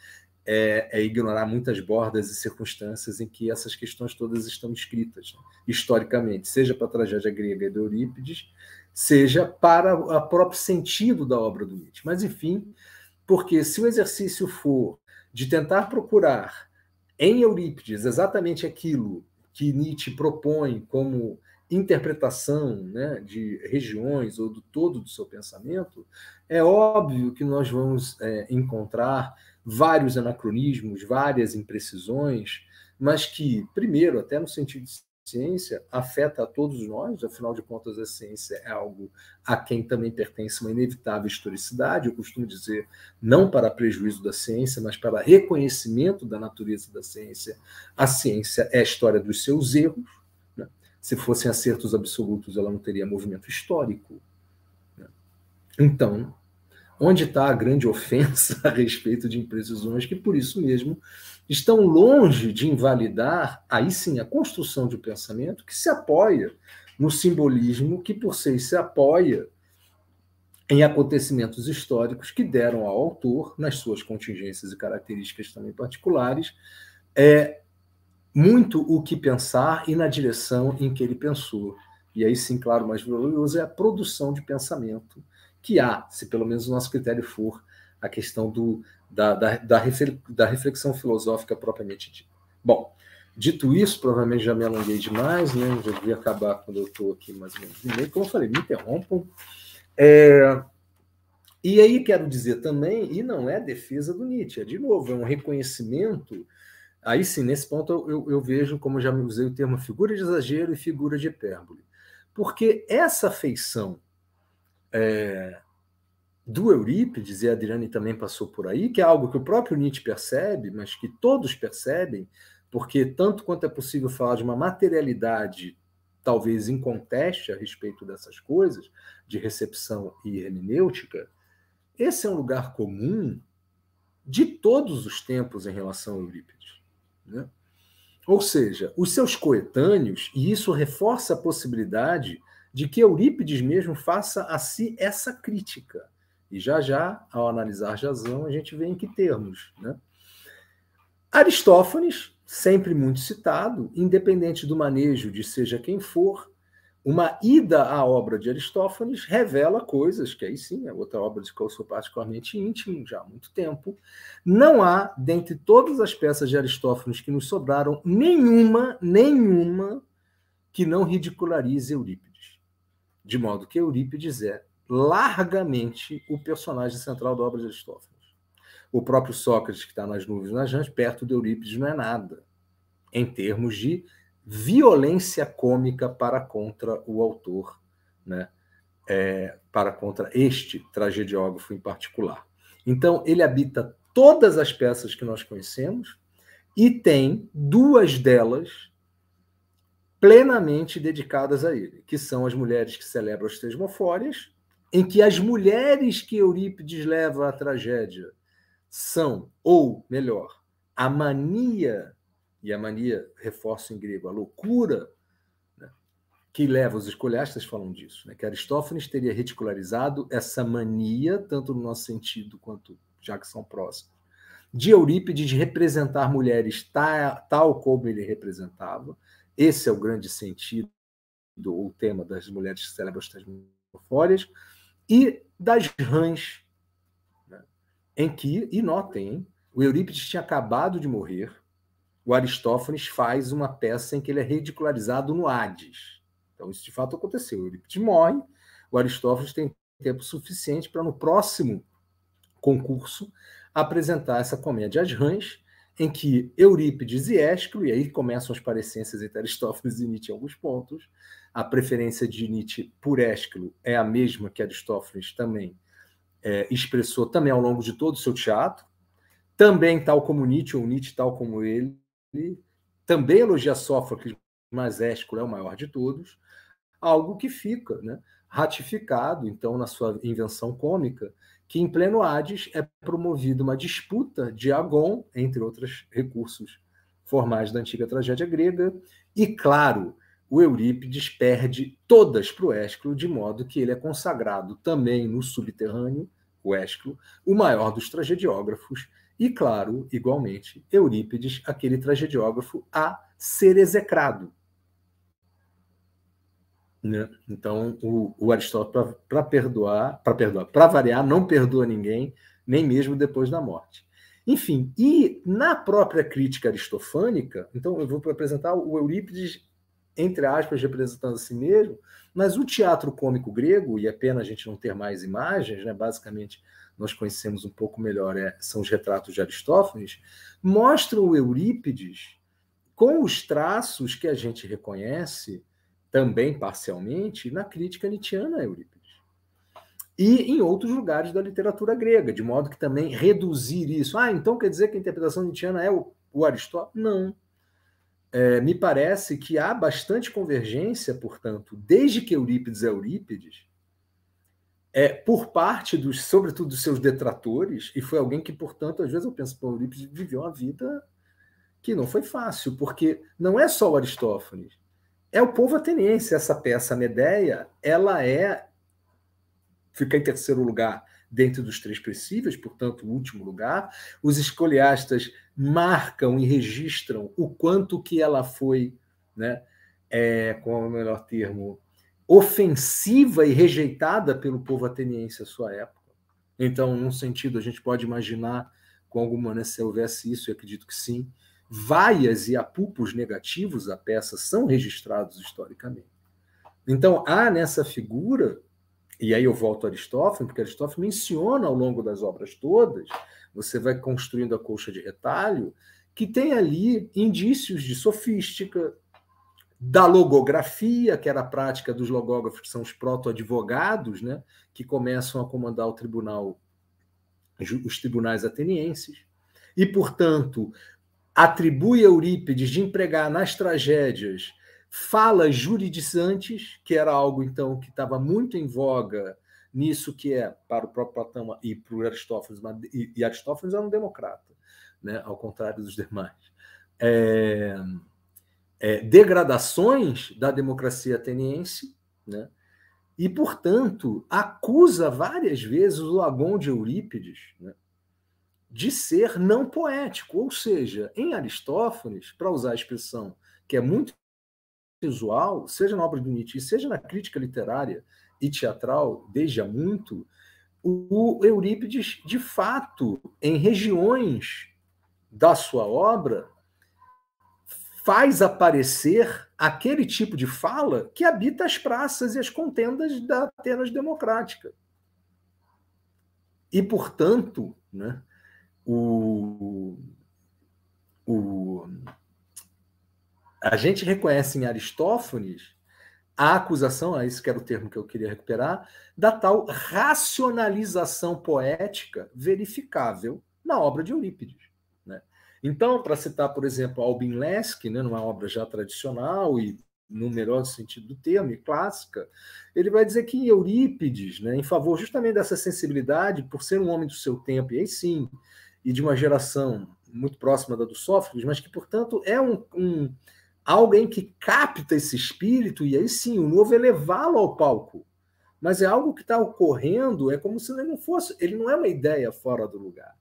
é, é, ignorar muitas bordas e circunstâncias em que essas questões todas estão escritas né? historicamente, seja para a tragédia grega de Eurípides, seja para o próprio sentido da obra do Nietzsche. Mas, enfim, porque se o exercício for de tentar procurar em Eurípides exatamente aquilo que Nietzsche propõe como interpretação né, de regiões ou do todo do seu pensamento, é óbvio que nós vamos é, encontrar vários anacronismos, várias imprecisões, mas que, primeiro, até no sentido de ciência, afeta a todos nós, afinal de contas, a ciência é algo a quem também pertence uma inevitável historicidade, eu costumo dizer, não para prejuízo da ciência, mas para reconhecimento da natureza da ciência. A ciência é a história dos seus erros. Né? Se fossem acertos absolutos, ela não teria movimento histórico. Né? Então, onde está a grande ofensa a respeito de imprecisões que, por isso mesmo, estão longe de invalidar, aí sim, a construção de um pensamento que se apoia no simbolismo que, por si, se apoia em acontecimentos históricos que deram ao autor, nas suas contingências e características também particulares, é muito o que pensar e na direção em que ele pensou. E aí sim, claro, mais valioso é a produção de pensamento que há, se pelo menos o nosso critério for a questão do, da, da, da reflexão filosófica propriamente dita. Bom, dito isso, provavelmente já me alonguei demais, né? Já devia acabar quando eu estou aqui mais ou menos no meio, como eu falei, me interrompam. É... E aí quero dizer também, e não é defesa do Nietzsche, é, de novo, é um reconhecimento. Aí sim, nesse ponto eu, eu, eu vejo, como já me usei o termo, figura de exagero e figura de hipérbole. Porque essa feição é, do Eurípides, e a Adriane também passou por aí, que é algo que o próprio Nietzsche percebe, mas que todos percebem, porque tanto quanto é possível falar de uma materialidade talvez inconteste a respeito dessas coisas, de recepção e hermenêutica, esse é um lugar comum de todos os tempos em relação a Eurípides. Né? Ou seja, os seus coetâneos, e isso reforça a possibilidade de que Eurípides mesmo faça a si essa crítica. E já já, ao analisar Jasão, a gente vê em que termos. Né? Aristófanes, sempre muito citado, independente do manejo de seja quem for, uma ida à obra de Aristófanes revela coisas que aí sim é outra obra de qual eu sou particularmente íntimo já há muito tempo. Não há, dentre todas as peças de Aristófanes que nos sobraram, nenhuma, nenhuma que não ridicularize Eurípides. De modo que Eurípides é largamente o personagem central da obra de Aristófanes. O próprio Sócrates, que está nas nuvens nas Jante, perto de Eurípides não é nada, em termos de violência cômica para contra o autor, né? É, para contra este tragediógrafo em particular. Então, ele habita todas as peças que nós conhecemos e tem duas delas plenamente dedicadas a ele, que são as mulheres que celebram as Tesmofórias, em que as mulheres que Eurípides leva à tragédia são, ou melhor, a mania, e a mania, reforço em grego, a loucura né, que leva os escolastas falam disso, né, que Aristófanes teria reticularizado essa mania, tanto no nosso sentido quanto já que são próximos, de Eurípides representar mulheres tal como ele representava, esse é o grande sentido do tema das mulheres cérebros transmorfórias e das rãs, né? em que, e notem, hein? o Eurípides tinha acabado de morrer, o Aristófanes faz uma peça em que ele é ridicularizado no Hades. Então, isso de fato aconteceu. O Eurípides morre, o Aristófanes tem tempo suficiente para, no próximo concurso, apresentar essa comédia às rãs, em que Eurípides e Ésquilo, e aí começam as parecências entre Aristófanes e Nietzsche em alguns pontos, a preferência de Nietzsche por Ésquilo é a mesma que Aristófanes também é, expressou também ao longo de todo o seu teatro, também tal como Nietzsche, ou Nietzsche tal como ele, também elogia Sófocles, mas Ésquilo é o maior de todos, algo que fica né, ratificado, então, na sua invenção cômica, que em pleno Hades é promovida uma disputa de Agon, entre outros recursos formais da antiga tragédia grega, e claro, o Eurípides perde todas para o Ésquilo, de modo que ele é consagrado também no subterrâneo, o Ésquilo, o maior dos tragediógrafos, e claro, igualmente, Eurípides, aquele tragediógrafo a ser execrado, né? Então, o, o Aristóteles, para perdoar, para perdoar, para variar, não perdoa ninguém, nem mesmo depois da morte. Enfim, e na própria crítica aristofânica, então eu vou apresentar o Eurípides, entre aspas, representando a si mesmo, mas o teatro cômico grego, e é pena a gente não ter mais imagens, né? basicamente nós conhecemos um pouco melhor, é, são os retratos de Aristófanes, mostra o Eurípides com os traços que a gente reconhece também parcialmente, na crítica nietzschiana a Eurípides. E em outros lugares da literatura grega, de modo que também reduzir isso. Ah, então quer dizer que a interpretação nietzschiana é o, o Aristóteles? Não. É, me parece que há bastante convergência, portanto, desde que Eurípides é Eurípides, é, por parte dos, sobretudo dos seus detratores, e foi alguém que, portanto, às vezes eu penso, Eurípides viveu uma vida que não foi fácil, porque não é só o Aristófanes, é o povo ateniense. Essa peça Medeia, ela é fica em terceiro lugar dentro dos três possíveis, portanto, o último lugar. Os escoliastas marcam e registram o quanto que ela foi, né, é, com o melhor termo, ofensiva e rejeitada pelo povo ateniense à sua época. Então, num sentido, a gente pode imaginar com alguma, né, se houvesse isso, eu acredito que sim, vaias e apupos negativos à peça são registrados historicamente. Então, há nessa figura, e aí eu volto a Aristófanes, porque Aristófanes menciona ao longo das obras todas, você vai construindo a colcha de retalho, que tem ali indícios de sofística, da logografia, que era a prática dos logógrafos, que são os proto-advogados, né, que começam a comandar o tribunal, os tribunais atenienses, e, portanto, atribui a Eurípides de empregar nas tragédias falas juridizantes, que era algo então que estava muito em voga nisso que é para o próprio Platão e para o Aristófanes, e, e Aristófanes era um democrata, né, ao contrário dos demais. É, é, degradações da democracia ateniense, né? E, portanto, acusa várias vezes o Agon de Eurípides, né? de ser não poético. Ou seja, em Aristófanes, para usar a expressão que é muito visual, seja na obra do Nietzsche, seja na crítica literária e teatral, desde há muito, o Eurípides, de fato, em regiões da sua obra, faz aparecer aquele tipo de fala que habita as praças e as contendas da Atenas democrática. E, portanto, né, o, o, a gente reconhece em Aristófanes a acusação, é esse que era o termo que eu queria recuperar, da tal racionalização poética verificável na obra de Eurípides. Né? Então, para citar, por exemplo, Albin Lesk, né, numa obra já tradicional e no melhor sentido do termo, e clássica, ele vai dizer que Eurípides, né, em favor justamente dessa sensibilidade, por ser um homem do seu tempo, e aí sim, e de uma geração muito próxima da do Sófocles, mas que, portanto, é um, um alguém que capta esse espírito e aí sim o novo é levá-lo ao palco. Mas é algo que está ocorrendo, é como se ele não fosse, ele não é uma ideia fora do lugar.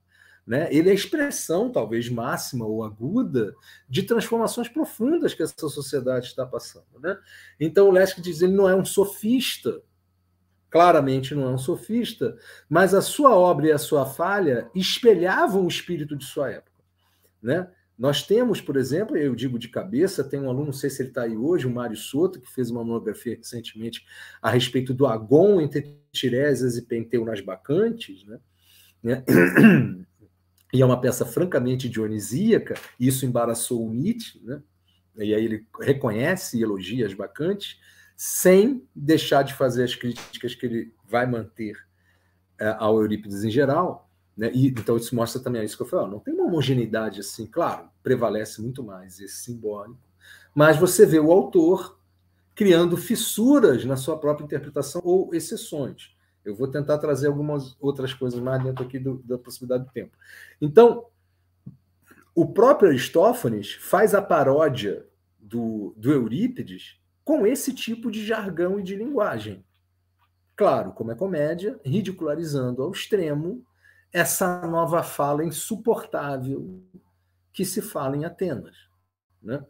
Né? Ele é a expressão, talvez máxima ou aguda, de transformações profundas que essa sociedade está passando. Né? Então, o Lesk diz ele não é um sofista, claramente não é um sofista, mas a sua obra e a sua falha espelhavam o espírito de sua época. Né? Nós temos, por exemplo, eu digo de cabeça, tem um aluno, não sei se ele está aí hoje, o Mário Soto, que fez uma monografia recentemente a respeito do agon entre Tiresias e nas Bacantes, né? né? e é uma peça francamente dionisíaca, isso embaraçou o Nietzsche, né? e aí ele reconhece e elogia as Bacantes, sem deixar de fazer as críticas que ele vai manter é, ao Eurípides em geral. Né? E, então, isso mostra também é isso que eu falei: ó, não tem uma homogeneidade assim, claro, prevalece muito mais esse simbólico, mas você vê o autor criando fissuras na sua própria interpretação ou exceções. Eu vou tentar trazer algumas outras coisas mais dentro aqui do, da possibilidade do tempo. Então, o próprio Aristófanes faz a paródia do, do Eurípides com esse tipo de jargão e de linguagem. Claro, como é comédia, ridicularizando ao extremo essa nova fala insuportável que se fala em Atenas. Né?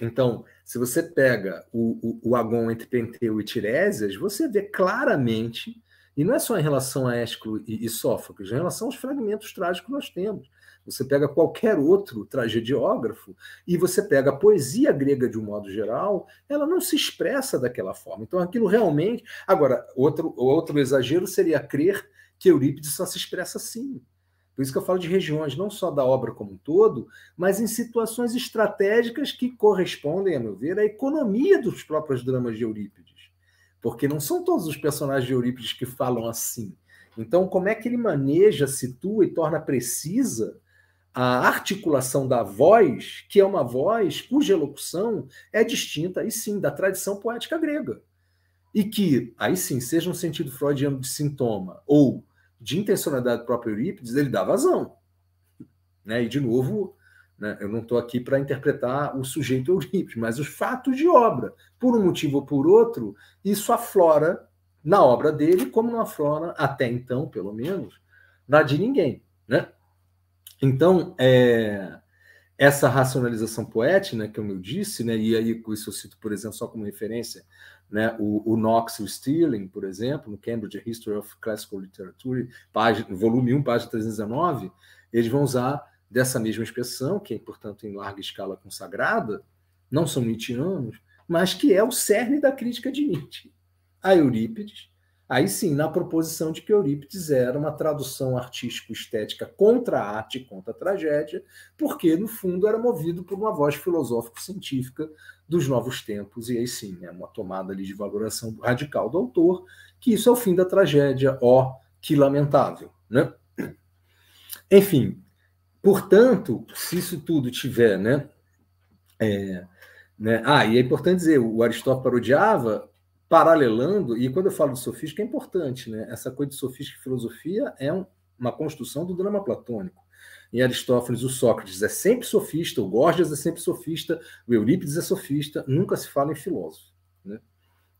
Então, se você pega o, o, o Agon entre Penteu e Tiresias, você vê claramente, e não é só em relação a Ésquilo e, e Sófocles, é em relação aos fragmentos trágicos que nós temos. Você pega qualquer outro tragediógrafo e você pega a poesia grega de um modo geral, ela não se expressa daquela forma. Então aquilo realmente. Agora, outro, outro exagero seria crer que Eurípides só se expressa assim. Por isso que eu falo de regiões, não só da obra como um todo, mas em situações estratégicas que correspondem, a meu ver, à economia dos próprios dramas de Eurípides. Porque não são todos os personagens de Eurípides que falam assim. Então, como é que ele maneja, situa e torna precisa a articulação da voz, que é uma voz cuja elocução é distinta, e sim, da tradição poética grega. E que, aí sim, seja um sentido freudiano de sintoma ou de intencionalidade própria Eurípides, ele dá vazão. Né? E, de novo, né, eu não estou aqui para interpretar o sujeito Eurípides, mas os fatos de obra. Por um motivo ou por outro, isso aflora na obra dele, como não aflora, até então, pelo menos, na de ninguém. Né? Então, é, essa racionalização poética, né, que eu disse, né, e aí com isso eu cito, por exemplo, só como referência, né, o, o Knox e o Stirling, por exemplo, no Cambridge History of Classical Literature, página, volume 1, página 319, eles vão usar dessa mesma expressão, que é, portanto, em larga escala consagrada, não são nietzscheanos, mas que é o cerne da crítica de Nietzsche. A Eurípides, Aí sim, na proposição de que Eurípides era uma tradução artístico-estética contra a arte, contra a tragédia, porque, no fundo, era movido por uma voz filosófico-científica dos novos tempos, e aí sim, é uma tomada ali de valoração radical do autor, que isso é o fim da tragédia, ó, que lamentável, né? Enfim, portanto, se isso tudo tiver, né, é, né? Ah, e é importante dizer, o Aristóteles parodiava paralelando, e quando eu falo de sofística é importante, né? Essa coisa de sofística e filosofia é um, uma construção do drama platônico. Em Aristófanes, o Sócrates é sempre sofista, o Gorgias é sempre sofista, o Eurípides é sofista, nunca se fala em filósofo. Né?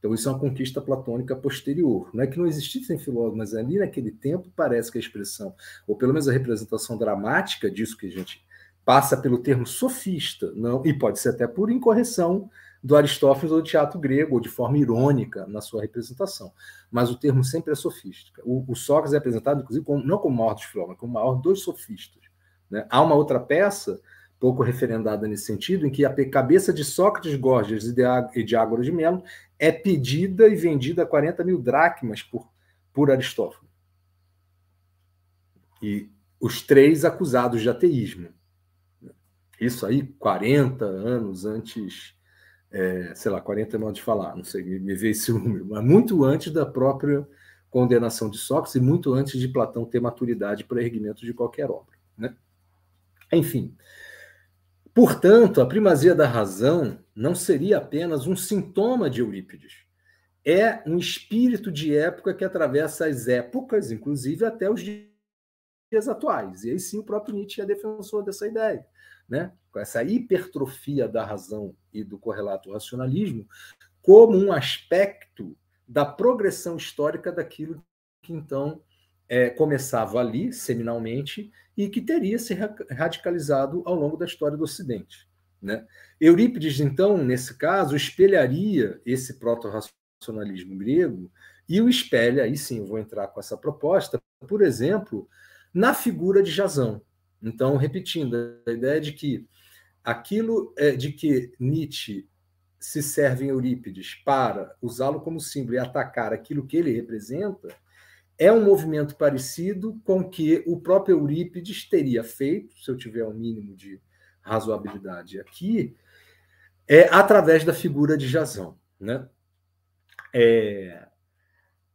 Então, isso é uma conquista platônica posterior. Não é que não existissem filósofos, mas ali naquele tempo parece que a expressão, ou pelo menos a representação dramática disso que a gente passa pelo termo sofista, não e pode ser até por incorreção do Aristófanes ou do teatro grego, ou de forma irônica na sua representação. Mas o termo sempre é sofística. O, o Sócrates é apresentado, inclusive, como, não como o maior dos filósofos, como o maior dos sofistas. Né? Há uma outra peça, pouco referendada nesse sentido, em que a cabeça de Sócrates, Gorgias e Diágora de Melo é pedida e vendida a 40 mil dracmas por, por Aristófanes. E os três acusados de ateísmo. Isso aí, 40 anos antes é, sei lá, 40 é mal de falar, não sei, me, me veio esse número, mas muito antes da própria condenação de Sócrates e muito antes de Platão ter maturidade para erguimento de qualquer obra. Né? Enfim, portanto, a primazia da razão não seria apenas um sintoma de Eurípides. É um espírito de época que atravessa as épocas, inclusive até os dias atuais. E aí sim o próprio Nietzsche é defensor dessa ideia né, com essa hipertrofia da razão e do correlato racionalismo, como um aspecto da progressão histórica daquilo que então é, começava ali, seminalmente, e que teria se radicalizado ao longo da história do Ocidente. Né? Eurípides, então, nesse caso, espelharia esse proto-racionalismo grego e o espelha, aí sim eu vou entrar com essa proposta, por exemplo, na figura de Jasão. Então, repetindo, a ideia é de que aquilo é de que Nietzsche se serve em Eurípides para usá-lo como símbolo e atacar aquilo que ele representa, é um movimento parecido com o que o próprio Eurípides teria feito, se eu tiver um mínimo de razoabilidade aqui, é através da figura de Jasão, né? É,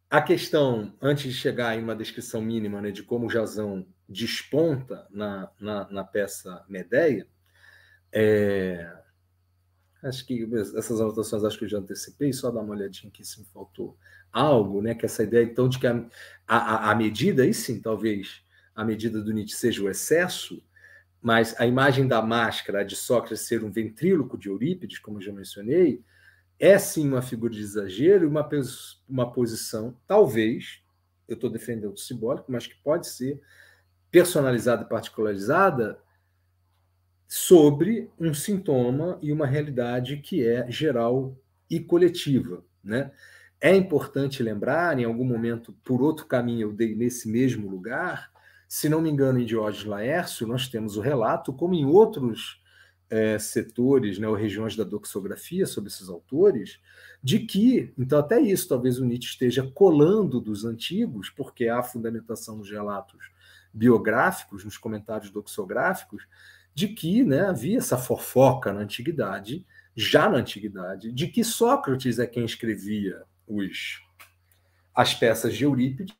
a questão, antes de chegar em uma descrição mínima né, de como Jasão desponta na, na, na peça Medeia, é, acho que essas anotações acho que eu já antecipei, só dar uma olhadinha aqui se me faltou algo, né? Que essa ideia, então, de que a, a, a medida, aí sim, talvez a medida do Nietzsche seja o excesso, mas a imagem da máscara de Sócrates ser um ventríloco de Eurípides, como já mencionei, é sim uma figura de exagero e uma, uma posição, talvez, eu estou defendendo o simbólico, mas que pode ser personalizada e particularizada sobre um sintoma e uma realidade que é geral e coletiva, né? É importante lembrar, em algum momento, por outro caminho eu dei nesse mesmo lugar, se não me engano, em Diógenes Laércio, nós temos o relato, como em outros é, setores né, ou regiões da doxografia sobre esses autores, de que, então até isso, talvez o Nietzsche esteja colando dos antigos, porque há fundamentação nos relatos biográficos, nos comentários doxográficos, de que né, havia essa fofoca na antiguidade, já na antiguidade, de que Sócrates é quem escrevia os, as peças de Eurípides,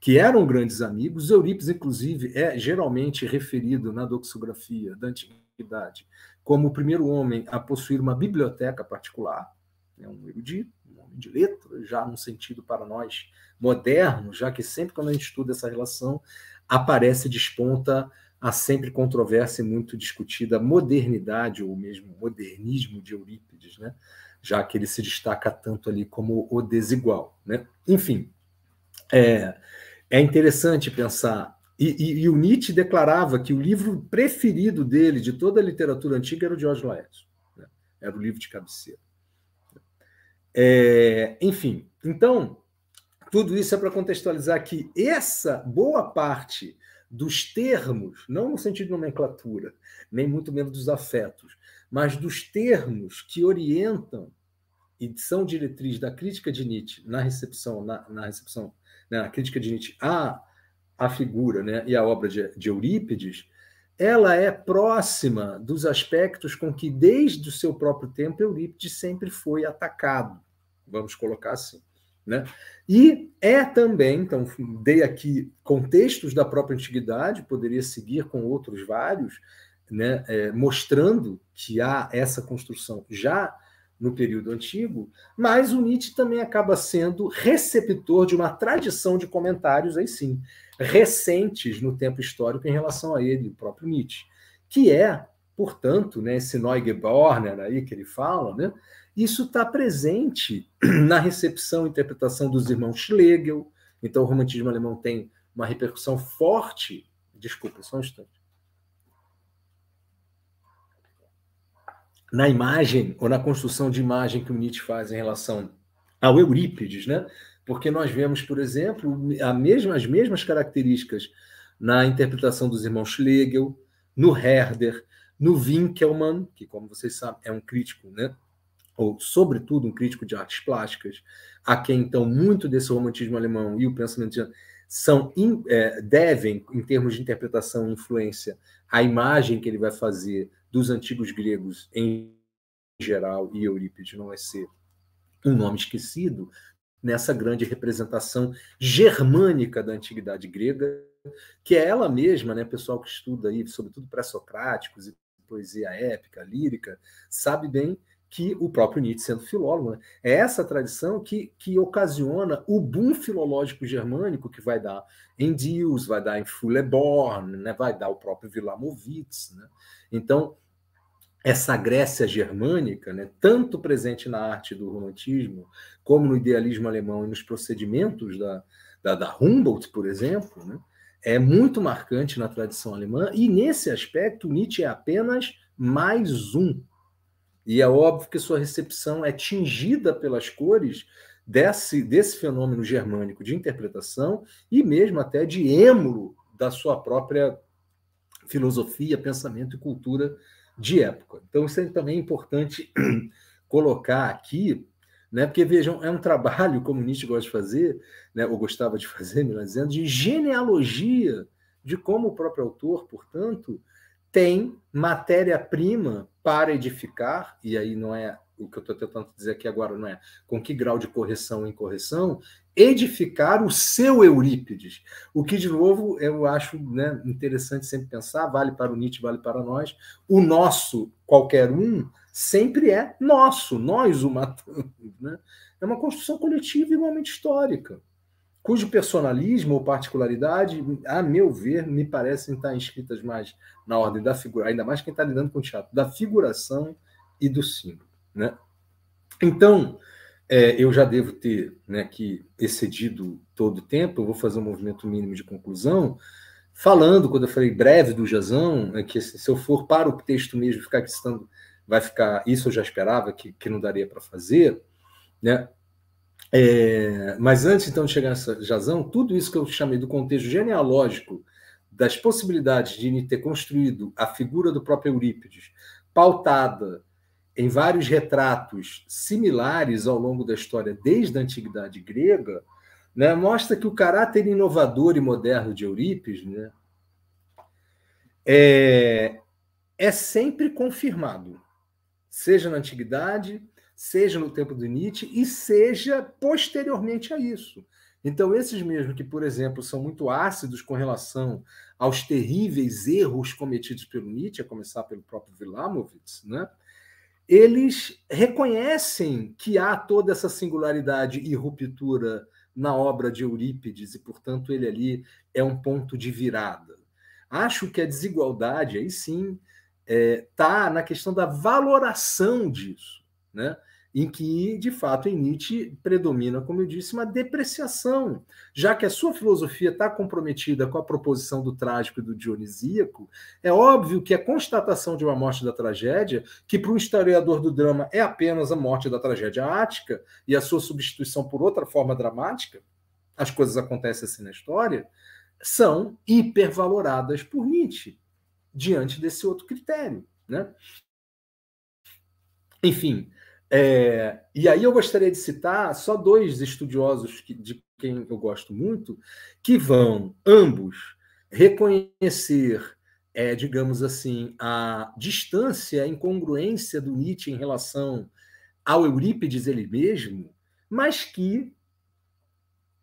que eram grandes amigos. Eurípides, inclusive, é geralmente referido na doxografia da antiguidade como o primeiro homem a possuir uma biblioteca particular, né, um erudito, um homem de letra, já no sentido para nós moderno, já que sempre quando a gente estuda essa relação, aparece, desponta a sempre controvérsia e muito discutida modernidade, ou mesmo modernismo de Eurípides, né? já que ele se destaca tanto ali como o desigual. Né? Enfim, é, é interessante pensar. E, e, e, o Nietzsche declarava que o livro preferido dele de toda a literatura antiga era o George Laércio. Né? Era o livro de cabeceira. É, enfim, então, tudo isso é para contextualizar que essa boa parte dos termos, não no sentido de nomenclatura, nem muito menos dos afetos, mas dos termos que orientam e são diretriz da crítica de Nietzsche na recepção, na, na recepção, né, na crítica de Nietzsche à, à figura né, e à obra de, de Eurípides, ela é próxima dos aspectos com que, desde o seu próprio tempo, Eurípides sempre foi atacado, vamos colocar assim. Né? E é também, então, dei aqui contextos da própria antiguidade, poderia seguir com outros vários, né, é, mostrando que há essa construção já no período antigo, mas o Nietzsche também acaba sendo receptor de uma tradição de comentários, aí sim, recentes no tempo histórico em relação a ele, o próprio Nietzsche, que é, portanto, né, esse Neugeborner aí que ele fala, né, isso está presente na recepção e interpretação dos irmãos Schlegel. Então, o romantismo alemão tem uma repercussão forte. Desculpa, só um instante. Na imagem, ou na construção de imagem que o Nietzsche faz em relação ao Eurípides, né? Porque nós vemos, por exemplo, mesma, as mesmas características na interpretação dos irmãos Schlegel, no Herder, no Winkelmann, que, como vocês sabem, é um crítico né, ou sobretudo um crítico de artes plásticas, a quem então muito desse romantismo alemão e o pensamento são é, devem, em termos de interpretação e influência, a imagem que ele vai fazer dos antigos gregos em geral e Eurípides não vai ser um nome esquecido nessa grande representação germânica da antiguidade grega, que é ela mesma, né, pessoal que estuda aí, sobretudo pré-socráticos e poesia épica, lírica, sabe bem que o próprio Nietzsche sendo filólogo. Né? É essa tradição que, que ocasiona o boom filológico germânico que vai dar em Diels, vai dar em Fuleborn, né? vai dar o próprio Vilamovitz. Né? Então, essa Grécia germânica, né, tanto presente na arte do romantismo, como no idealismo alemão e nos procedimentos da, da, da Humboldt, por exemplo, né, é muito marcante na tradição alemã, e nesse aspecto Nietzsche é apenas mais um e é óbvio que sua recepção é tingida pelas cores desse, desse fenômeno germânico de interpretação e mesmo até de êmulo da sua própria filosofia, pensamento e cultura de época. Então, isso é também importante colocar aqui, né? porque vejam, é um trabalho, como Nietzsche gosta de fazer, né? ou gostava de fazer, melhor dizendo, de genealogia de como o próprio autor, portanto, tem matéria-prima para edificar, e aí não é o que eu estou tentando dizer aqui agora, não é com que grau de correção em correção, edificar o seu Eurípides. O que, de novo, eu acho né, interessante sempre pensar, vale para o Nietzsche, vale para nós, o nosso, qualquer um, sempre é nosso, nós o matamos. Né? É uma construção coletiva igualmente histórica cujo personalismo ou particularidade, a meu ver, me parecem estar inscritas mais na ordem da figura, ainda mais quem está lidando com o teatro, da figuração e do símbolo. Né? Então, é, eu já devo ter né, aqui excedido todo o tempo, eu vou fazer um movimento mínimo de conclusão, falando, quando eu falei breve do Jazão, é que se eu for para o texto mesmo, ficar aqui citando, vai ficar, isso eu já esperava que, que não daria para fazer, né? É, mas antes então de chegar nessa jazão, tudo isso que eu chamei do contexto genealógico, das possibilidades de ter construído a figura do próprio Eurípides, pautada em vários retratos similares ao longo da história, desde a antiguidade grega, né, mostra que o caráter inovador e moderno de Eurípides né, é, é sempre confirmado, seja na antiguidade, seja no tempo do Nietzsche e seja posteriormente a isso. Então, esses mesmos que, por exemplo, são muito ácidos com relação aos terríveis erros cometidos pelo Nietzsche, a começar pelo próprio Vilamovitz, né? eles reconhecem que há toda essa singularidade e ruptura na obra de Eurípides, e, portanto, ele ali é um ponto de virada. Acho que a desigualdade, aí sim, está é, tá na questão da valoração disso. Né? em que, de fato, em Nietzsche predomina, como eu disse, uma depreciação, já que a sua filosofia está comprometida com a proposição do trágico e do dionisíaco, é óbvio que a constatação de uma morte da tragédia, que para um historiador do drama é apenas a morte da tragédia ática e a sua substituição por outra forma dramática, as coisas acontecem assim na história, são hipervaloradas por Nietzsche diante desse outro critério, né? Enfim, é, e aí eu gostaria de citar só dois estudiosos que, de quem eu gosto muito, que vão ambos reconhecer, é, digamos assim, a distância, a incongruência do Nietzsche em relação ao Eurípides ele mesmo, mas que,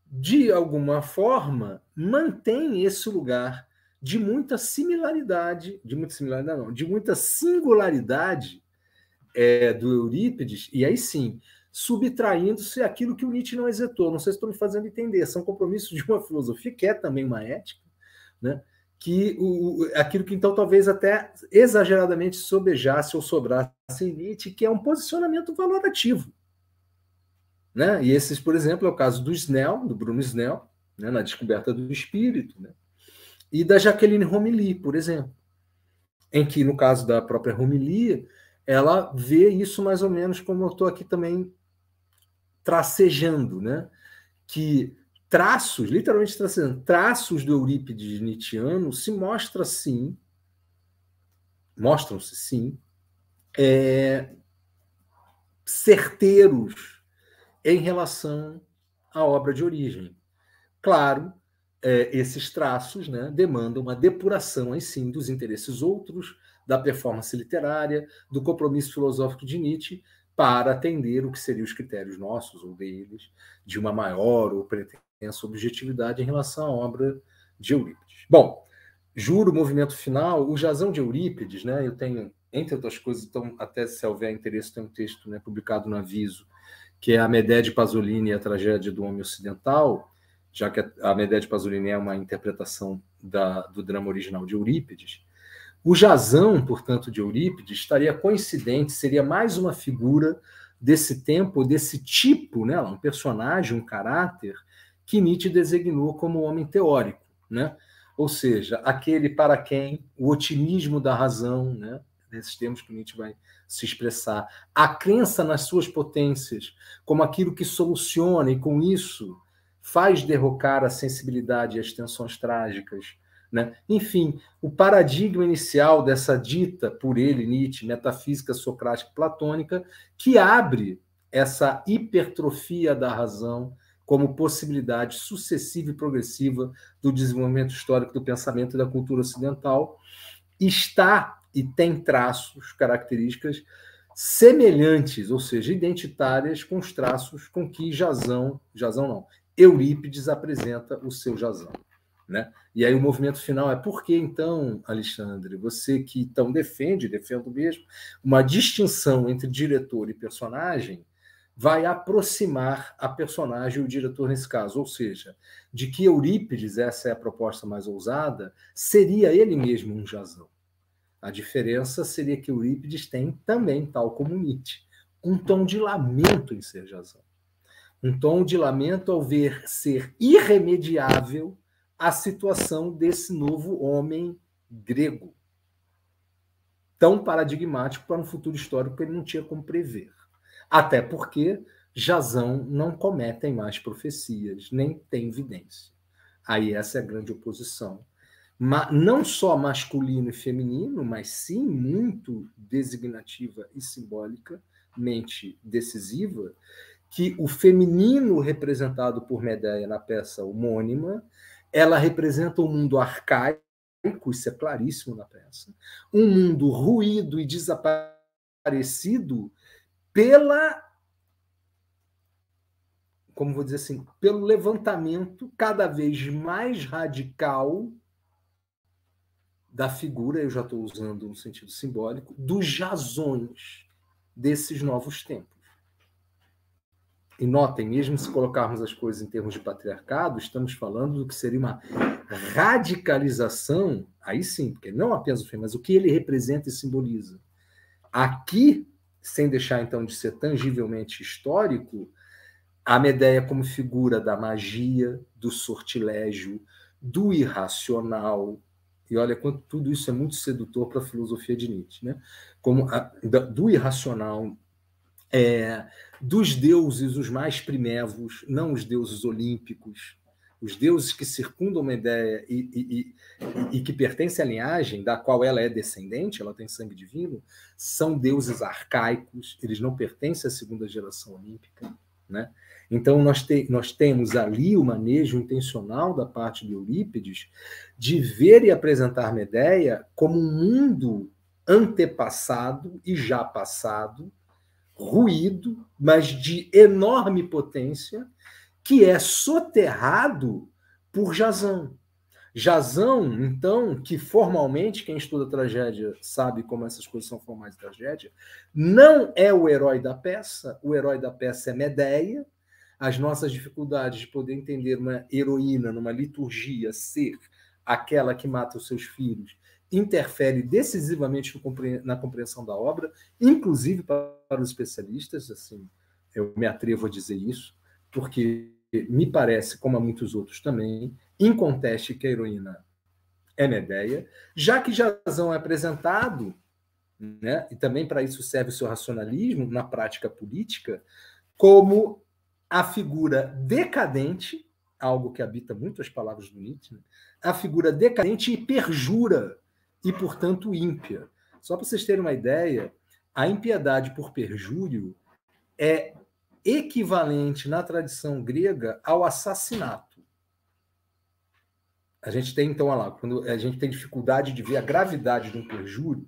de alguma forma, mantém esse lugar de muita similaridade, de muita similaridade não, de muita singularidade é, do Eurípides, e aí sim, subtraindo-se aquilo que o Nietzsche não exetou. Não sei se estou me fazendo entender, são compromissos de uma filosofia, que é também uma ética, né? que o, aquilo que então talvez até exageradamente sobejasse ou sobrasse em Nietzsche, que é um posicionamento valorativo. Né? E esses, por exemplo, é o caso do Snell, do Bruno Snell, né? na descoberta do espírito, né? e da Jacqueline Romilly, por exemplo, em que, no caso da própria Romilly, ela vê isso mais ou menos como eu estou aqui também tracejando, né? Que traços, literalmente tracejando, traços do Eurípides Nietzscheano se mostra sim, mostram-se sim, é, certeiros em relação à obra de origem. Claro, é, esses traços né, demandam uma depuração, aí sim, dos interesses outros, da performance literária, do compromisso filosófico de Nietzsche, para atender o que seriam os critérios nossos ou deles, de uma maior ou pretensa objetividade em relação à obra de Eurípides. Bom, juro, movimento final, o Jazão de Eurípides, né? Eu tenho, entre outras coisas, então, até se houver interesse, tem um texto né, publicado no Aviso, que é a Medea de Pasolini e a tragédia do homem ocidental, já que a Medea de Pasolini é uma interpretação da, do drama original de Eurípides, o jazão, portanto, de Eurípides estaria coincidente, seria mais uma figura desse tempo, desse tipo, né, um personagem, um caráter que Nietzsche designou como homem teórico, né? Ou seja, aquele para quem o otimismo da razão, né, nesses termos que Nietzsche vai se expressar, a crença nas suas potências como aquilo que soluciona e com isso faz derrocar a sensibilidade e as tensões trágicas né? Enfim, o paradigma inicial dessa dita por ele, Nietzsche, metafísica socrática platônica, que abre essa hipertrofia da razão como possibilidade sucessiva e progressiva do desenvolvimento histórico do pensamento e da cultura ocidental, está e tem traços, características semelhantes, ou seja, identitárias com os traços com que Jazão, Jazão não, Eurípides apresenta o seu Jazão. Né? E aí o movimento final é por que então, Alexandre, você que então defende, defendo mesmo, uma distinção entre diretor e personagem vai aproximar a personagem e o diretor nesse caso, ou seja, de que Eurípides, essa é a proposta mais ousada, seria ele mesmo um jazão. A diferença seria que Eurípides tem também, tal como Nietzsche, um tom de lamento em ser jazão. Um tom de lamento ao ver ser irremediável a situação desse novo homem grego, tão paradigmático para um futuro histórico que ele não tinha como prever. Até porque Jazão não cometem mais profecias, nem tem evidência. Aí essa é a grande oposição. não só masculino e feminino, mas sim muito designativa e simbolicamente decisiva, que o feminino representado por Medea na peça homônima ela representa um mundo arcaico, isso é claríssimo na peça, um mundo ruído e desaparecido pela como vou dizer assim, pelo levantamento cada vez mais radical da figura, eu já estou usando no sentido simbólico, dos jazões desses novos tempos. E notem, mesmo se colocarmos as coisas em termos de patriarcado, estamos falando do que seria uma radicalização, aí sim, porque não apenas o filme, mas o que ele representa e simboliza. Aqui, sem deixar então de ser tangivelmente histórico, a Medeia como figura da magia, do sortilégio, do irracional, e olha quanto tudo isso é muito sedutor para a filosofia de Nietzsche, né? Como a, da, do irracional, é, dos deuses os mais primevos, não os deuses olímpicos, os deuses que circundam uma ideia e, e, e, e, que pertencem à linhagem da qual ela é descendente, ela tem sangue divino, são deuses arcaicos, eles não pertencem à segunda geração olímpica. Né? Então, nós, te, nós temos ali o manejo intencional da parte de Eurípides de ver e apresentar Medeia como um mundo antepassado e já passado, ruído, mas de enorme potência, que é soterrado por Jazão. Jazão, então, que formalmente, quem estuda tragédia sabe como essas coisas são formais de tragédia, não é o herói da peça, o herói da peça é Medeia. As nossas dificuldades de poder entender uma heroína numa liturgia ser aquela que mata os seus filhos interfere decisivamente na compreensão da obra, inclusive para os especialistas, assim, eu me atrevo a dizer isso, porque me parece, como a muitos outros também, inconteste que a heroína é Medeia, já que Jazão é apresentado, né, e também para isso serve o seu racionalismo na prática política, como a figura decadente, algo que habita muito as palavras do Nietzsche, né, a figura decadente e perjura e, portanto, ímpia. Só para vocês terem uma ideia, a impiedade por perjúrio é equivalente na tradição grega ao assassinato. A gente tem, então, olha lá, quando a gente tem dificuldade de ver a gravidade de um perjúrio,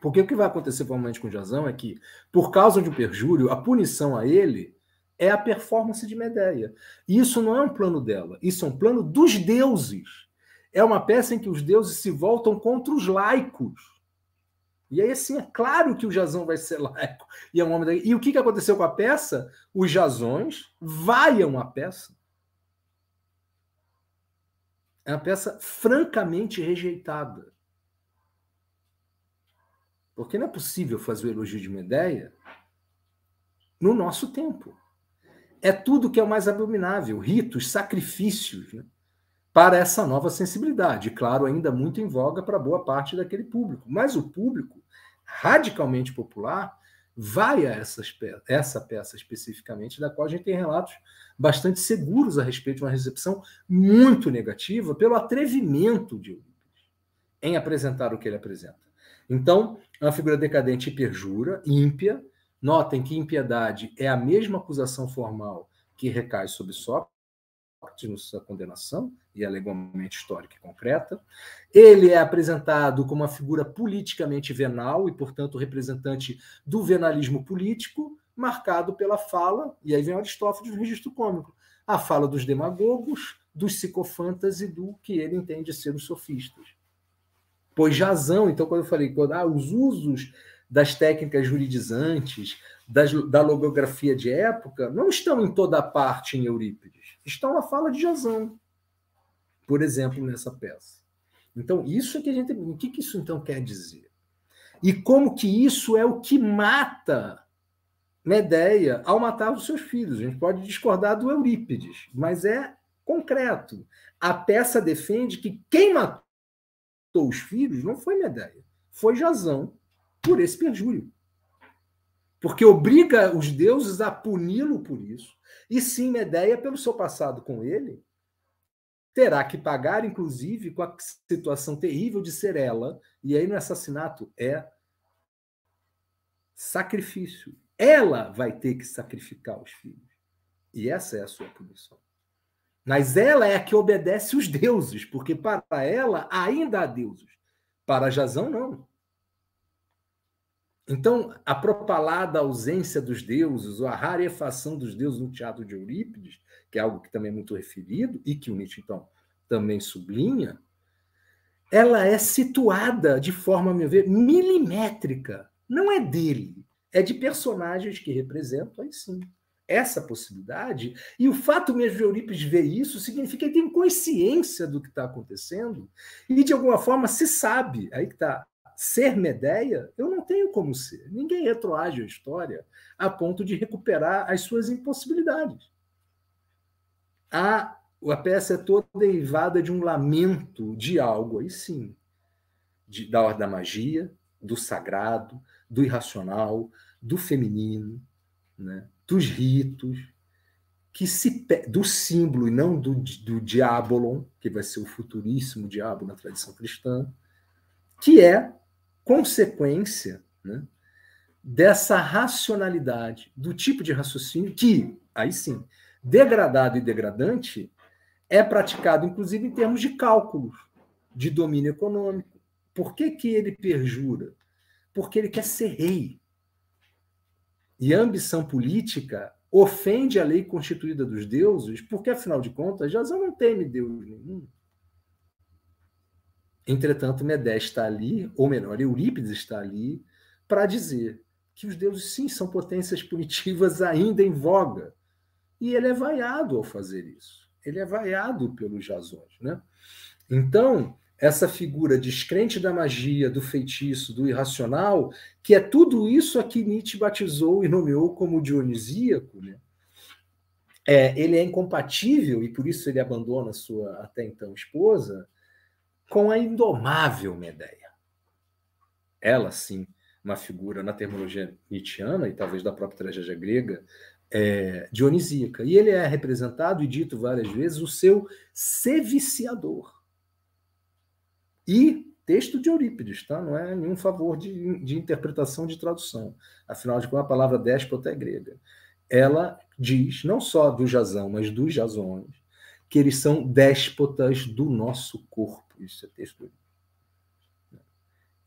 porque o que vai acontecer provavelmente com o Jazão é que, por causa de um perjúrio, a punição a ele é a performance de Medeia. E isso não é um plano dela, isso é um plano dos deuses. É uma peça em que os deuses se voltam contra os laicos. E aí, assim, é claro que o Jazão vai ser laico. E, é um homem da... e o que, que aconteceu com a peça? Os Jazões vaiam a peça. É uma peça francamente rejeitada. Porque não é possível fazer o elogio de Medeia no nosso tempo. É tudo que é o mais abominável: ritos, sacrifícios. Né? para essa nova sensibilidade. Claro, ainda muito em voga para boa parte daquele público, mas o público radicalmente popular vai a essas pe essa peça especificamente, da qual a gente tem relatos bastante seguros a respeito de uma recepção muito negativa pelo atrevimento de Eurípides em apresentar o que ele apresenta. Então, é uma figura decadente e perjura, ímpia. Notem que impiedade é a mesma acusação formal que recai sobre Sócrates partindo sua condenação, e é legalmente histórica e concreta. Ele é apresentado como uma figura politicamente venal e, portanto, representante do venalismo político, marcado pela fala, e aí vem Aristófanes no registro cômico, a fala dos demagogos, dos psicofantas e do que ele entende ser os sofistas. Pois Jazão, então, quando eu falei, quando, ah, os usos das técnicas juridizantes, das, da logografia de época, não estão em toda parte em Eurípides está uma fala de Jazão, por exemplo, nessa peça. Então, isso é que a gente. O que, que isso então quer dizer? E como que isso é o que mata Medeia ao matar os seus filhos? A gente pode discordar do Eurípides, mas é concreto. A peça defende que quem matou os filhos não foi Medeia, foi Jazão, por esse perjúrio porque obriga os deuses a puni-lo por isso. E sim, Medeia, pelo seu passado com ele, terá que pagar, inclusive, com a situação terrível de ser ela. E aí, no assassinato, é sacrifício. Ela vai ter que sacrificar os filhos. E essa é a sua punição. Mas ela é a que obedece os deuses, porque para ela ainda há deuses. Para Jazão, não. Então, a propalada ausência dos deuses, ou a rarefação dos deuses no teatro de Eurípides, que é algo que também é muito referido e que o Nietzsche, então, também sublinha, ela é situada de forma, a meu ver, milimétrica. Não é dele, é de personagens que representam, aí sim, essa possibilidade. E o fato mesmo de Eurípides ver isso significa que ele tem consciência do que está acontecendo e, de alguma forma, se sabe. Aí que está ser Medeia, eu não tenho como ser. Ninguém retroage a história a ponto de recuperar as suas impossibilidades. A, a peça é toda derivada de um lamento de algo, aí sim, de, da ordem da magia, do sagrado, do irracional, do feminino, né? dos ritos, que se do símbolo e não do, do diabolon, que vai ser o futuríssimo diabo na tradição cristã, que é consequência né, dessa racionalidade, do tipo de raciocínio que, aí sim, degradado e degradante, é praticado, inclusive, em termos de cálculos de domínio econômico. Por que, que ele perjura? Porque ele quer ser rei. E a ambição política ofende a lei constituída dos deuses, porque, afinal de contas, Jasão não teme Deus nenhum. Entretanto, Medé está ali, ou melhor, Eurípides está ali, para dizer que os deuses sim são potências punitivas ainda em voga. E ele é vaiado ao fazer isso. Ele é vaiado pelos Jasões. Né? Então, essa figura descrente da magia, do feitiço, do irracional, que é tudo isso a que Nietzsche batizou e nomeou como dionisíaco, né? é, ele é incompatível e por isso ele abandona sua até então esposa com a indomável Medeia. Ela, sim, uma figura na terminologia nietzschiana e talvez da própria tragédia grega, é, dionisíaca. E ele é representado e dito várias vezes o seu seviciador. E texto de Eurípides, tá? não é nenhum favor de, de interpretação de tradução. Afinal de contas, a palavra déspota é grega. Ela diz, não só do Jazão, mas dos Jazões, que eles são déspotas do nosso corpo. Isso é texto.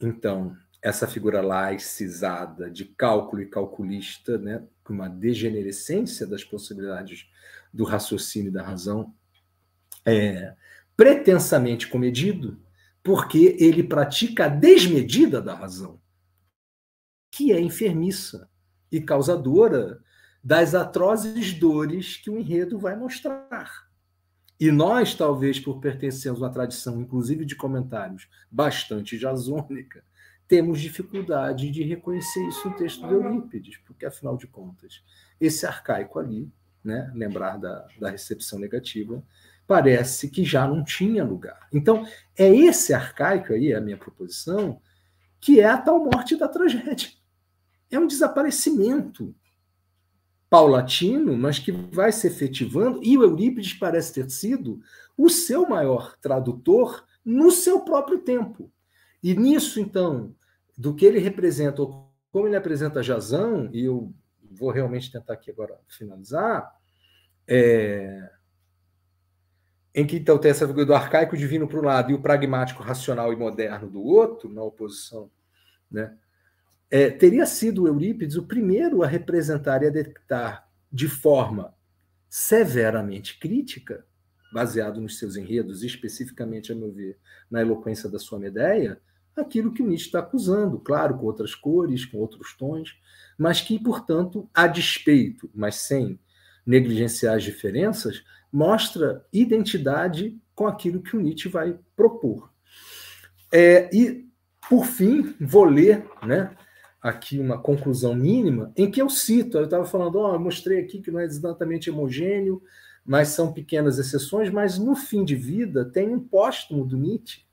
Então, essa figura laicizada de cálculo e calculista, né, uma degenerescência das possibilidades do raciocínio e da razão, é pretensamente comedido, porque ele pratica a desmedida da razão, que é enfermiça e causadora das atrozes dores que o enredo vai mostrar. E nós, talvez por pertencermos a uma tradição, inclusive de comentários, bastante jasônica, temos dificuldade de reconhecer isso no texto de Eurípides, porque, afinal de contas, esse arcaico ali, né, lembrar da, da recepção negativa, parece que já não tinha lugar. Então, é esse arcaico aí, é a minha proposição, que é a tal morte da tragédia. É um desaparecimento paulatino, mas que vai se efetivando, e o Eurípides parece ter sido o seu maior tradutor no seu próprio tempo. E nisso, então, do que ele representa, ou como ele apresenta Jazão, e eu vou realmente tentar aqui agora finalizar, é... em que então tem essa figura do arcaico divino para um lado e o pragmático racional e moderno do outro, na oposição né, é, teria sido Eurípides o primeiro a representar e a detectar de forma severamente crítica, baseado nos seus enredos, especificamente, a meu ver, na eloquência da sua Medeia, aquilo que o Nietzsche está acusando, claro, com outras cores, com outros tons, mas que, portanto, a despeito, mas sem negligenciar as diferenças, mostra identidade com aquilo que o Nietzsche vai propor. É, e, por fim, vou ler né, aqui uma conclusão mínima, em que eu cito, eu estava falando, ó, oh, mostrei aqui que não é exatamente homogêneo, mas são pequenas exceções, mas no fim de vida tem um póstumo do Nietzsche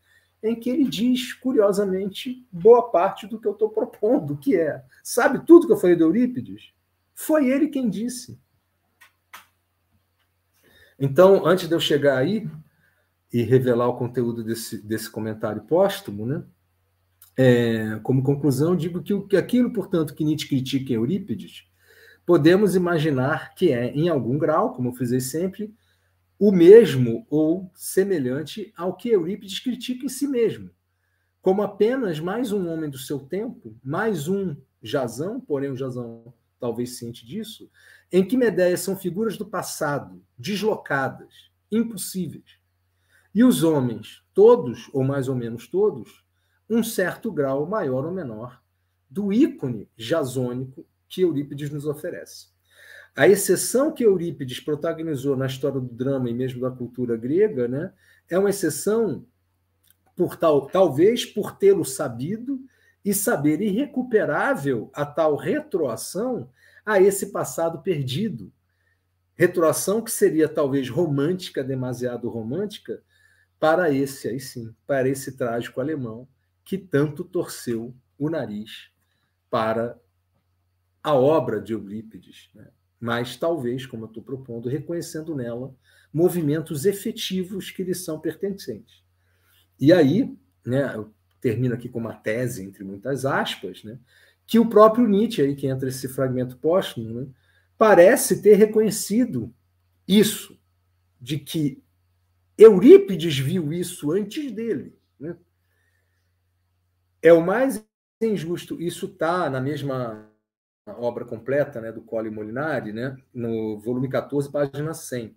em que ele diz, curiosamente, boa parte do que eu estou propondo, que é, sabe tudo que eu falei de Eurípides? Foi ele quem disse. Então, antes de eu chegar aí e revelar o conteúdo desse, desse comentário póstumo, né, é, como conclusão, digo que aquilo, portanto, que Nietzsche critica em Eurípides, podemos imaginar que é, em algum grau, como eu fizer sempre, o mesmo ou semelhante ao que Eurípides critica em si mesmo, como apenas mais um homem do seu tempo, mais um Jazão, porém o Jazão talvez ciente disso, em que Medeias são figuras do passado, deslocadas, impossíveis. E os homens, todos ou mais ou menos todos, um certo grau maior ou menor do ícone jasônico que Eurípides nos oferece. A exceção que Eurípides protagonizou na história do drama e mesmo da cultura grega, né, é uma exceção por tal, talvez por tê-lo sabido e saber irrecuperável a tal retroação a esse passado perdido. Retroação que seria talvez romântica, demasiado romântica, para esse aí sim, para esse trágico alemão que tanto torceu o nariz para a obra de Eurípides, né? mas talvez, como eu estou propondo, reconhecendo nela movimentos efetivos que lhe são pertencentes. E aí, né, eu termino aqui com uma tese, entre muitas aspas, né, que o próprio Nietzsche, aí, que entra esse fragmento póstumo, né, parece ter reconhecido isso, de que Eurípides viu isso antes dele. É o mais injusto. Isso está na mesma obra completa né, do Colli Molinari, né, no volume 14, página 100.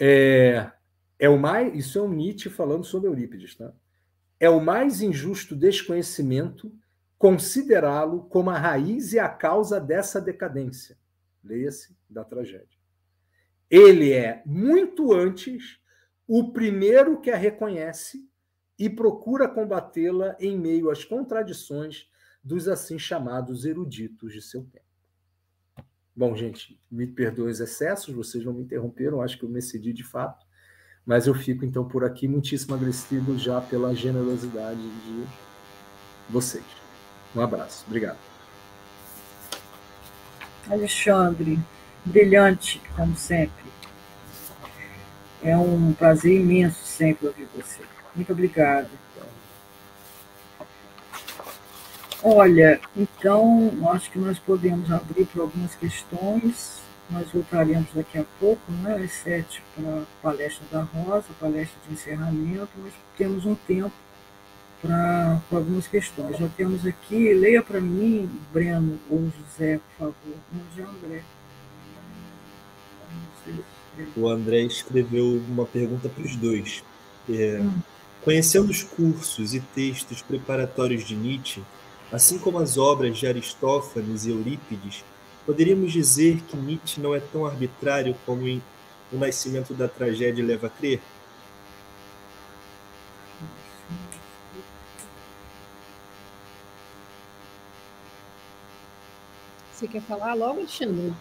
É, é o mais, isso é o Nietzsche falando sobre Eurípides. Tá? É o mais injusto desconhecimento considerá-lo como a raiz e a causa dessa decadência. Leia-se da tragédia. Ele é muito antes o primeiro que a reconhece e procura combatê-la em meio às contradições dos assim chamados eruditos de seu tempo. Bom, gente, me perdoem os excessos, vocês não me interromperam, acho que eu me excedi de fato, mas eu fico então por aqui, muitíssimo agradecido já pela generosidade de vocês. Um abraço, obrigado. Alexandre, brilhante, como sempre. É um prazer imenso sempre ouvir você. Muito obrigada. Então. Olha, então, acho que nós podemos abrir para algumas questões. Nós voltaremos daqui a pouco, né, às sete, para a palestra da Rosa, palestra de encerramento, mas temos um tempo para algumas questões. Já temos aqui, leia para mim, Breno ou José, por favor. Não, já é André. O André escreveu uma pergunta para os dois. É, hum. Conhecendo os cursos e textos preparatórios de Nietzsche, assim como as obras de Aristófanes e Eurípides, poderíamos dizer que Nietzsche não é tão arbitrário como em O Nascimento da Tragédia leva a crer? Você quer falar logo, Alexandre?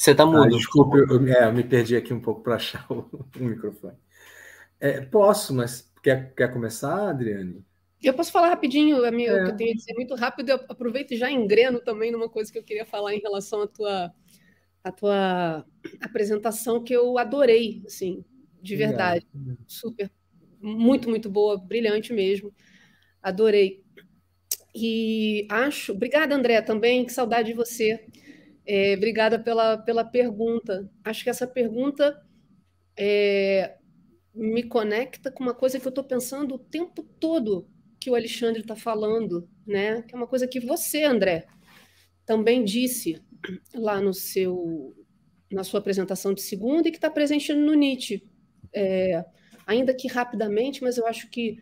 Você está mudo. Ah, desculpe, eu, é, eu, me perdi aqui um pouco para achar o, o microfone. É, posso, mas quer, quer começar, Adriane? Eu posso falar rapidinho, amigo, é. que eu é. tenho a dizer muito rápido. Eu aproveito e já engreno também numa coisa que eu queria falar em relação à tua, à tua apresentação, que eu adorei, assim, de verdade. Super, muito, muito boa, brilhante mesmo. Adorei. E acho. Obrigada, André, também. Que saudade de você. É, obrigada pela, pela pergunta. Acho que essa pergunta é, me conecta com uma coisa que eu estou pensando o tempo todo que o Alexandre está falando, né? Que é uma coisa que você, André, também disse lá no seu na sua apresentação de segunda e que está presente no Nietzsche, É, ainda que rapidamente, mas eu acho que,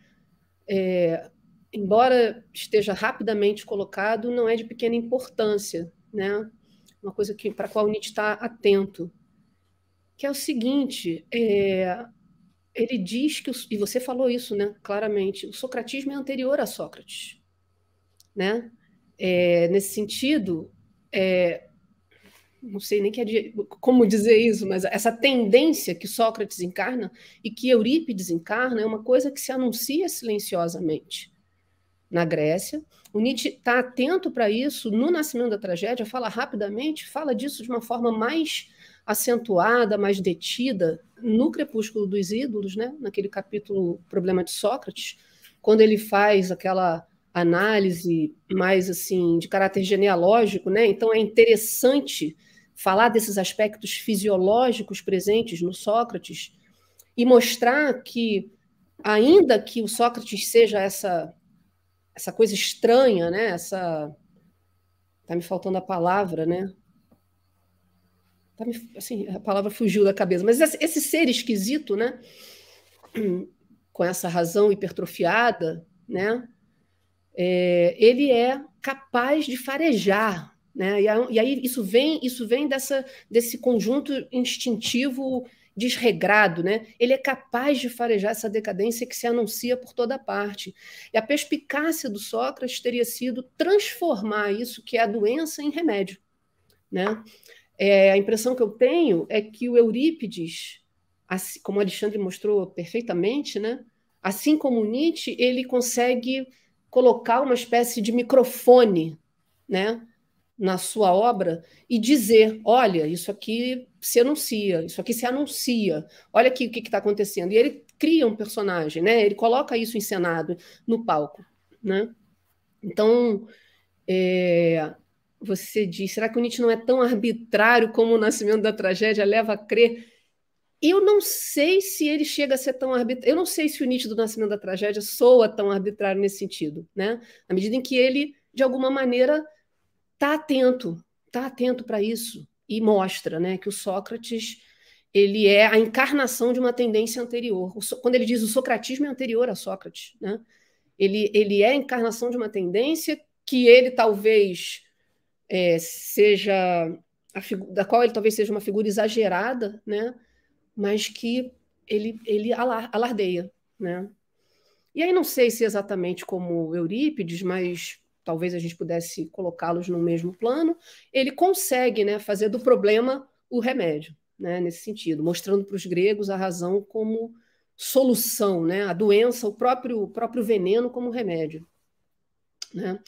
é, embora esteja rapidamente colocado, não é de pequena importância, né? uma coisa que para a qual Nietzsche está atento, que é o seguinte: é, ele diz que, o, e você falou isso, né, claramente, o socratismo é anterior a Sócrates. Né? É, nesse sentido, é, não sei nem que é, como dizer isso, mas essa tendência que Sócrates encarna e que Eurípides encarna é uma coisa que se anuncia silenciosamente na Grécia, o Nietzsche está atento para isso no Nascimento da Tragédia, fala rapidamente, fala disso de uma forma mais acentuada, mais detida, no Crepúsculo dos Ídolos, né? naquele capítulo Problema de Sócrates, quando ele faz aquela análise mais assim de caráter genealógico, né? Então é interessante falar desses aspectos fisiológicos presentes no Sócrates e mostrar que ainda que o Sócrates seja essa essa coisa estranha, né? Essa tá me faltando a palavra, né? Tá me, assim, a palavra fugiu da cabeça, mas esse ser esquisito, né? Com essa razão hipertrofiada, né? É, ele é capaz de farejar, né? E, aí isso vem, isso vem dessa, desse conjunto instintivo desregrado, né? ele é capaz de farejar essa decadência que se anuncia por toda parte. E a perspicácia do Sócrates teria sido transformar isso que é a doença em remédio. Né? É, a impressão que eu tenho é que o Eurípides, assim, como Alexandre mostrou perfeitamente, né? assim como Nietzsche, ele consegue colocar uma espécie de microfone né? na sua obra e dizer: olha, isso aqui se anuncia, isso aqui se anuncia, olha aqui o que está acontecendo. E ele cria um personagem, né? ele coloca isso encenado no palco. Né? Então, é, você diz: será que o Nietzsche não é tão arbitrário como o nascimento da tragédia leva a crer? Eu não sei se ele chega a ser tão arbitrário. Eu não sei se o Nietzsche do Nascimento da Tragédia soa tão arbitrário nesse sentido, né? Na medida em que ele, de alguma maneira, Tá atento, tá atento para isso e mostra, né, que o Sócrates ele é a encarnação de uma tendência anterior. Quando ele diz o socratismo é anterior a Sócrates, né? Ele, ele é a encarnação de uma tendência que ele talvez é, seja da qual ele talvez seja uma figura exagerada, né? Mas que ele, ele alardeia, né? E aí não sei se exatamente como Eurípides, mas talvez a gente pudesse colocá-los no mesmo plano, ele consegue né, fazer do problema o remédio, né, nesse sentido, mostrando para os gregos a razão como solução, né, a doença, o próprio, o próprio veneno como remédio. Né?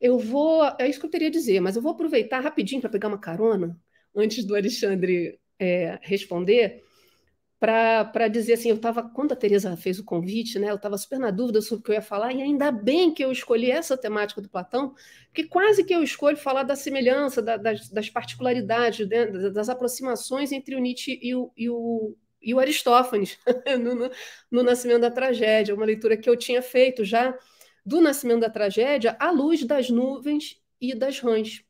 Eu vou, é isso que eu teria a dizer, mas eu vou aproveitar rapidinho para pegar uma carona, antes do Alexandre é, responder, para dizer assim, eu estava, quando a Teresa fez o convite, né, eu estava super na dúvida sobre o que eu ia falar, e ainda bem que eu escolhi essa temática do Platão, porque quase que eu escolho falar da semelhança, da, das, das, particularidades, né, das aproximações entre o Nietzsche e o, e o, e o Aristófanes no, no, no Nascimento da Tragédia, uma leitura que eu tinha feito já do Nascimento da Tragédia à luz das nuvens e das rãs.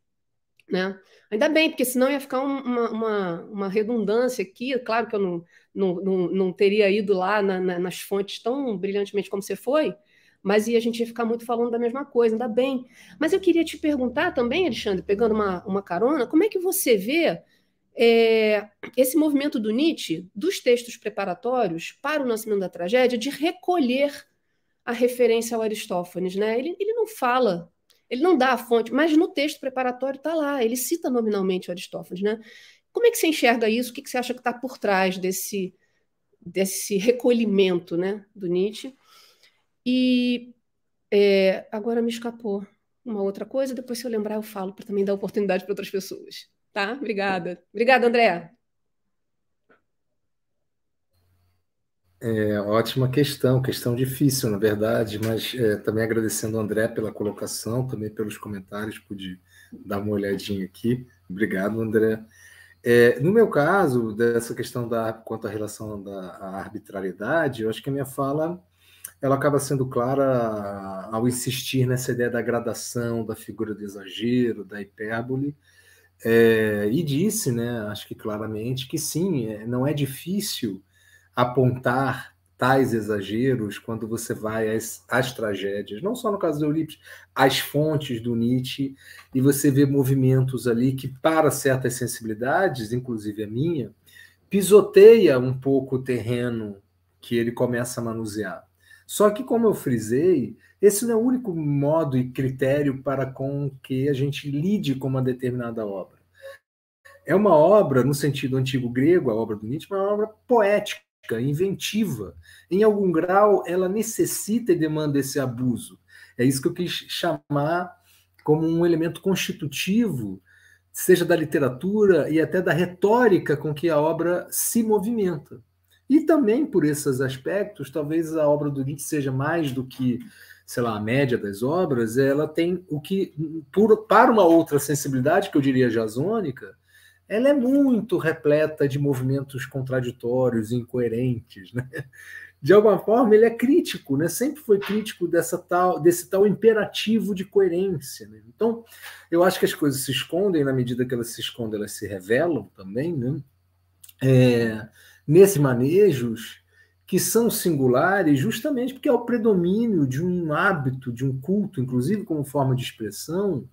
Né? Ainda bem, porque senão ia ficar uma, uma, uma redundância aqui, claro que eu não não, não, não teria ido lá na, na, nas fontes tão brilhantemente como você foi, mas e a gente ia ficar muito falando da mesma coisa, ainda bem. Mas eu queria te perguntar também, Alexandre, pegando uma, uma carona, como é que você vê é, esse movimento do Nietzsche, dos textos preparatórios para o Nascimento da Tragédia, de recolher a referência ao Aristófanes, né? Ele, ele não fala, ele não dá a fonte, mas no texto preparatório está lá, ele cita nominalmente o Aristófanes, né? Como é que você enxerga isso? O que você acha que está por trás desse, desse recolhimento né, do Nietzsche? E é, agora me escapou uma outra coisa, depois se eu lembrar eu falo para também dar oportunidade para outras pessoas. Tá? Obrigada. Obrigada, André. É, ótima questão, questão difícil, na verdade, mas é, também agradecendo ao André pela colocação, também pelos comentários, pude dar uma olhadinha aqui. Obrigado, André. É, no meu caso, dessa questão da quanto à relação da à arbitrariedade, eu acho que a minha fala ela acaba sendo clara ao insistir nessa ideia da gradação, da figura do exagero, da hipérbole, é, e disse, né, acho que claramente, que sim, é, não é difícil apontar tais exageros quando você vai às, às tragédias, não só no caso do Eurípides, às fontes do Nietzsche, e você vê movimentos ali que, para certas sensibilidades, inclusive a minha, pisoteia um pouco o terreno que ele começa a manusear. Só que, como eu frisei, esse não é o único modo e critério para com que a gente lide com uma determinada obra. É uma obra, no sentido antigo grego, a obra do Nietzsche, é uma obra poética, inventiva. Em algum grau, ela necessita e demanda esse abuso. É isso que eu quis chamar como um elemento constitutivo, seja da literatura e até da retórica com que a obra se movimenta. E também por esses aspectos, talvez a obra do Nietzsche seja mais do que, sei lá, a média das obras, ela tem o que, por, para uma outra sensibilidade, que eu diria jasônica, ela é muito repleta de movimentos contraditórios, incoerentes, né? De alguma forma, ele é crítico, né? Sempre foi crítico dessa tal, desse tal imperativo de coerência. Né? Então, eu acho que as coisas se escondem, na medida que elas se escondem, elas se revelam também, né? É, nesses manejos que são singulares justamente porque é o predomínio de um hábito, de um culto, inclusive como forma de expressão,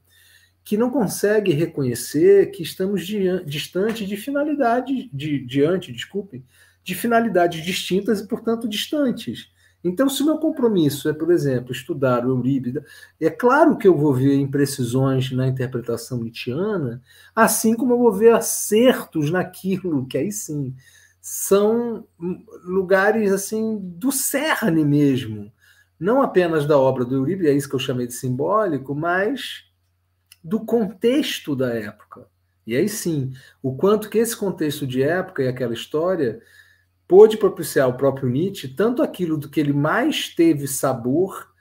que não consegue reconhecer que estamos distante de finalidades, de, diante, desculpe, de finalidades distintas e, portanto, distantes. Então, se o meu compromisso é, por exemplo, estudar o Euríbida, é claro que eu vou ver imprecisões na interpretação litiana, assim como eu vou ver acertos naquilo que aí sim são lugares assim do cerne mesmo, não apenas da obra do Euríbida, é isso que eu chamei de simbólico, mas do contexto da época. E aí sim, o quanto que esse contexto de época e aquela história pôde propiciar ao próprio Nietzsche tanto aquilo do que ele mais teve sabor,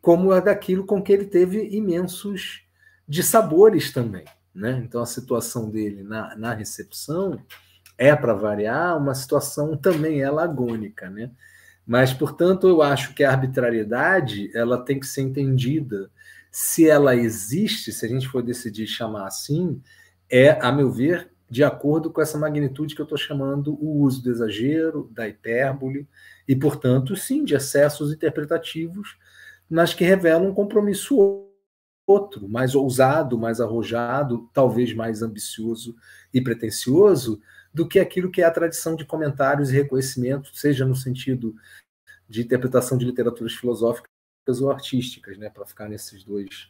como é daquilo com que ele teve imensos dissabores também. Né? Então a situação dele na, na recepção é, para variar, uma situação também é lagônica. Né? Mas, portanto, eu acho que a arbitrariedade ela tem que ser entendida se ela existe, se a gente for decidir chamar assim, é, a meu ver, de acordo com essa magnitude que eu estou chamando o uso do exagero, da hipérbole, e, portanto, sim, de excessos interpretativos, mas que revelam um compromisso outro, mais ousado, mais arrojado, talvez mais ambicioso e pretensioso, do que aquilo que é a tradição de comentários e reconhecimento, seja no sentido de interpretação de literaturas filosóficas ou artísticas, né? Para ficar nesses dois,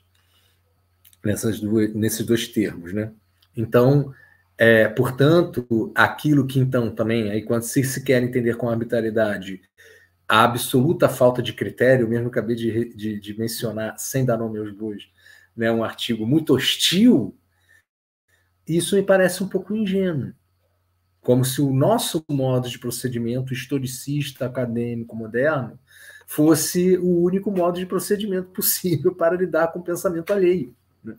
nessas duas, nesses dois termos, né? Então, é, portanto, aquilo que então também, aí quando se, se quer entender com arbitrariedade a absoluta falta de critério, mesmo acabei de, de, de, mencionar, sem dar nome aos bois, né, um artigo muito hostil, isso me parece um pouco ingênuo. Como se o nosso modo de procedimento historicista, acadêmico, moderno, fosse o único modo de procedimento possível para lidar com o pensamento alheio. Né?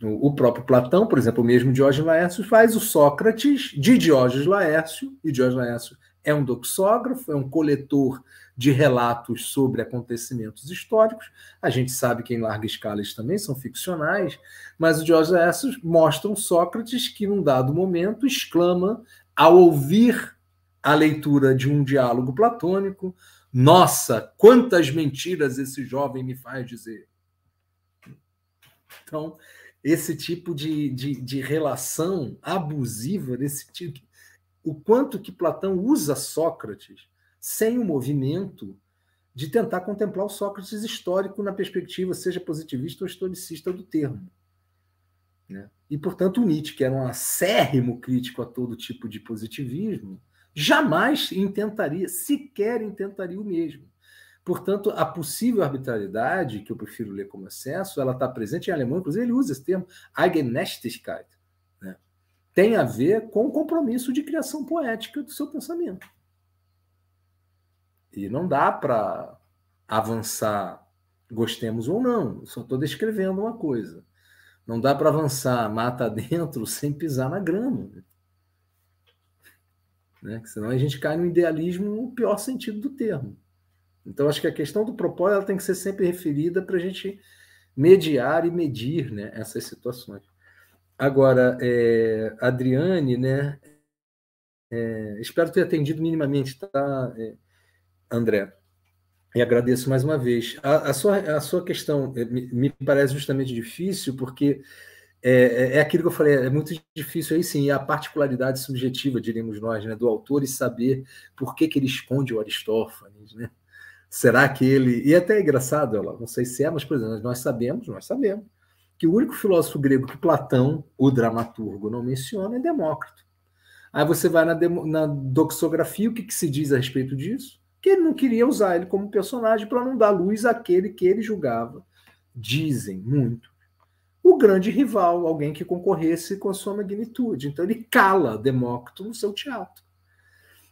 O, o próprio Platão, por exemplo, o mesmo Diógenes Laércio faz o Sócrates de Diógenes Laércio, e Diógenes Laércio é um doxógrafo, é um coletor de relatos sobre acontecimentos históricos. A gente sabe que em larga escala eles também são ficcionais, mas o Diógenes Laércio mostra um Sócrates que, num dado momento, exclama ao ouvir a leitura de um diálogo platônico nossa, quantas mentiras esse jovem me faz dizer. Então, esse tipo de, de, de relação abusiva, desse tipo, o quanto que Platão usa Sócrates sem o movimento de tentar contemplar o Sócrates histórico na perspectiva, seja positivista ou historicista do termo. Né? E, portanto, Nietzsche, que era um acérrimo crítico a todo tipo de positivismo, jamais intentaria, sequer intentaria o mesmo. Portanto, a possível arbitrariedade, que eu prefiro ler como excesso, ela está presente em alemão, inclusive ele usa esse termo, Eigenmächtigkeit. Né? Tem a ver com o compromisso de criação poética do seu pensamento. E não dá para avançar, gostemos ou não, só estou descrevendo uma coisa. Não dá para avançar mata dentro sem pisar na grama né? senão a gente cai no idealismo no pior sentido do termo. Então, acho que a questão do propósito ela tem que ser sempre referida para a gente mediar e medir né, essas situações. Agora, é, Adriane, né, é, espero ter atendido minimamente, tá, é, André? E agradeço mais uma vez. A, a sua, a sua questão é, me, me parece justamente difícil, porque é, é, é aquilo que eu falei, é muito difícil aí sim, a particularidade subjetiva, diríamos nós, né, do autor e saber por que, que ele esconde o Aristófanes, né? Será que ele. E é até é engraçado, ela, não sei se é, mas, por exemplo, nós sabemos, nós sabemos, que o único filósofo grego que Platão, o dramaturgo, não menciona é Demócrito. Aí você vai na, demo, na doxografia, o que, que se diz a respeito disso? Que ele não queria usar ele como personagem para não dar luz àquele que ele julgava. Dizem muito o grande rival, alguém que concorresse com a sua magnitude. Então ele cala Demócrito no seu teatro.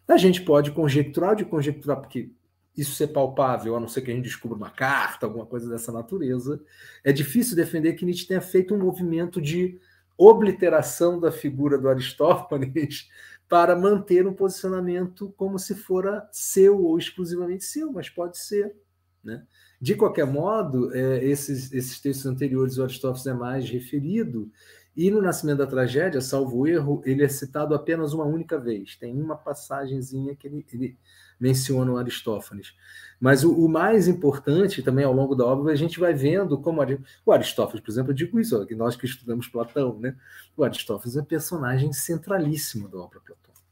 A gente pode conjecturar de conjecturar, porque isso ser palpável, a não ser que a gente descubra uma carta, alguma coisa dessa natureza. É difícil defender que Nietzsche tenha feito um movimento de obliteração da figura do Aristófanes para manter um posicionamento como se fora seu ou exclusivamente seu, mas pode ser. Né? De qualquer modo, é, esses, esses textos anteriores, o Aristóteles é mais referido, e no Nascimento da Tragédia, salvo erro, ele é citado apenas uma única vez. Tem uma passagenzinha que ele, ele menciona o Aristófanes. Mas o, o, mais importante também ao longo da obra, a gente vai vendo como o Aristófanes, por exemplo, eu digo isso, que nós que estudamos Platão, né? O Aristófanes é personagem centralíssimo da obra platônica.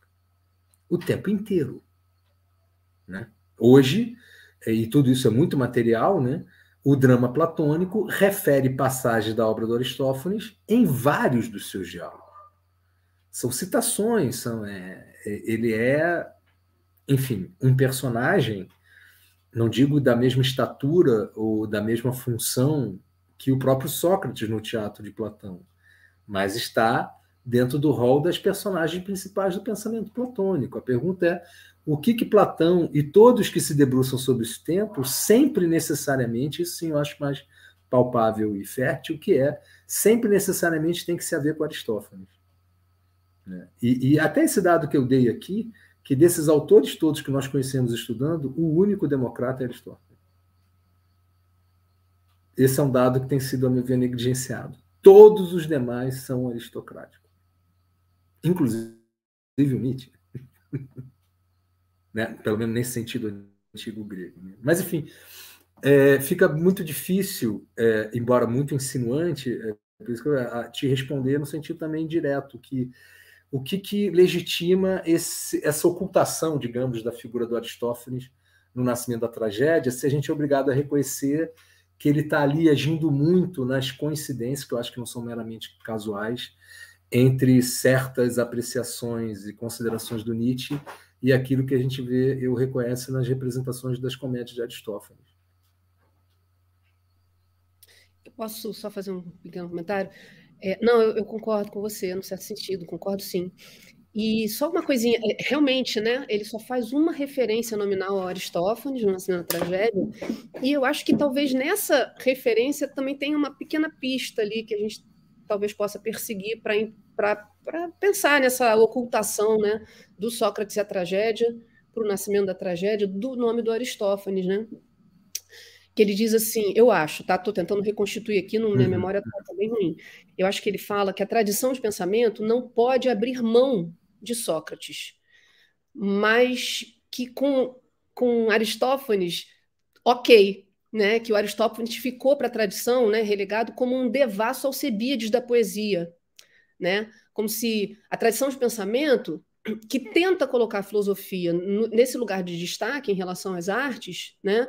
O tempo inteiro. Né? Hoje, é, e tudo isso é muito material, né? O drama platônico refere passagens da obra do Aristófanes em vários dos seus diálogos. São citações, são, é, é, ele é, enfim, um personagem, não digo da mesma estatura ou da mesma função que o próprio Sócrates no teatro de Platão, mas está dentro do rol das personagens principais do pensamento platônico. A pergunta é o que, que Platão e todos que se debruçam sobre esse tempo, sempre necessariamente, isso sim eu acho mais palpável e fértil, que é sempre necessariamente tem que se haver com Aristófanes. Né? E, e até esse dado que eu dei aqui, que desses autores todos que nós conhecemos estudando, o único democrata é Aristófanes. Esse é um dado que tem sido, a meu ver, negligenciado. Todos os demais são aristocráticos, inclusive o Nietzsche. né? pelo menos nesse sentido antigo grego. Né? Mas, enfim, é, fica muito difícil, é, embora muito insinuante, é, por isso que eu, a, te responder no sentido também direto, que o que, que legitima esse, essa ocultação, digamos, da figura do Aristófanes no nascimento da tragédia, se a gente é obrigado a reconhecer que ele está ali agindo muito nas coincidências, que eu acho que não são meramente casuais, entre certas apreciações e considerações do Nietzsche e aquilo que a gente vê eu reconhece nas representações das comédias de Aristófanes. Eu posso só fazer um pequeno comentário? É, não, eu, eu, concordo com você, no certo sentido, concordo sim. E só uma coisinha, é, realmente, né? Ele só faz uma referência nominal a Aristófanes na Cena Tragédia, e eu acho que talvez nessa referência também tenha uma pequena pista ali que a gente talvez possa perseguir para para pensar nessa ocultação né, do Sócrates e a tragédia, para o nascimento da tragédia, do nome do Aristófanes, né? Que ele diz assim, eu acho, tá? Estou tentando reconstituir aqui, não, minha uhum. memória está tá bem ruim. Eu acho que ele fala que a tradição de pensamento não pode abrir mão de Sócrates, mas que com, com Aristófanes, ok, né, que o Aristófanes ficou para a tradição, né, relegado como um devasso Alcebíades da poesia, né? como se a tradição de pensamento que tenta colocar a filosofia nesse lugar de destaque em relação às artes, né,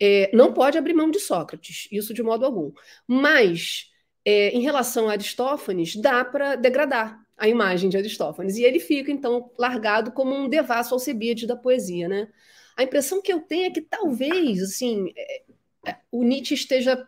é, não pode abrir mão de Sócrates, isso de modo algum. Mas, é, em relação a Aristófanes, dá para degradar a imagem de Aristófanes. E ele fica, então, largado como um devasso alcebide da poesia. Né? A impressão que eu tenho é que talvez assim, é, é o Nietzsche esteja,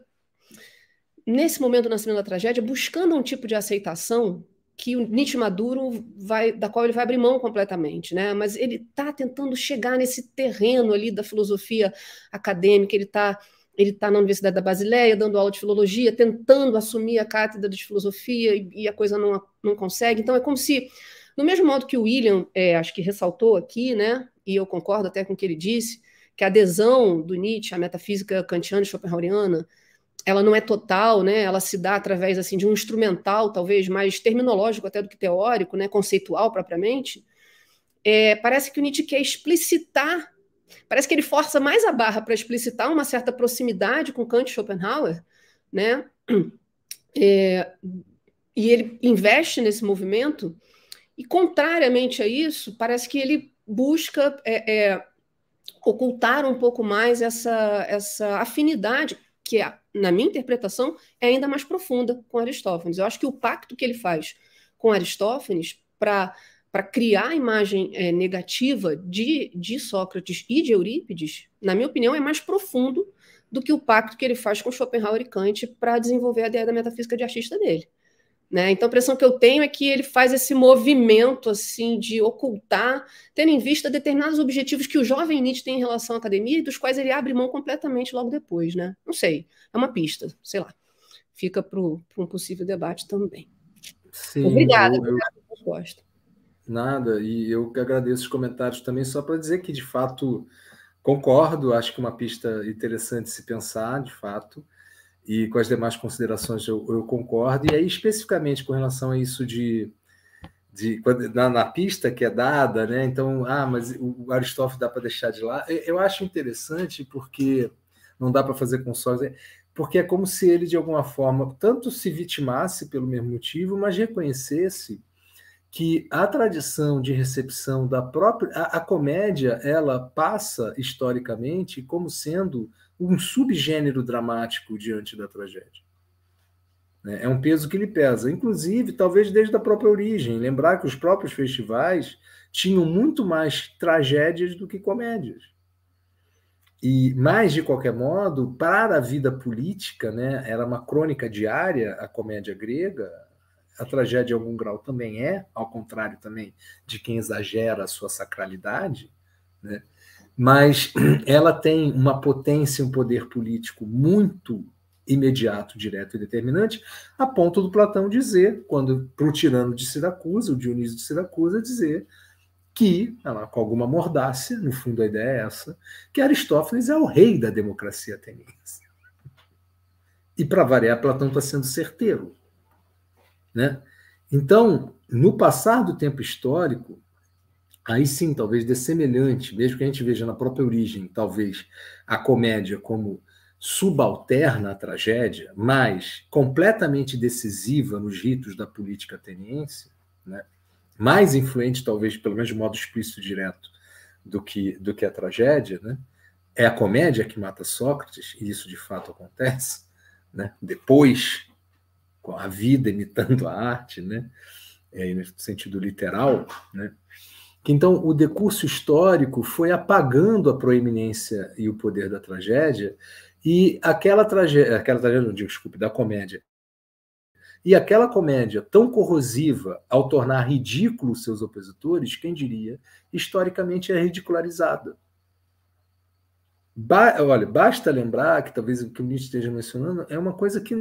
nesse momento na nascimento da tragédia, buscando um tipo de aceitação que o Nietzsche Maduro vai, da qual ele vai abrir mão completamente, né? Mas ele está tentando chegar nesse terreno ali da filosofia acadêmica, ele está ele tá na Universidade da Basileia dando aula de filologia, tentando assumir a cátedra de filosofia e, e a coisa não, não consegue. Então é como se, no mesmo modo que o William, é, acho que ressaltou aqui, né? E eu concordo até com o que ele disse, que a adesão do Nietzsche à metafísica kantiana e schopenhaueriana ela não é total, né? Ela se dá através assim de um instrumental, talvez mais terminológico até do que teórico, né? Conceitual propriamente. É, parece que o Nietzsche quer explicitar, parece que ele força mais a barra para explicitar uma certa proximidade com Kant e Schopenhauer, né? É, e ele investe nesse movimento. E contrariamente a isso, parece que ele busca é, é ocultar um pouco mais essa, essa afinidade que, na minha interpretação, é ainda mais profunda com Aristófanes. Eu acho que o pacto que ele faz com Aristófanes para para criar a imagem é, negativa de, de Sócrates e de Eurípides, na minha opinião, é mais profundo do que o pacto que ele faz com Schopenhauer e Kant para desenvolver a ideia da metafísica de artista dele. Né? Então, a impressão que eu tenho é que ele faz esse movimento assim de ocultar, tendo em vista determinados objetivos que o jovem Nietzsche tem em relação à academia e dos quais ele abre mão completamente logo depois. Né? Não sei, é uma pista, sei lá. Fica para um possível debate também. Sim, Obrigada eu, pela resposta. Nada, e eu agradeço os comentários também, só para dizer que, de fato, concordo, acho que é uma pista interessante se pensar, de fato e com as demais considerações eu, eu, concordo. E aí, especificamente com relação a isso de, de na, na pista que é dada, né? Então, ah, mas o Aristófanes dá para deixar de lá. Eu, acho interessante porque não dá para fazer consórcio, é, porque é como se ele, de alguma forma, tanto se vitimasse pelo mesmo motivo, mas reconhecesse que a tradição de recepção da própria. a, a comédia, ela passa historicamente como sendo um subgênero dramático diante da tragédia. Né? É um peso que ele pesa, inclusive, talvez desde a própria origem. Lembrar que os próprios festivais tinham muito mais tragédias do que comédias. E, mais de qualquer modo, para a vida política, né, era uma crônica diária a comédia grega, a tragédia, em algum grau, também é, ao contrário também de quem exagera a sua sacralidade, né? mas ela tem uma potência, um poder político muito imediato, direto e determinante, a ponto do Platão dizer, quando para o tirano de Siracusa, o Dionísio de Siracusa, dizer que, ela com alguma mordácia, no fundo a ideia é essa, que Aristófanes é o rei da democracia ateniense. E para variar, Platão está sendo certeiro. Né? Então, no passar do tempo histórico, aí sim, talvez de semelhante, mesmo que a gente veja na própria origem, talvez a comédia como subalterna à tragédia, mas completamente decisiva nos ritos da política ateniense, né? mais influente, talvez, pelo menos de modo explícito e direto, do que, do que a tragédia, né? é a comédia que mata Sócrates, e isso de fato acontece, né? depois, com a vida imitando a arte, né? É, no sentido literal, né? Então, o decurso histórico foi apagando a proeminência e o poder da tragédia, e aquela tragédia, aquela tragédia, não digo, desculpe, da comédia. E aquela comédia tão corrosiva, ao tornar ridículo seus opositores, quem diria, historicamente é ridicularizada. Ba olha, basta lembrar que talvez o que o Nietzsche esteja mencionando é uma coisa que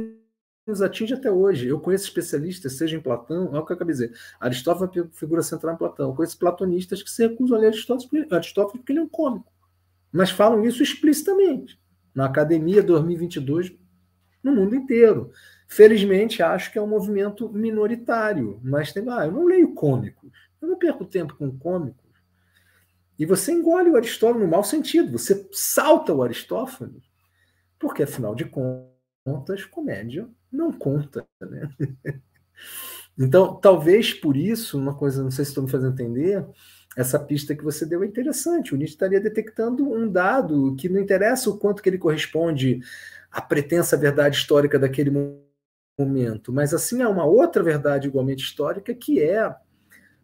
nos atinge até hoje. Eu conheço especialistas, seja em Platão, é o que eu acabei de dizer. Aristófanes é figura central em Platão. Eu conheço platonistas que se recusam a ler Aristófanes Aristófanes porque ele é um cômico. Mas falam isso explicitamente. Na Academia 2022, no mundo inteiro. Felizmente, acho que é um movimento minoritário. Mas tem, ah, eu não leio cômico Eu não perco tempo com cômico E você engole o Aristófanes no mau sentido. Você salta o Aristófanes, porque, afinal de contas, comédia não conta, né? Então, talvez por isso, uma coisa, não sei se estou me fazendo entender, essa pista que você deu é interessante. O Nietzsche estaria detectando um dado que não interessa o quanto que ele corresponde à pretensa verdade histórica daquele momento, mas assim há uma outra verdade igualmente histórica que é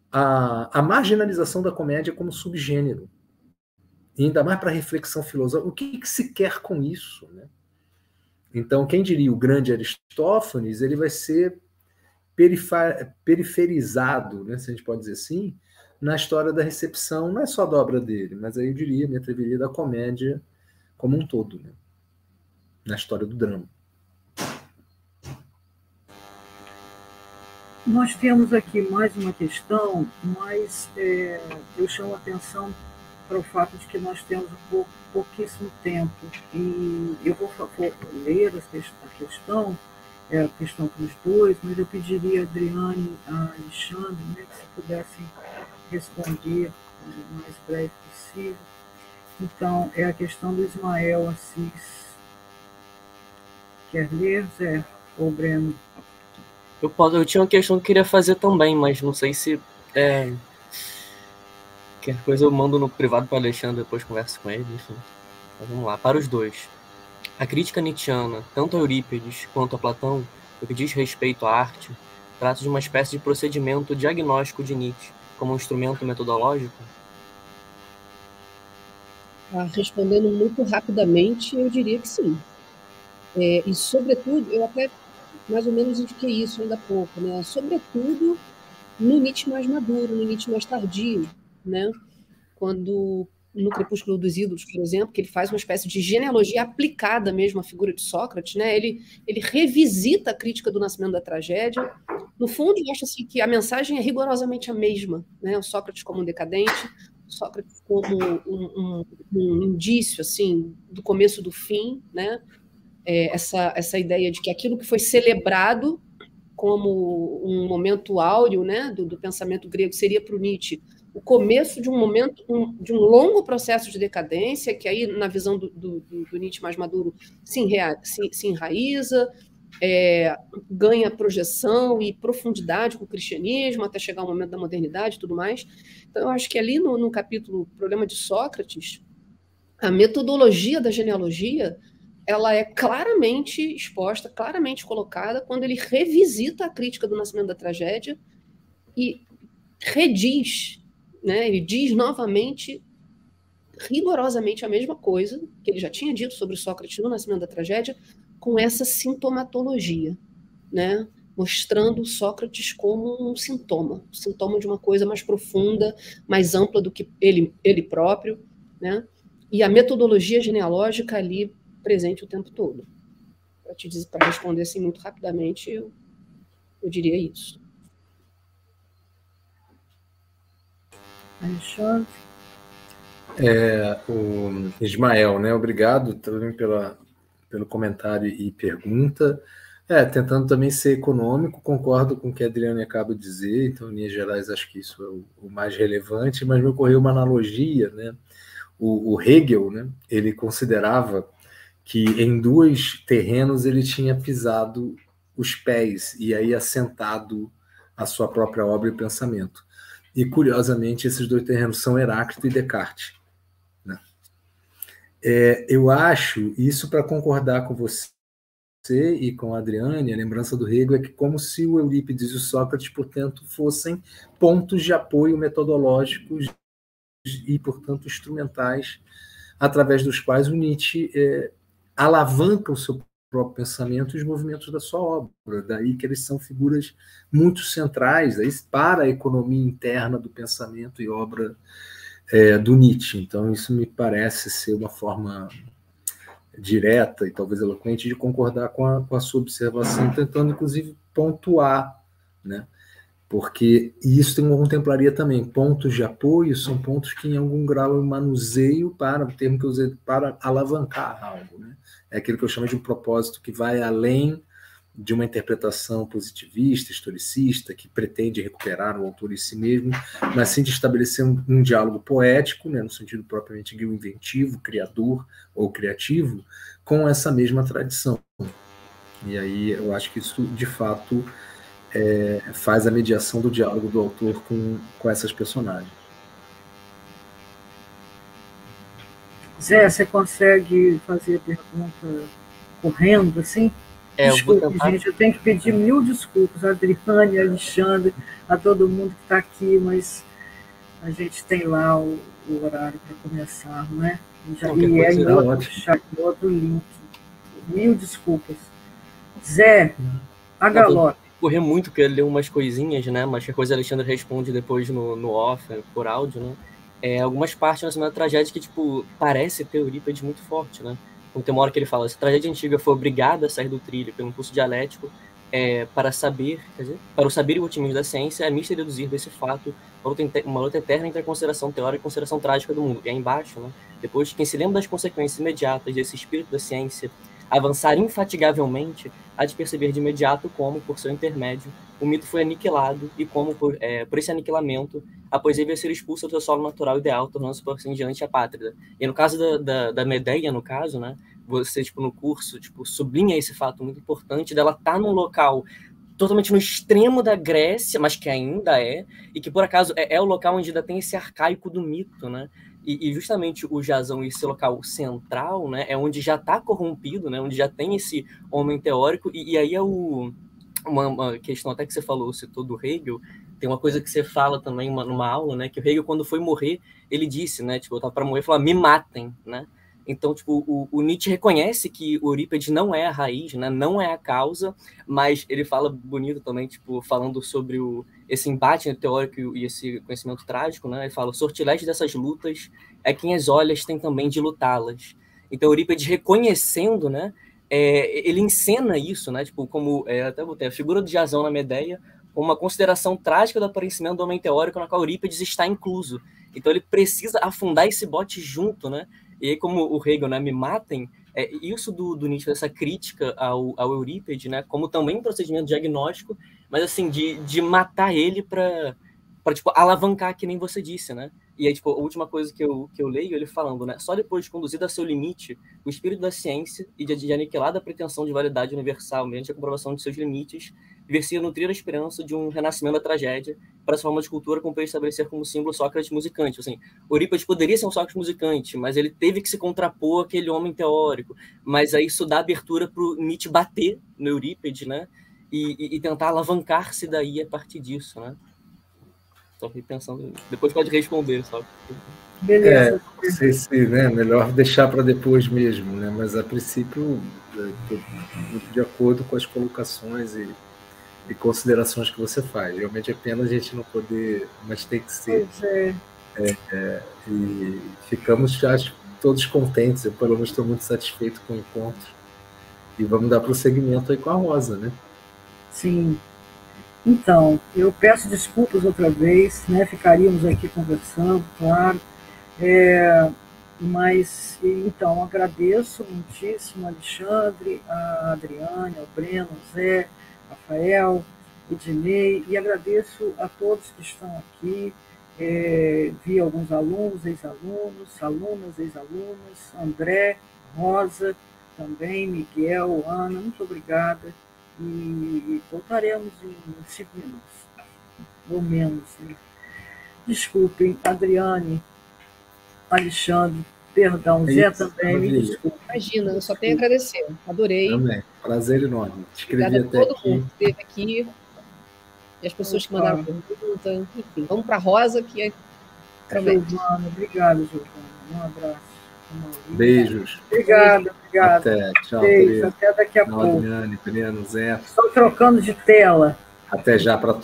a, a marginalização da comédia como subgênero. E ainda mais para reflexão filosófica. O que, que se quer com isso? Né? Então, quem diria o grande Aristófanes, ele vai ser periferizado, né, se a gente pode dizer assim, na história da recepção, não é só da obra dele, mas aí eu diria, me atreveria, da comédia como um todo, né, na história do drama. Nós temos aqui mais uma questão, mas é, eu chamo a atenção para o fato de que nós temos pou, pouquíssimo tempo. E eu vou, vou ler a questão, é, a questão para os dois, mas eu pediria a Adriane, a Alexandre, né, que se pudessem responder o mais breve possível. Então, é a questão do Ismael Assis. Quer ler, Zé ou Breno? Eu, posso, eu tinha uma questão que eu queria fazer também, mas não sei se é, Qualquer coisa eu mando no privado para Alexandre, depois converso com ele, enfim. Mas vamos lá, para os dois. A crítica Nietzscheana, tanto a Eurípides quanto a Platão, o que diz respeito à arte, trata de uma espécie de procedimento diagnóstico de Nietzsche como um instrumento metodológico? Ah, respondendo muito rapidamente, eu diria que sim. É, e, sobretudo, eu até mais ou menos indiquei isso ainda há pouco, né? sobretudo no Nietzsche mais maduro, no Nietzsche mais tardio, né? Quando no Crepúsculo dos Ídolos, por exemplo, que ele faz uma espécie de genealogia aplicada mesmo à figura de Sócrates, né? Ele, ele revisita a crítica do nascimento da tragédia. No fundo, acha-se assim, que a mensagem é rigorosamente a mesma, né? O Sócrates como um decadente, Sócrates como um, um, um indício, assim, do começo do fim, né? É, essa, essa ideia de que aquilo que foi celebrado como um momento áureo né, do, do pensamento grego seria para o Nietzsche o começo de um momento, um, de um longo processo de decadência, que aí, na visão do, do, do Nietzsche mais maduro, se, enrea, se, se enraiza, é, ganha projeção e profundidade com o cristianismo, até chegar o momento da modernidade e tudo mais. Então, eu acho que ali no, no capítulo Problema de Sócrates, a metodologia da genealogia ela é claramente exposta, claramente colocada, quando ele revisita a crítica do nascimento da tragédia e rediz né, ele diz novamente, rigorosamente a mesma coisa que ele já tinha dito sobre Sócrates no Nascimento da Tragédia, com essa sintomatologia, né, mostrando Sócrates como um sintoma, um sintoma de uma coisa mais profunda, mais ampla do que ele, ele próprio, né, e a metodologia genealógica ali presente o tempo todo. Para te responder assim muito rapidamente, eu, eu diria isso. Anchove. É, o Ismael, né? Obrigado também pela, pelo comentário e pergunta. É, tentando também ser econômico, concordo com o que a Adriane acaba de dizer, então, em linhas gerais, acho que isso é o, mais relevante, mas me ocorreu uma analogia, né? O, o Hegel, né? Ele considerava que em dois terrenos ele tinha pisado os pés e aí assentado a sua própria obra e pensamento. E, curiosamente, esses dois terrenos são Heráclito e Descartes. Né? É, eu acho, isso para concordar com você e com a Adriane, a lembrança do Hegel é que como se o Eurípides e o Sócrates, portanto, fossem pontos de apoio metodológicos e, portanto, instrumentais através dos quais o Nietzsche é, alavanca o seu próprio pensamento e os movimentos da sua obra. Daí que eles são figuras muito centrais daí para a economia interna do pensamento e obra é, do Nietzsche. Então, isso me parece ser uma forma direta e talvez eloquente de concordar com a, com a sua observação, tentando, inclusive, pontuar né, porque isso tem, uma contemplaria também pontos de apoio, são pontos que em algum grau eu manuseio para, o termo que eu usei, para alavancar algo. Né? É aquilo que eu chamo de um propósito que vai além de uma interpretação positivista, historicista, que pretende recuperar o autor em si mesmo, mas sim de estabelecer um, um diálogo poético, né, no sentido propriamente de um inventivo, criador ou criativo, com essa mesma tradição. E aí eu acho que isso, de fato, é, faz a mediação do diálogo do autor com, com essas personagens. Zé, você consegue fazer a pergunta correndo assim? É, Desculpe, eu gente, eu tenho que pedir mil desculpas a Adriane, à Alexandre, a todo mundo que está aqui, mas a gente tem lá o, o horário para começar, não é? E, já, e é em outro, chat, outro link. Mil desculpas. Zé, hum. a galope correr muito, porque ler umas coisinhas, né? Mas que coisa o Alexandre responde depois no, no off, por áudio, né? É, algumas partes na Semana da Tragédia que, tipo, parece ter Eurípides muito forte, né? Então tem uma hora que ele fala, se a tragédia antiga foi obrigada a sair do trilho pelo impulso dialético, é, para saber, dizer, para o saber e o otimismo da ciência, é mista deduzir desse fato uma luta, uma luta, eterna entre a consideração teórica e a consideração trágica do mundo. E aí embaixo, né? Depois, quem se lembra das consequências imediatas desse espírito da ciência avançar infatigavelmente, há de perceber de imediato como, por seu intermédio, o mito foi aniquilado e como, por, é, por esse aniquilamento, a poesia veio ser expulsa do seu solo natural ideal, tornando-se por assim diante a pátria. E no caso da, da, da, Medeia, no caso, né, você, tipo, no curso, tipo, sublinha esse fato muito importante dela estar tá num local totalmente no extremo da Grécia, mas que ainda é, e que por acaso é, é o local onde ainda tem esse arcaico do mito, né? E, e, justamente o Jazão e esse local central, né, é onde já está corrompido, né, onde já tem esse homem teórico, e, e aí é o, uma, uma, questão até que você falou, citou do Hegel, tem uma coisa que você fala também uma, numa aula, né, que o Hegel, quando foi morrer, ele disse, né, tipo, eu para morrer, falar, ah, me matem, né, então, tipo, o, o, Nietzsche reconhece que Eurípides não é a raiz, né? Não é a causa, mas ele fala bonito também, tipo, falando sobre o, esse embate teórico e esse conhecimento trágico, né? Ele fala, o sortilégio dessas lutas é quem as olhas tem também de lutá-las. Então, Eurípides reconhecendo, né? É, ele encena isso, né? Tipo, como é, até botei a figura de Jasão na Medeia, uma consideração trágica do aparecimento do homem teórico na qual Eurípides está incluso. Então ele precisa afundar esse bote junto, né? E aí, como o Hegel, né, me matem, é, isso do, do Nietzsche, essa crítica ao, ao Eurípides, né, como também um procedimento diagnóstico, mas assim, de, de matar ele para para tipo alavancar que nem você disse, né? E aí tipo a última coisa que eu, que eu leio ele falando, né? Só depois de conduzido a seu limite, o espírito da ciência e de, de aniquilada a pretensão de validade universal mediante a comprovação de seus limites, nutrir a esperança de um renascimento da tragédia para as formas de cultura com o estabelecer como símbolo Sócrates musicante. Assim, Eurípides poderia ser um Sócrates musicante, mas ele teve que se contrapor àquele homem teórico. Mas aí isso dá abertura para o Nietzsche bater no Eurípides, né? E, e tentar alavancar-se daí a partir disso, né? Só fiquei pensando. Depois pode responder, só. Beleza. É, sei se, né, melhor deixar para depois mesmo, né? Mas a princípio, muito de acordo com as colocações e e considerações que você faz. Realmente é pena a gente não poder, mas tem que ser. É. É, é, e ficamos, acho, todos contentes. Eu, pelo menos, estou muito satisfeito com o encontro. E vamos dar prosseguimento aí com a Rosa, né? Sim. Então, eu peço desculpas outra vez, né? Ficaríamos aqui conversando, claro. É, mas, então, agradeço muitíssimo, Alexandre, a Adriane, ao Breno, ao Zé, Rafael, Ednei, e agradeço a todos que estão aqui. É, vi alguns alunos, ex-alunos, alunas, ex-alunos, André, Rosa, também, Miguel, Ana, muito obrigada. E voltaremos em cinco minutos, ou menos. Né? Desculpem, Adriane, Alexandre, Perdão, é Zé também, me desculpa. Imagina, eu só tenho a agradecer. Adorei. Também, prazer enorme. Escrevi até todo aqui. mundo que esteve aqui e as pessoas que mandaram pergunta. Enfim, vamos para a Rosa, que é... Também. Giovana, obrigado, Giovana. Um abraço. Beijos. Obrigada, obrigada. Até, tchau. Beijo, até daqui a Não, pouco. Adriane, Adriano, Zé. Estou trocando de tela. Até já para todos.